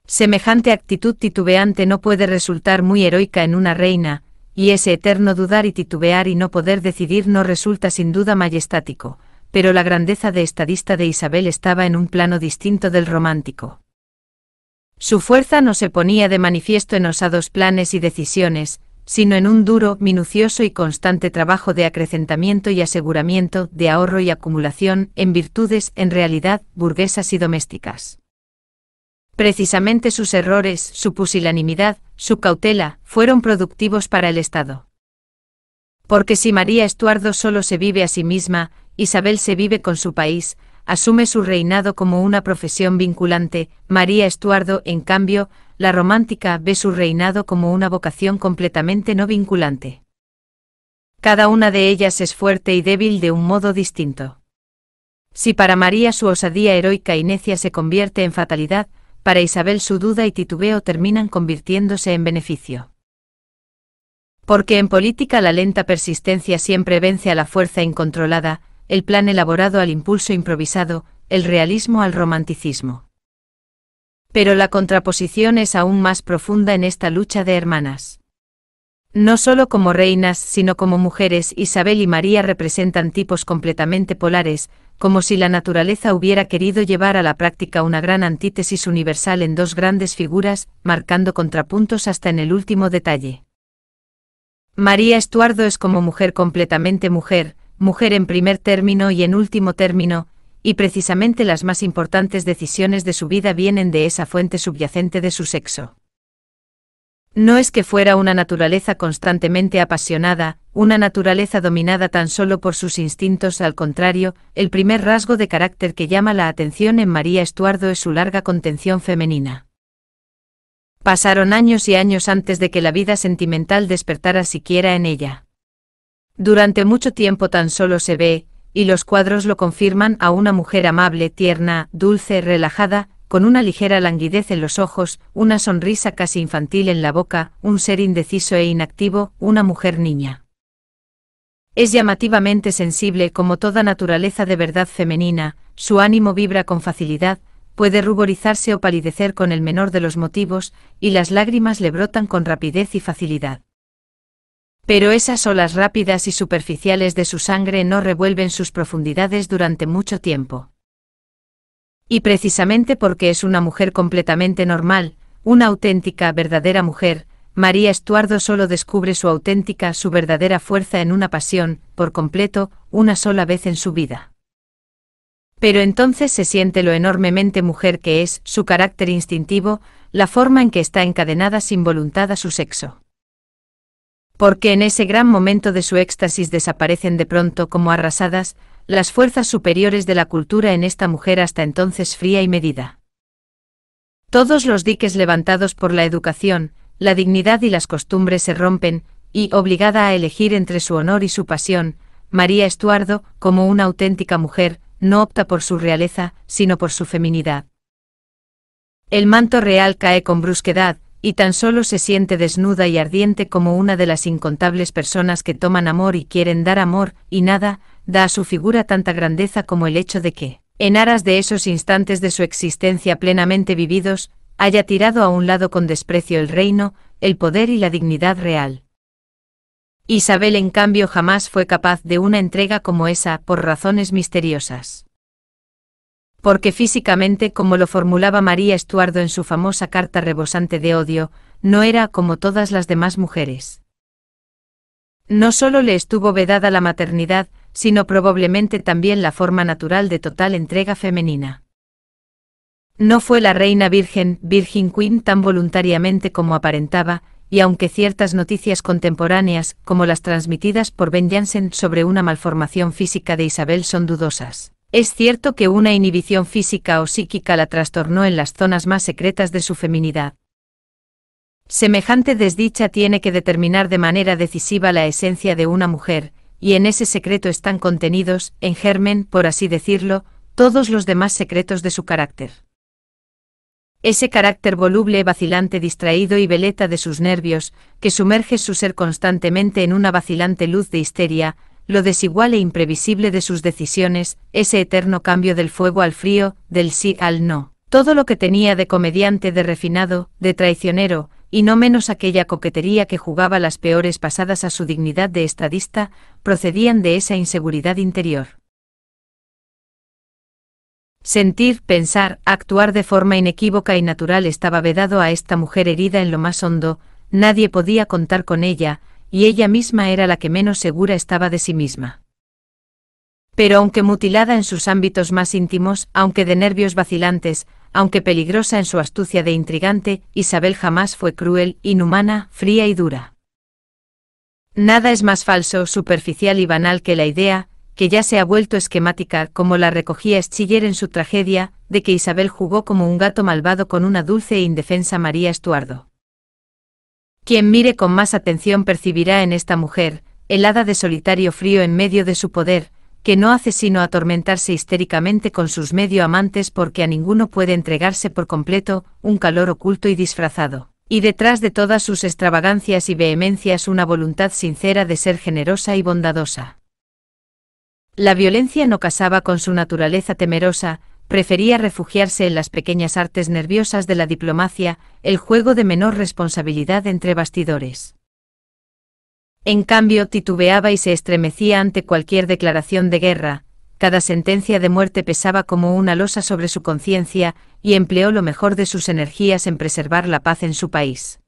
Semejante actitud titubeante no puede resultar muy heroica en una reina, y ese eterno dudar y titubear y no poder decidir no resulta sin duda majestático, pero la grandeza de estadista de Isabel estaba en un plano distinto del romántico. Su fuerza no se ponía de manifiesto en osados planes y decisiones, sino en un duro, minucioso y constante trabajo de acrecentamiento y aseguramiento, de ahorro y acumulación, en virtudes, en realidad, burguesas y domésticas. Precisamente sus errores, su pusilanimidad, su cautela, fueron productivos para el Estado. Porque si María Estuardo solo se vive a sí misma, Isabel se vive con su país, asume su reinado como una profesión vinculante, María Estuardo, en cambio, la romántica ve su reinado como una vocación completamente no vinculante. Cada una de ellas es fuerte y débil de un modo distinto. Si para María su osadía heroica y necia se convierte en fatalidad, para Isabel su duda y titubeo terminan convirtiéndose en beneficio. Porque en política la lenta persistencia siempre vence a la fuerza incontrolada, el plan elaborado al impulso improvisado, el realismo al romanticismo. Pero la contraposición es aún más profunda en esta lucha de hermanas. No solo como reinas, sino como mujeres, Isabel y María representan tipos completamente polares, como si la naturaleza hubiera querido llevar a la práctica una gran antítesis universal en dos grandes figuras, marcando contrapuntos hasta en el último detalle. María Estuardo es como mujer completamente mujer, mujer en primer término y en último término, y precisamente las más importantes decisiones de su vida vienen de esa fuente subyacente de su sexo. No es que fuera una naturaleza constantemente apasionada, una naturaleza dominada tan solo por sus instintos, al contrario, el primer rasgo de carácter que llama la atención en María Estuardo es su larga contención femenina. Pasaron años y años antes de que la vida sentimental despertara siquiera en ella. Durante mucho tiempo tan solo se ve, y los cuadros lo confirman a una mujer amable, tierna, dulce, relajada, con una ligera languidez en los ojos, una sonrisa casi infantil en la boca, un ser indeciso e inactivo, una mujer niña. Es llamativamente sensible como toda naturaleza de verdad femenina, su ánimo vibra con facilidad, puede ruborizarse o palidecer con el menor de los motivos, y las lágrimas le brotan con rapidez y facilidad. Pero esas olas rápidas y superficiales de su sangre no revuelven sus profundidades durante mucho tiempo. Y precisamente porque es una mujer completamente normal, una auténtica, verdadera mujer, María Estuardo solo descubre su auténtica, su verdadera fuerza en una pasión, por completo, una sola vez en su vida. Pero entonces se siente lo enormemente mujer que es, su carácter instintivo, la forma en que está encadenada sin voluntad a su sexo porque en ese gran momento de su éxtasis desaparecen de pronto como arrasadas las fuerzas superiores de la cultura en esta mujer hasta entonces fría y medida. Todos los diques levantados por la educación, la dignidad y las costumbres se rompen, y obligada a elegir entre su honor y su pasión, María Estuardo, como una auténtica mujer, no opta por su realeza, sino por su feminidad. El manto real cae con brusquedad, y tan solo se siente desnuda y ardiente como una de las incontables personas que toman amor y quieren dar amor, y nada, da a su figura tanta grandeza como el hecho de que, en aras de esos instantes de su existencia plenamente vividos, haya tirado a un lado con desprecio el reino, el poder y la dignidad real. Isabel en cambio jamás fue capaz de una entrega como esa, por razones misteriosas. Porque físicamente, como lo formulaba María Estuardo en su famosa carta rebosante de odio, no era como todas las demás mujeres. No solo le estuvo vedada la maternidad, sino probablemente también la forma natural de total entrega femenina. No fue la reina virgen, Virgin Queen, tan voluntariamente como aparentaba, y aunque ciertas noticias contemporáneas, como las transmitidas por Ben Jansen sobre una malformación física de Isabel, son dudosas. Es cierto que una inhibición física o psíquica la trastornó en las zonas más secretas de su feminidad. Semejante desdicha tiene que determinar de manera decisiva la esencia de una mujer, y en ese secreto están contenidos, en germen, por así decirlo, todos los demás secretos de su carácter. Ese carácter voluble, vacilante, distraído y veleta de sus nervios, que sumerge su ser constantemente en una vacilante luz de histeria, lo desigual e imprevisible de sus decisiones, ese eterno cambio del fuego al frío, del sí al no. Todo lo que tenía de comediante, de refinado, de traicionero, y no menos aquella coquetería que jugaba las peores pasadas a su dignidad de estadista, procedían de esa inseguridad interior. Sentir, pensar, actuar de forma inequívoca y natural estaba vedado a esta mujer herida en lo más hondo, nadie podía contar con ella, y ella misma era la que menos segura estaba de sí misma. Pero aunque mutilada en sus ámbitos más íntimos, aunque de nervios vacilantes, aunque peligrosa en su astucia de intrigante, Isabel jamás fue cruel, inhumana, fría y dura. Nada es más falso, superficial y banal que la idea, que ya se ha vuelto esquemática como la recogía Schiller en su tragedia, de que Isabel jugó como un gato malvado con una dulce e indefensa María Estuardo. Quien mire con más atención percibirá en esta mujer, helada de solitario frío en medio de su poder, que no hace sino atormentarse histéricamente con sus medio amantes porque a ninguno puede entregarse por completo, un calor oculto y disfrazado. Y detrás de todas sus extravagancias y vehemencias una voluntad sincera de ser generosa y bondadosa. La violencia no casaba con su naturaleza temerosa, prefería refugiarse en las pequeñas artes nerviosas de la diplomacia, el juego de menor responsabilidad entre bastidores. En cambio, titubeaba y se estremecía ante cualquier declaración de guerra, cada sentencia de muerte pesaba como una losa sobre su conciencia, y empleó lo mejor de sus energías en preservar la paz en su país.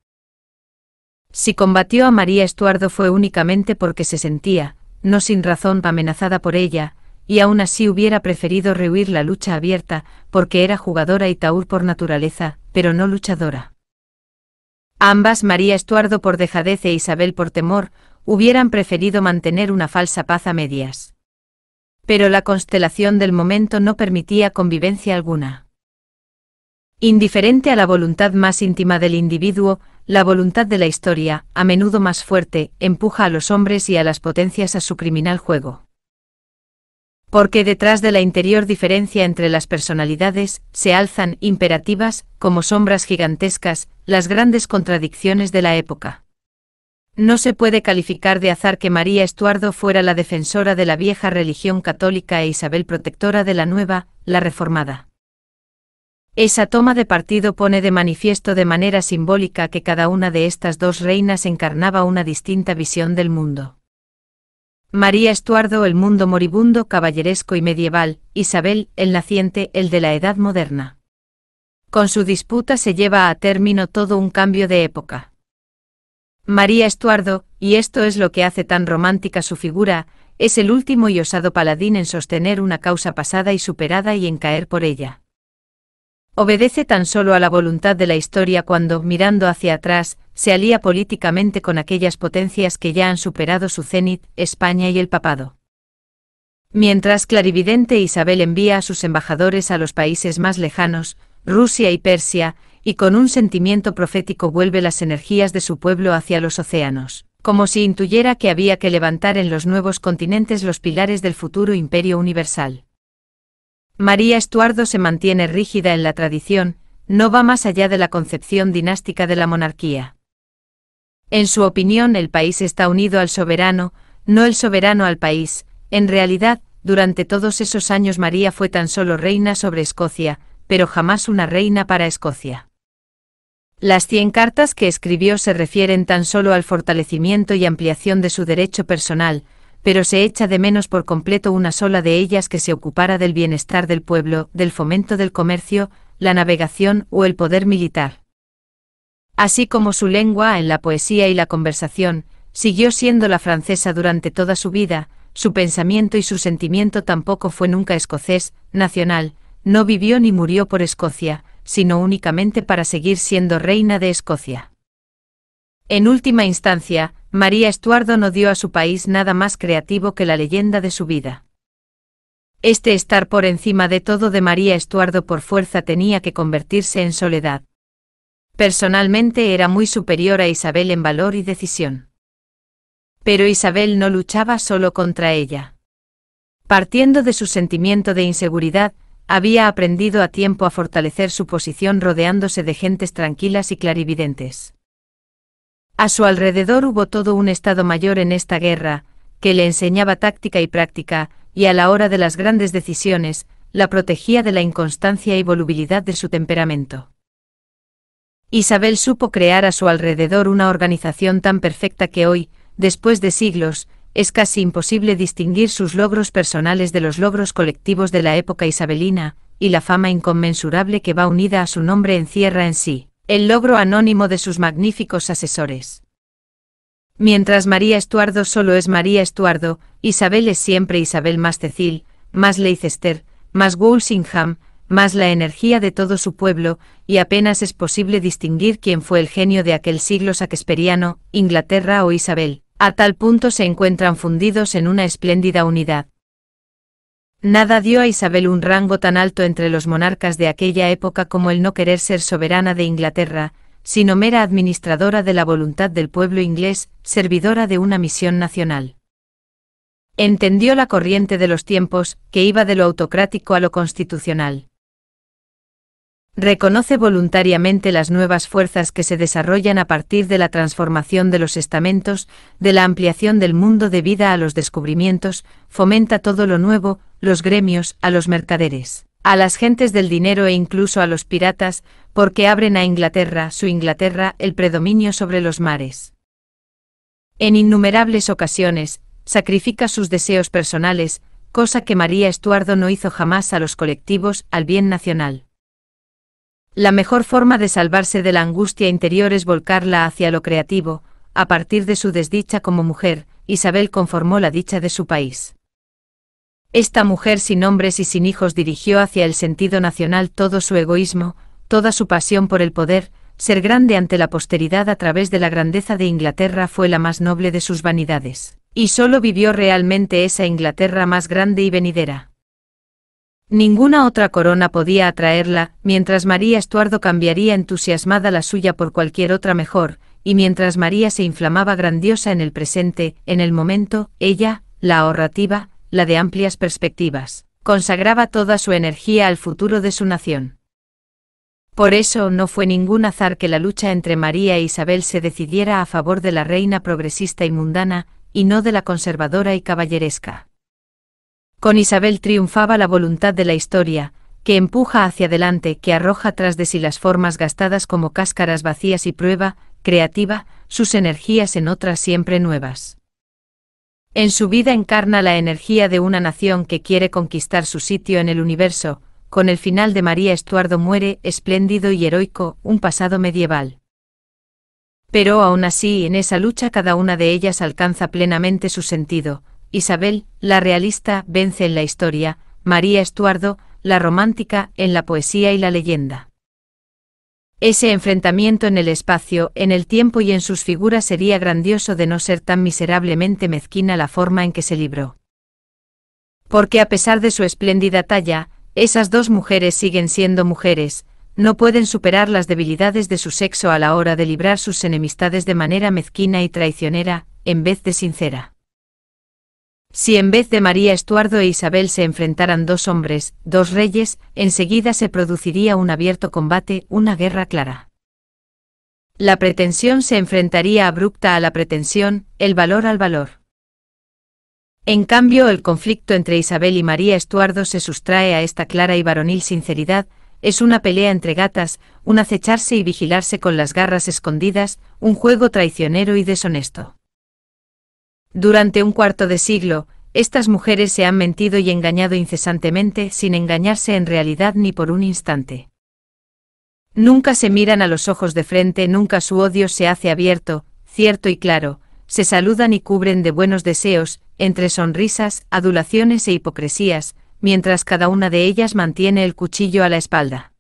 Si combatió a María Estuardo fue únicamente porque se sentía, no sin razón, amenazada por ella, y aún así hubiera preferido rehuir la lucha abierta, porque era jugadora y taur por naturaleza, pero no luchadora. Ambas, María Estuardo por dejadez e Isabel por temor, hubieran preferido mantener una falsa paz a medias. Pero la constelación del momento no permitía convivencia alguna. Indiferente a la voluntad más íntima del individuo, la voluntad de la historia, a menudo más fuerte, empuja a los hombres y a las potencias a su criminal juego porque detrás de la interior diferencia entre las personalidades se alzan imperativas, como sombras gigantescas, las grandes contradicciones de la época. No se puede calificar de azar que María Estuardo fuera la defensora de la vieja religión católica e Isabel protectora de la nueva, la reformada. Esa toma de partido pone de manifiesto de manera simbólica que cada una de estas dos reinas encarnaba una distinta visión del mundo. María Estuardo el mundo moribundo caballeresco y medieval, Isabel el naciente el de la edad moderna. Con su disputa se lleva a término todo un cambio de época. María Estuardo, y esto es lo que hace tan romántica su figura, es el último y osado paladín en sostener una causa pasada y superada y en caer por ella. Obedece tan solo a la voluntad de la historia cuando, mirando hacia atrás, se alía políticamente con aquellas potencias que ya han superado su cenit, España y el papado. Mientras clarividente Isabel envía a sus embajadores a los países más lejanos, Rusia y Persia, y con un sentimiento profético vuelve las energías de su pueblo hacia los océanos, como si intuyera que había que levantar en los nuevos continentes los pilares del futuro imperio universal. María Estuardo se mantiene rígida en la tradición, no va más allá de la concepción dinástica de la monarquía. En su opinión el país está unido al soberano, no el soberano al país. En realidad, durante todos esos años María fue tan solo reina sobre Escocia, pero jamás una reina para Escocia. Las 100 cartas que escribió se refieren tan solo al fortalecimiento y ampliación de su derecho personal, pero se echa de menos por completo una sola de ellas que se ocupara del bienestar del pueblo, del fomento del comercio, la navegación o el poder militar así como su lengua en la poesía y la conversación, siguió siendo la francesa durante toda su vida, su pensamiento y su sentimiento tampoco fue nunca escocés, nacional, no vivió ni murió por Escocia, sino únicamente para seguir siendo reina de Escocia. En última instancia, María Estuardo no dio a su país nada más creativo que la leyenda de su vida. Este estar por encima de todo de María Estuardo por fuerza tenía que convertirse en soledad. Personalmente era muy superior a Isabel en valor y decisión. Pero Isabel no luchaba solo contra ella. Partiendo de su sentimiento de inseguridad, había aprendido a tiempo a fortalecer su posición rodeándose de gentes tranquilas y clarividentes. A su alrededor hubo todo un Estado mayor en esta guerra, que le enseñaba táctica y práctica, y a la hora de las grandes decisiones, la protegía de la inconstancia y volubilidad de su temperamento. Isabel supo crear a su alrededor una organización tan perfecta que hoy, después de siglos, es casi imposible distinguir sus logros personales de los logros colectivos de la época isabelina, y la fama inconmensurable que va unida a su nombre encierra en sí, el logro anónimo de sus magníficos asesores. Mientras María Estuardo solo es María Estuardo, Isabel es siempre Isabel más Cecil, más Leicester, más Walsingham, más la energía de todo su pueblo, y apenas es posible distinguir quién fue el genio de aquel siglo saquesperiano, Inglaterra o Isabel, a tal punto se encuentran fundidos en una espléndida unidad. Nada dio a Isabel un rango tan alto entre los monarcas de aquella época como el no querer ser soberana de Inglaterra, sino mera administradora de la voluntad del pueblo inglés, servidora de una misión nacional. Entendió la corriente de los tiempos, que iba de lo autocrático a lo constitucional. Reconoce voluntariamente las nuevas fuerzas que se desarrollan a partir de la transformación de los estamentos, de la ampliación del mundo de vida a los descubrimientos, fomenta todo lo nuevo, los gremios, a los mercaderes, a las gentes del dinero e incluso a los piratas, porque abren a Inglaterra, su Inglaterra, el predominio sobre los mares. En innumerables ocasiones, sacrifica sus deseos personales, cosa que María Estuardo no hizo jamás a los colectivos, al bien nacional. La mejor forma de salvarse de la angustia interior es volcarla hacia lo creativo, a partir de su desdicha como mujer, Isabel conformó la dicha de su país. Esta mujer sin hombres y sin hijos dirigió hacia el sentido nacional todo su egoísmo, toda su pasión por el poder, ser grande ante la posteridad a través de la grandeza de Inglaterra fue la más noble de sus vanidades, y solo vivió realmente esa Inglaterra más grande y venidera. Ninguna otra corona podía atraerla, mientras María Estuardo cambiaría entusiasmada la suya por cualquier otra mejor, y mientras María se inflamaba grandiosa en el presente, en el momento, ella, la ahorrativa, la de amplias perspectivas, consagraba toda su energía al futuro de su nación. Por eso no fue ningún azar que la lucha entre María e Isabel se decidiera a favor de la reina progresista y mundana, y no de la conservadora y caballeresca. Con Isabel triunfaba la voluntad de la historia, que empuja hacia adelante, que arroja tras de sí las formas gastadas como cáscaras vacías y prueba, creativa, sus energías en otras siempre nuevas. En su vida encarna la energía de una nación que quiere conquistar su sitio en el universo, con el final de María Estuardo muere, espléndido y heroico, un pasado medieval. Pero aún así en esa lucha cada una de ellas alcanza plenamente su sentido, Isabel, la realista, vence en la historia, María Estuardo, la romántica, en la poesía y la leyenda. Ese enfrentamiento en el espacio, en el tiempo y en sus figuras sería grandioso de no ser tan miserablemente mezquina la forma en que se libró. Porque a pesar de su espléndida talla, esas dos mujeres siguen siendo mujeres, no pueden superar las debilidades de su sexo a la hora de librar sus enemistades de manera mezquina y traicionera, en vez de sincera. Si en vez de María Estuardo e Isabel se enfrentaran dos hombres, dos reyes, enseguida se produciría un abierto combate, una guerra clara. La pretensión se enfrentaría abrupta a la pretensión, el valor al valor. En cambio, el conflicto entre Isabel y María Estuardo se sustrae a esta clara y varonil sinceridad, es una pelea entre gatas, un acecharse y vigilarse con las garras escondidas, un juego traicionero y deshonesto. Durante un cuarto de siglo, estas mujeres se han mentido y engañado incesantemente sin engañarse en realidad ni por un instante. Nunca se miran a los ojos de frente, nunca su odio se hace abierto, cierto y claro, se saludan y cubren de buenos deseos, entre sonrisas, adulaciones e hipocresías, mientras cada una de ellas mantiene el cuchillo a la espalda.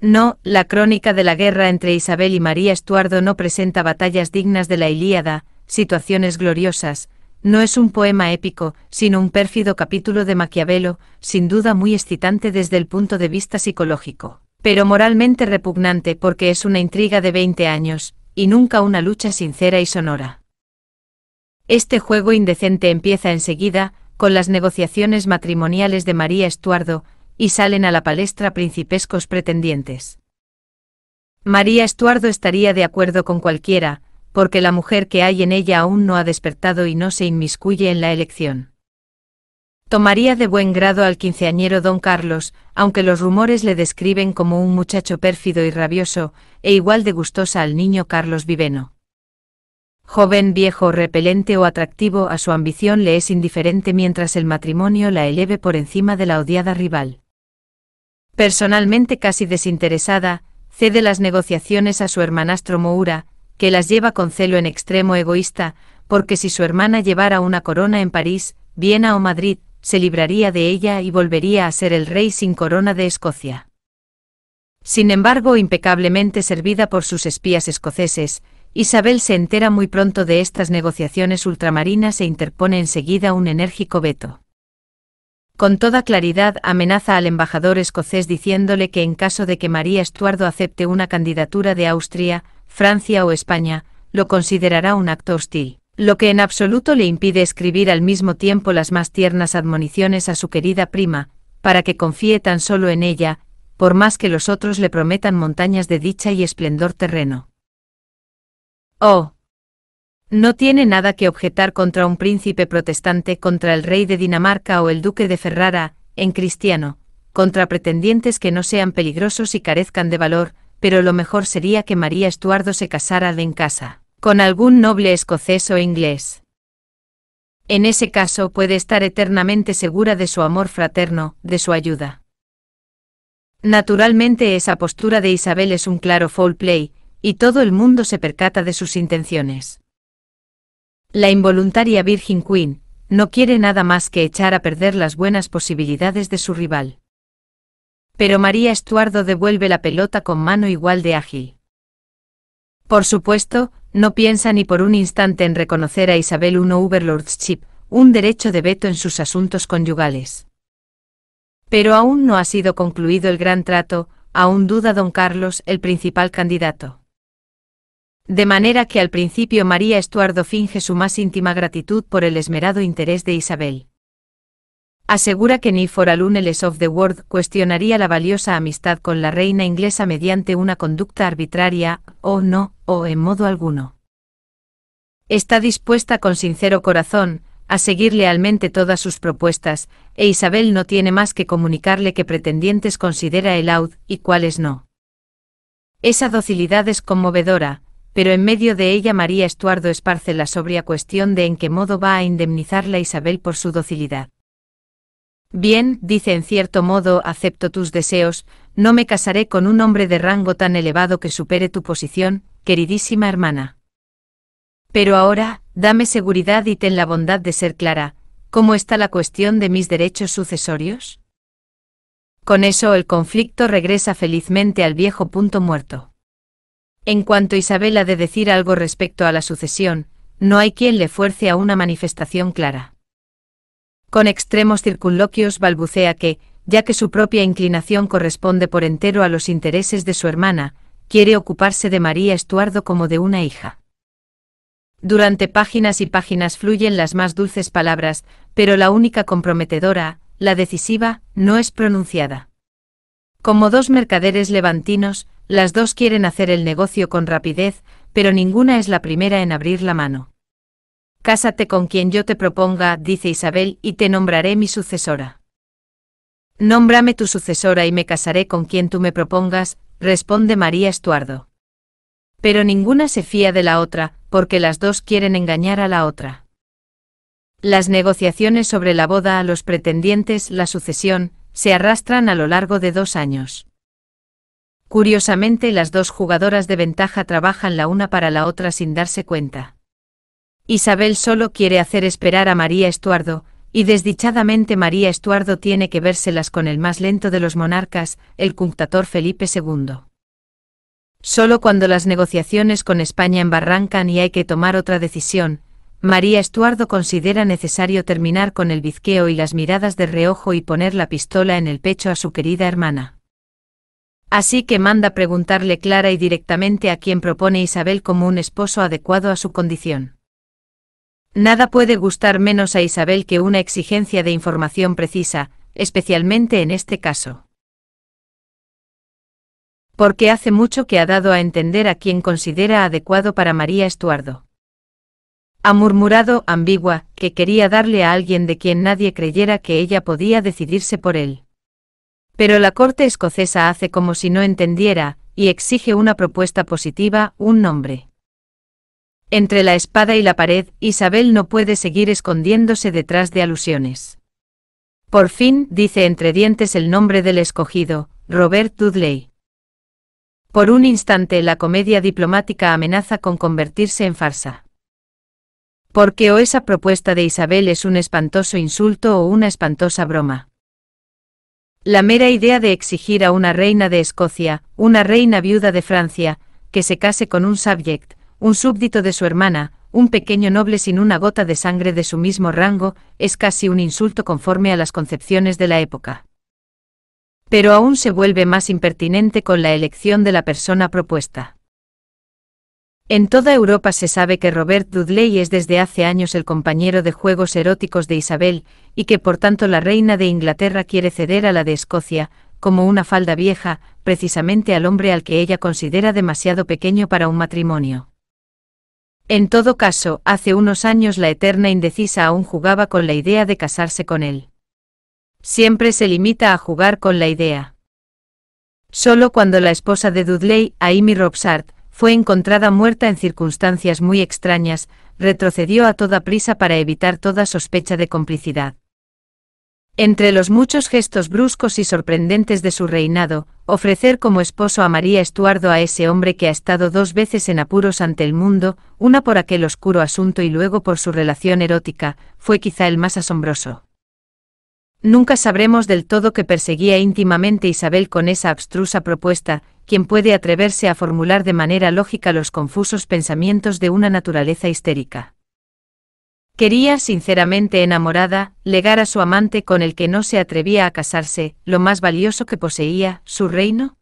No, la crónica de la guerra entre Isabel y María Estuardo no presenta batallas dignas de la Ilíada, Situaciones gloriosas, no es un poema épico, sino un pérfido capítulo de Maquiavelo, sin duda muy excitante desde el punto de vista psicológico, pero moralmente repugnante porque es una intriga de 20 años, y nunca una lucha sincera y sonora. Este juego indecente empieza enseguida, con las negociaciones matrimoniales de María Estuardo, y salen a la palestra principescos pretendientes. María Estuardo estaría de acuerdo con cualquiera, porque la mujer que hay en ella aún no ha despertado y no se inmiscuye en la elección. Tomaría de buen grado al quinceañero don Carlos, aunque los rumores le describen como un muchacho pérfido y rabioso, e igual de gustosa al niño Carlos Viveno. Joven viejo repelente o atractivo a su ambición le es indiferente mientras el matrimonio la eleve por encima de la odiada rival. Personalmente casi desinteresada, cede las negociaciones a su hermanastro Moura, que las lleva con celo en extremo egoísta, porque si su hermana llevara una corona en París, Viena o Madrid, se libraría de ella y volvería a ser el rey sin corona de Escocia. Sin embargo, impecablemente servida por sus espías escoceses, Isabel se entera muy pronto de estas negociaciones ultramarinas e interpone enseguida un enérgico veto. Con toda claridad amenaza al embajador escocés diciéndole que en caso de que María Estuardo acepte una candidatura de Austria, Francia o España, lo considerará un acto hostil, lo que en absoluto le impide escribir al mismo tiempo las más tiernas admoniciones a su querida prima, para que confíe tan solo en ella, por más que los otros le prometan montañas de dicha y esplendor terreno. Oh, no tiene nada que objetar contra un príncipe protestante, contra el rey de Dinamarca o el duque de Ferrara, en cristiano, contra pretendientes que no sean peligrosos y carezcan de valor, pero lo mejor sería que María Estuardo se casara de en casa, con algún noble escocés o inglés. En ese caso puede estar eternamente segura de su amor fraterno, de su ayuda. Naturalmente esa postura de Isabel es un claro foul play, y todo el mundo se percata de sus intenciones. La involuntaria Virgin Queen no quiere nada más que echar a perder las buenas posibilidades de su rival. Pero María Estuardo devuelve la pelota con mano igual de ágil. Por supuesto, no piensa ni por un instante en reconocer a Isabel I Uberlordship, un derecho de veto en sus asuntos conyugales. Pero aún no ha sido concluido el gran trato, aún duda don Carlos, el principal candidato. De manera que al principio María Estuardo finge su más íntima gratitud por el esmerado interés de Isabel. Asegura que ni for of the World cuestionaría la valiosa amistad con la reina inglesa mediante una conducta arbitraria, o no, o en modo alguno. Está dispuesta con sincero corazón, a seguir lealmente todas sus propuestas, e Isabel no tiene más que comunicarle qué pretendientes considera el Aud y cuáles no. Esa docilidad es conmovedora, pero en medio de ella María Estuardo esparce la sobria cuestión de en qué modo va a indemnizarla Isabel por su docilidad. Bien, dice en cierto modo, acepto tus deseos, no me casaré con un hombre de rango tan elevado que supere tu posición, queridísima hermana. Pero ahora, dame seguridad y ten la bondad de ser clara, ¿cómo está la cuestión de mis derechos sucesorios? Con eso el conflicto regresa felizmente al viejo punto muerto. En cuanto Isabel ha de decir algo respecto a la sucesión, no hay quien le fuerce a una manifestación clara. Con extremos circunloquios balbucea que, ya que su propia inclinación corresponde por entero a los intereses de su hermana, quiere ocuparse de María Estuardo como de una hija. Durante páginas y páginas fluyen las más dulces palabras, pero la única comprometedora, la decisiva, no es pronunciada. Como dos mercaderes levantinos, las dos quieren hacer el negocio con rapidez, pero ninguna es la primera en abrir la mano. Cásate con quien yo te proponga, dice Isabel, y te nombraré mi sucesora. Nómbrame tu sucesora y me casaré con quien tú me propongas, responde María Estuardo. Pero ninguna se fía de la otra, porque las dos quieren engañar a la otra. Las negociaciones sobre la boda a los pretendientes, la sucesión, se arrastran a lo largo de dos años. Curiosamente las dos jugadoras de ventaja trabajan la una para la otra sin darse cuenta. Isabel solo quiere hacer esperar a María Estuardo, y desdichadamente María Estuardo tiene que vérselas con el más lento de los monarcas, el cunctator Felipe II. Solo cuando las negociaciones con España embarrancan y hay que tomar otra decisión, María Estuardo considera necesario terminar con el bizqueo y las miradas de reojo y poner la pistola en el pecho a su querida hermana. Así que manda preguntarle clara y directamente a quien propone Isabel como un esposo adecuado a su condición. Nada puede gustar menos a Isabel que una exigencia de información precisa, especialmente en este caso. Porque hace mucho que ha dado a entender a quien considera adecuado para María Estuardo. Ha murmurado, ambigua, que quería darle a alguien de quien nadie creyera que ella podía decidirse por él. Pero la corte escocesa hace como si no entendiera, y exige una propuesta positiva, un nombre. Entre la espada y la pared, Isabel no puede seguir escondiéndose detrás de alusiones. Por fin, dice entre dientes el nombre del escogido, Robert Dudley. Por un instante la comedia diplomática amenaza con convertirse en farsa. Porque o esa propuesta de Isabel es un espantoso insulto o una espantosa broma. La mera idea de exigir a una reina de Escocia, una reina viuda de Francia, que se case con un subject, un súbdito de su hermana, un pequeño noble sin una gota de sangre de su mismo rango, es casi un insulto conforme a las concepciones de la época. Pero aún se vuelve más impertinente con la elección de la persona propuesta. En toda Europa se sabe que Robert Dudley es desde hace años el compañero de juegos eróticos de Isabel, y que por tanto la reina de Inglaterra quiere ceder a la de Escocia, como una falda vieja, precisamente al hombre al que ella considera demasiado pequeño para un matrimonio. En todo caso, hace unos años la eterna indecisa aún jugaba con la idea de casarse con él. Siempre se limita a jugar con la idea. Solo cuando la esposa de Dudley, Amy Robsart, fue encontrada muerta en circunstancias muy extrañas, retrocedió a toda prisa para evitar toda sospecha de complicidad. Entre los muchos gestos bruscos y sorprendentes de su reinado, ofrecer como esposo a María Estuardo a ese hombre que ha estado dos veces en apuros ante el mundo, una por aquel oscuro asunto y luego por su relación erótica, fue quizá el más asombroso. Nunca sabremos del todo que perseguía íntimamente Isabel con esa abstrusa propuesta, quien puede atreverse a formular de manera lógica los confusos pensamientos de una naturaleza histérica. Quería, sinceramente enamorada, legar a su amante con el que no se atrevía a casarse, lo más valioso que poseía, su reino?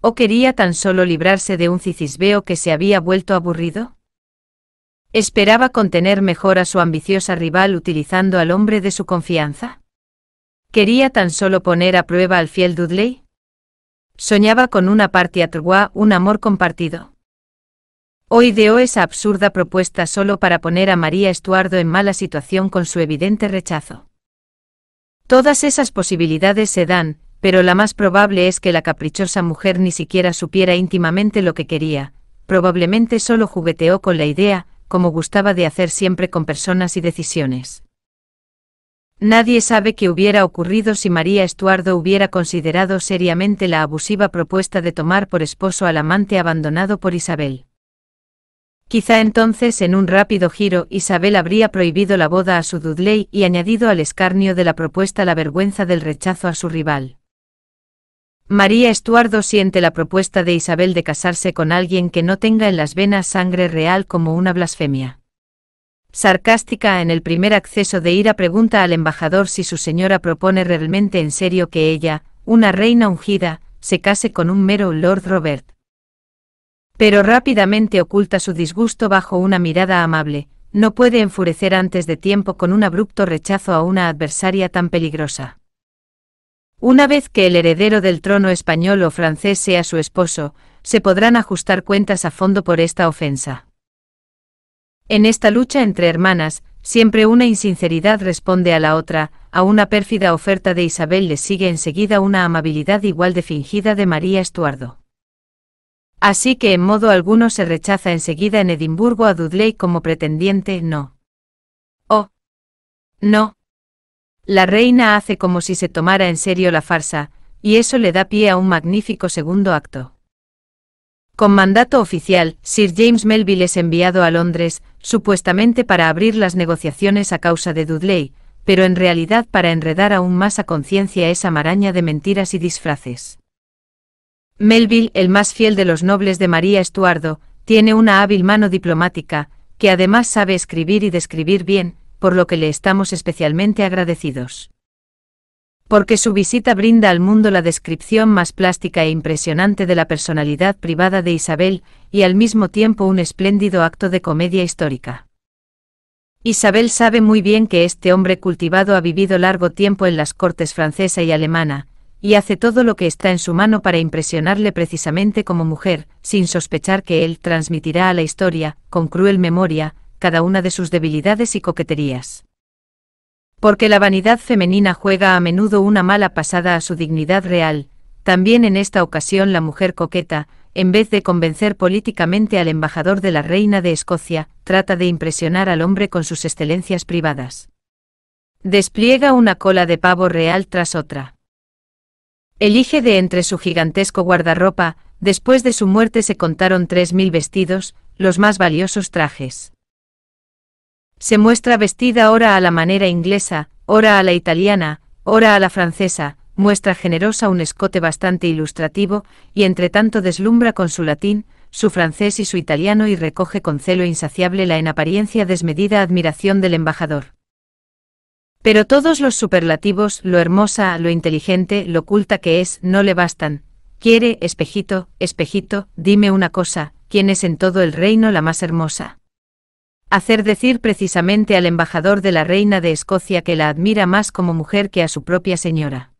¿O quería tan solo librarse de un cicisbeo que se había vuelto aburrido? Esperaba contener mejor a su ambiciosa rival utilizando al hombre de su confianza. Quería tan solo poner a prueba al fiel Dudley. Soñaba con una parte a trois, un amor compartido. O ideó esa absurda propuesta solo para poner a María Estuardo en mala situación con su evidente rechazo. Todas esas posibilidades se dan, pero la más probable es que la caprichosa mujer ni siquiera supiera íntimamente lo que quería, probablemente solo jugueteó con la idea, como gustaba de hacer siempre con personas y decisiones. Nadie sabe qué hubiera ocurrido si María Estuardo hubiera considerado seriamente la abusiva propuesta de tomar por esposo al amante abandonado por Isabel. Quizá entonces en un rápido giro Isabel habría prohibido la boda a su Dudley y añadido al escarnio de la propuesta la vergüenza del rechazo a su rival. María Estuardo siente la propuesta de Isabel de casarse con alguien que no tenga en las venas sangre real como una blasfemia sarcástica en el primer acceso de ira pregunta al embajador si su señora propone realmente en serio que ella, una reina ungida, se case con un mero Lord Robert. Pero rápidamente oculta su disgusto bajo una mirada amable, no puede enfurecer antes de tiempo con un abrupto rechazo a una adversaria tan peligrosa. Una vez que el heredero del trono español o francés sea su esposo, se podrán ajustar cuentas a fondo por esta ofensa. En esta lucha entre hermanas, siempre una insinceridad responde a la otra, a una pérfida oferta de Isabel le sigue enseguida una amabilidad igual de fingida de María Estuardo. Así que en modo alguno se rechaza enseguida en Edimburgo a Dudley como pretendiente, no. Oh. No. La reina hace como si se tomara en serio la farsa, y eso le da pie a un magnífico segundo acto. Con mandato oficial, Sir James Melville es enviado a Londres, supuestamente para abrir las negociaciones a causa de Dudley, pero en realidad para enredar aún más a conciencia esa maraña de mentiras y disfraces. Melville, el más fiel de los nobles de María Estuardo, tiene una hábil mano diplomática, que además sabe escribir y describir bien, por lo que le estamos especialmente agradecidos porque su visita brinda al mundo la descripción más plástica e impresionante de la personalidad privada de Isabel, y al mismo tiempo un espléndido acto de comedia histórica. Isabel sabe muy bien que este hombre cultivado ha vivido largo tiempo en las cortes francesa y alemana, y hace todo lo que está en su mano para impresionarle precisamente como mujer, sin sospechar que él transmitirá a la historia, con cruel memoria, cada una de sus debilidades y coqueterías. Porque la vanidad femenina juega a menudo una mala pasada a su dignidad real, también en esta ocasión la mujer coqueta, en vez de convencer políticamente al embajador de la reina de Escocia, trata de impresionar al hombre con sus excelencias privadas. Despliega una cola de pavo real tras otra. Elige de entre su gigantesco guardarropa, después de su muerte se contaron tres mil vestidos, los más valiosos trajes. Se muestra vestida ora a la manera inglesa, ora a la italiana, ora a la francesa, muestra generosa un escote bastante ilustrativo, y entre tanto deslumbra con su latín, su francés y su italiano y recoge con celo insaciable la en apariencia desmedida admiración del embajador. Pero todos los superlativos, lo hermosa, lo inteligente, lo culta que es, no le bastan. Quiere, espejito, espejito, dime una cosa, ¿quién es en todo el reino la más hermosa? hacer decir precisamente al embajador de la reina de Escocia que la admira más como mujer que a su propia señora.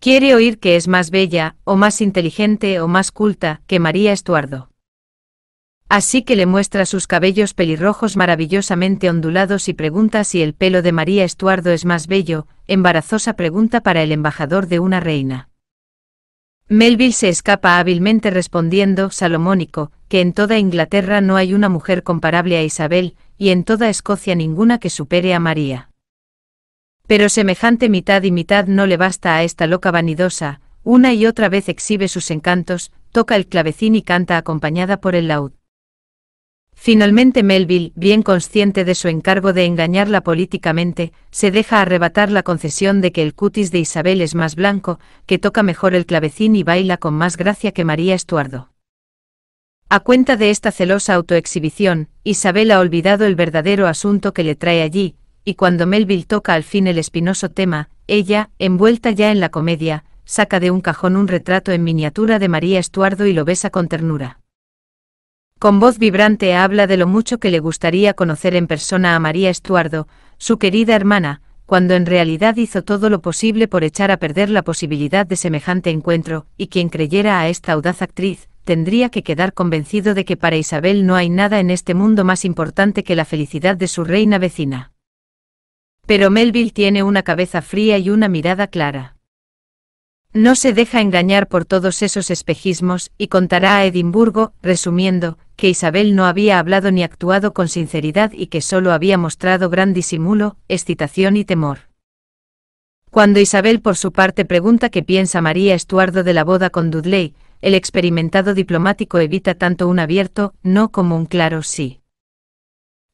Quiere oír que es más bella, o más inteligente, o más culta, que María Estuardo. Así que le muestra sus cabellos pelirrojos maravillosamente ondulados y pregunta si el pelo de María Estuardo es más bello, embarazosa pregunta para el embajador de una reina. Melville se escapa hábilmente respondiendo, salomónico, que en toda Inglaterra no hay una mujer comparable a Isabel, y en toda Escocia ninguna que supere a María. Pero semejante mitad y mitad no le basta a esta loca vanidosa, una y otra vez exhibe sus encantos, toca el clavecín y canta acompañada por el laúd. Finalmente Melville, bien consciente de su encargo de engañarla políticamente, se deja arrebatar la concesión de que el cutis de Isabel es más blanco, que toca mejor el clavecín y baila con más gracia que María Estuardo. A cuenta de esta celosa autoexhibición, Isabel ha olvidado el verdadero asunto que le trae allí, y cuando Melville toca al fin el espinoso tema, ella, envuelta ya en la comedia, saca de un cajón un retrato en miniatura de María Estuardo y lo besa con ternura. Con voz vibrante habla de lo mucho que le gustaría conocer en persona a María Estuardo, su querida hermana, cuando en realidad hizo todo lo posible por echar a perder la posibilidad de semejante encuentro, y quien creyera a esta audaz actriz, tendría que quedar convencido de que para Isabel no hay nada en este mundo más importante que la felicidad de su reina vecina. Pero Melville tiene una cabeza fría y una mirada clara. No se deja engañar por todos esos espejismos, y contará a Edimburgo, resumiendo, que Isabel no había hablado ni actuado con sinceridad y que solo había mostrado gran disimulo, excitación y temor. Cuando Isabel por su parte pregunta qué piensa María Estuardo de la boda con Dudley, el experimentado diplomático evita tanto un abierto no como un claro sí.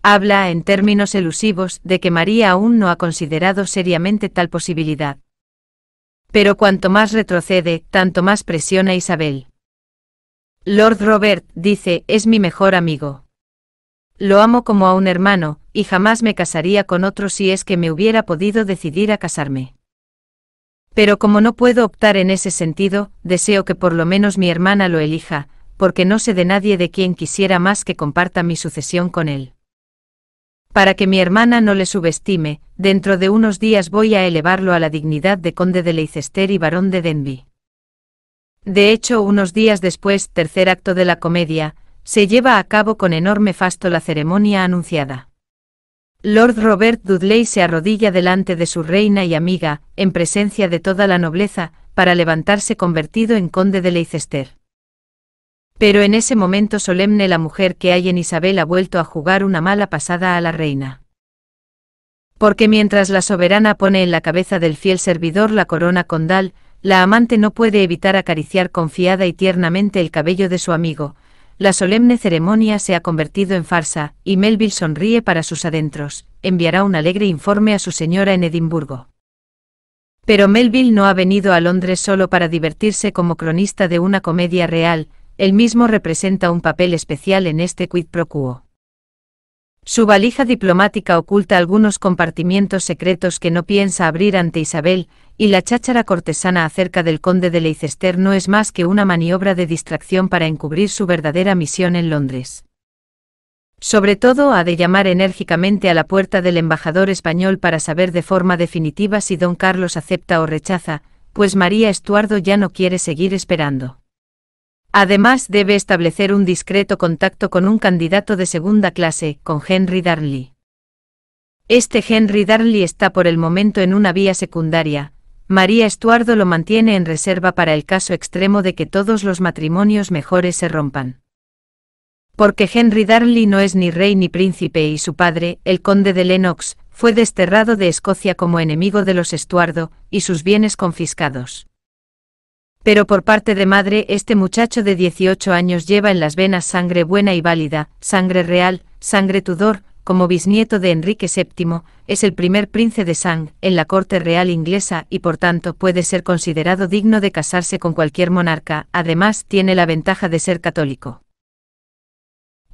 Habla en términos elusivos de que María aún no ha considerado seriamente tal posibilidad. Pero cuanto más retrocede, tanto más presiona Isabel. Lord Robert, dice, es mi mejor amigo. Lo amo como a un hermano, y jamás me casaría con otro si es que me hubiera podido decidir a casarme. Pero como no puedo optar en ese sentido, deseo que por lo menos mi hermana lo elija, porque no sé de nadie de quien quisiera más que comparta mi sucesión con él. Para que mi hermana no le subestime, dentro de unos días voy a elevarlo a la dignidad de conde de Leicester y barón de Denby. De hecho, unos días después, tercer acto de la comedia, se lleva a cabo con enorme fasto la ceremonia anunciada. Lord Robert Dudley se arrodilla delante de su reina y amiga, en presencia de toda la nobleza, para levantarse convertido en conde de Leicester. Pero en ese momento solemne la mujer que hay en Isabel ha vuelto a jugar una mala pasada a la reina. Porque mientras la soberana pone en la cabeza del fiel servidor la corona condal, la amante no puede evitar acariciar confiada y tiernamente el cabello de su amigo, la solemne ceremonia se ha convertido en farsa, y Melville sonríe para sus adentros, enviará un alegre informe a su señora en Edimburgo. Pero Melville no ha venido a Londres solo para divertirse como cronista de una comedia real, él mismo representa un papel especial en este quid pro quo. Su valija diplomática oculta algunos compartimientos secretos que no piensa abrir ante Isabel, y la cháchara cortesana acerca del conde de Leicester no es más que una maniobra de distracción para encubrir su verdadera misión en Londres. Sobre todo ha de llamar enérgicamente a la puerta del embajador español para saber de forma definitiva si don Carlos acepta o rechaza, pues María Estuardo ya no quiere seguir esperando. Además debe establecer un discreto contacto con un candidato de segunda clase, con Henry Darnley. Este Henry Darnley está por el momento en una vía secundaria. María Estuardo lo mantiene en reserva para el caso extremo de que todos los matrimonios mejores se rompan. Porque Henry Darnley no es ni rey ni príncipe y su padre, el conde de Lennox, fue desterrado de Escocia como enemigo de los Estuardo, y sus bienes confiscados. Pero por parte de madre, este muchacho de 18 años lleva en las venas sangre buena y válida, sangre real, sangre Tudor, como bisnieto de Enrique VII, es el primer príncipe de Sang en la corte real inglesa y por tanto puede ser considerado digno de casarse con cualquier monarca, además tiene la ventaja de ser católico.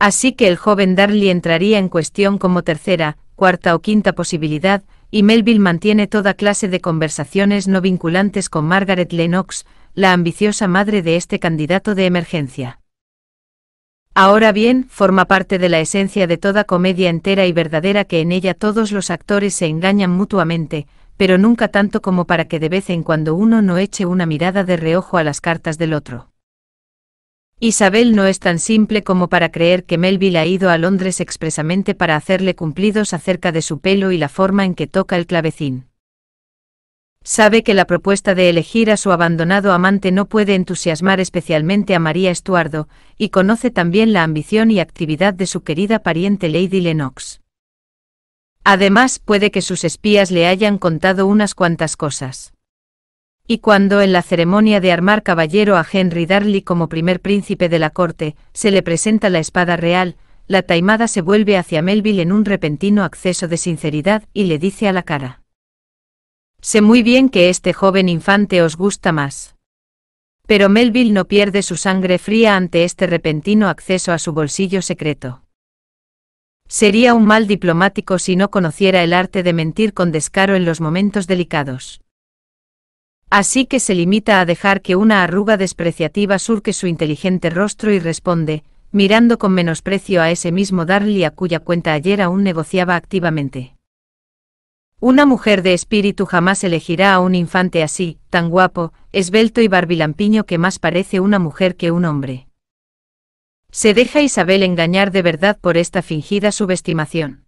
Así que el joven Darley entraría en cuestión como tercera, cuarta o quinta posibilidad, y Melville mantiene toda clase de conversaciones no vinculantes con Margaret Lennox, la ambiciosa madre de este candidato de emergencia. Ahora bien, forma parte de la esencia de toda comedia entera y verdadera que en ella todos los actores se engañan mutuamente, pero nunca tanto como para que de vez en cuando uno no eche una mirada de reojo a las cartas del otro. Isabel no es tan simple como para creer que Melville ha ido a Londres expresamente para hacerle cumplidos acerca de su pelo y la forma en que toca el clavecín. Sabe que la propuesta de elegir a su abandonado amante no puede entusiasmar especialmente a María Estuardo, y conoce también la ambición y actividad de su querida pariente Lady Lennox. Además, puede que sus espías le hayan contado unas cuantas cosas. Y cuando en la ceremonia de armar caballero a Henry Darley como primer príncipe de la corte, se le presenta la espada real, la taimada se vuelve hacia Melville en un repentino acceso de sinceridad y le dice a la cara. Sé muy bien que este joven infante os gusta más. Pero Melville no pierde su sangre fría ante este repentino acceso a su bolsillo secreto. Sería un mal diplomático si no conociera el arte de mentir con descaro en los momentos delicados. Así que se limita a dejar que una arruga despreciativa surque su inteligente rostro y responde, mirando con menosprecio a ese mismo Darley a cuya cuenta ayer aún negociaba activamente. Una mujer de espíritu jamás elegirá a un infante así, tan guapo, esbelto y barbilampiño que más parece una mujer que un hombre. Se deja Isabel engañar de verdad por esta fingida subestimación.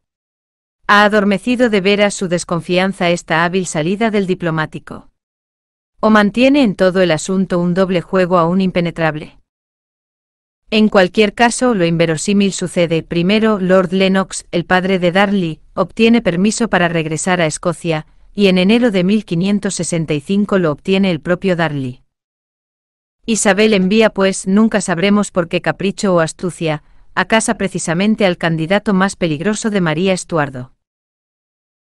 Ha adormecido de veras su desconfianza esta hábil salida del diplomático. O mantiene en todo el asunto un doble juego aún impenetrable. En cualquier caso, lo inverosímil sucede. Primero, Lord Lennox, el padre de Darley, obtiene permiso para regresar a Escocia, y en enero de 1565 lo obtiene el propio Darley. Isabel envía pues, nunca sabremos por qué capricho o astucia, a casa precisamente al candidato más peligroso de María Estuardo.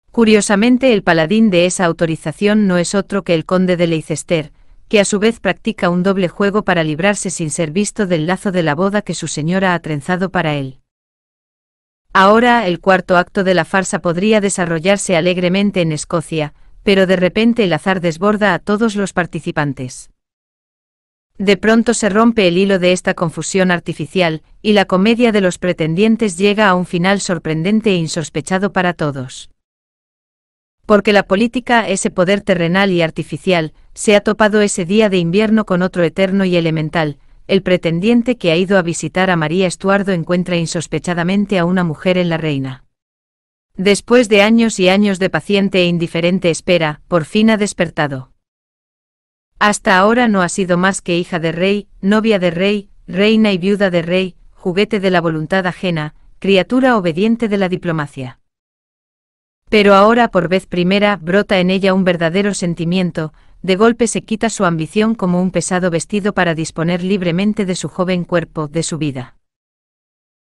Curiosamente el paladín de esa autorización no es otro que el conde de Leicester, que a su vez practica un doble juego para librarse sin ser visto del lazo de la boda que su señora ha trenzado para él. Ahora el cuarto acto de la farsa podría desarrollarse alegremente en Escocia, pero de repente el azar desborda a todos los participantes. De pronto se rompe el hilo de esta confusión artificial, y la comedia de los pretendientes llega a un final sorprendente e insospechado para todos porque la política, ese poder terrenal y artificial, se ha topado ese día de invierno con otro eterno y elemental, el pretendiente que ha ido a visitar a María Estuardo encuentra insospechadamente a una mujer en la reina. Después de años y años de paciente e indiferente espera, por fin ha despertado. Hasta ahora no ha sido más que hija de rey, novia de rey, reina y viuda de rey, juguete de la voluntad ajena, criatura obediente de la diplomacia. Pero ahora por vez primera brota en ella un verdadero sentimiento, de golpe se quita su ambición como un pesado vestido para disponer libremente de su joven cuerpo, de su vida.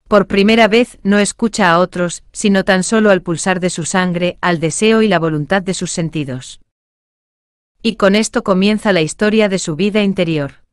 Por primera vez no escucha a otros, sino tan solo al pulsar de su sangre, al deseo y la voluntad de sus sentidos. Y con esto comienza la historia de su vida interior.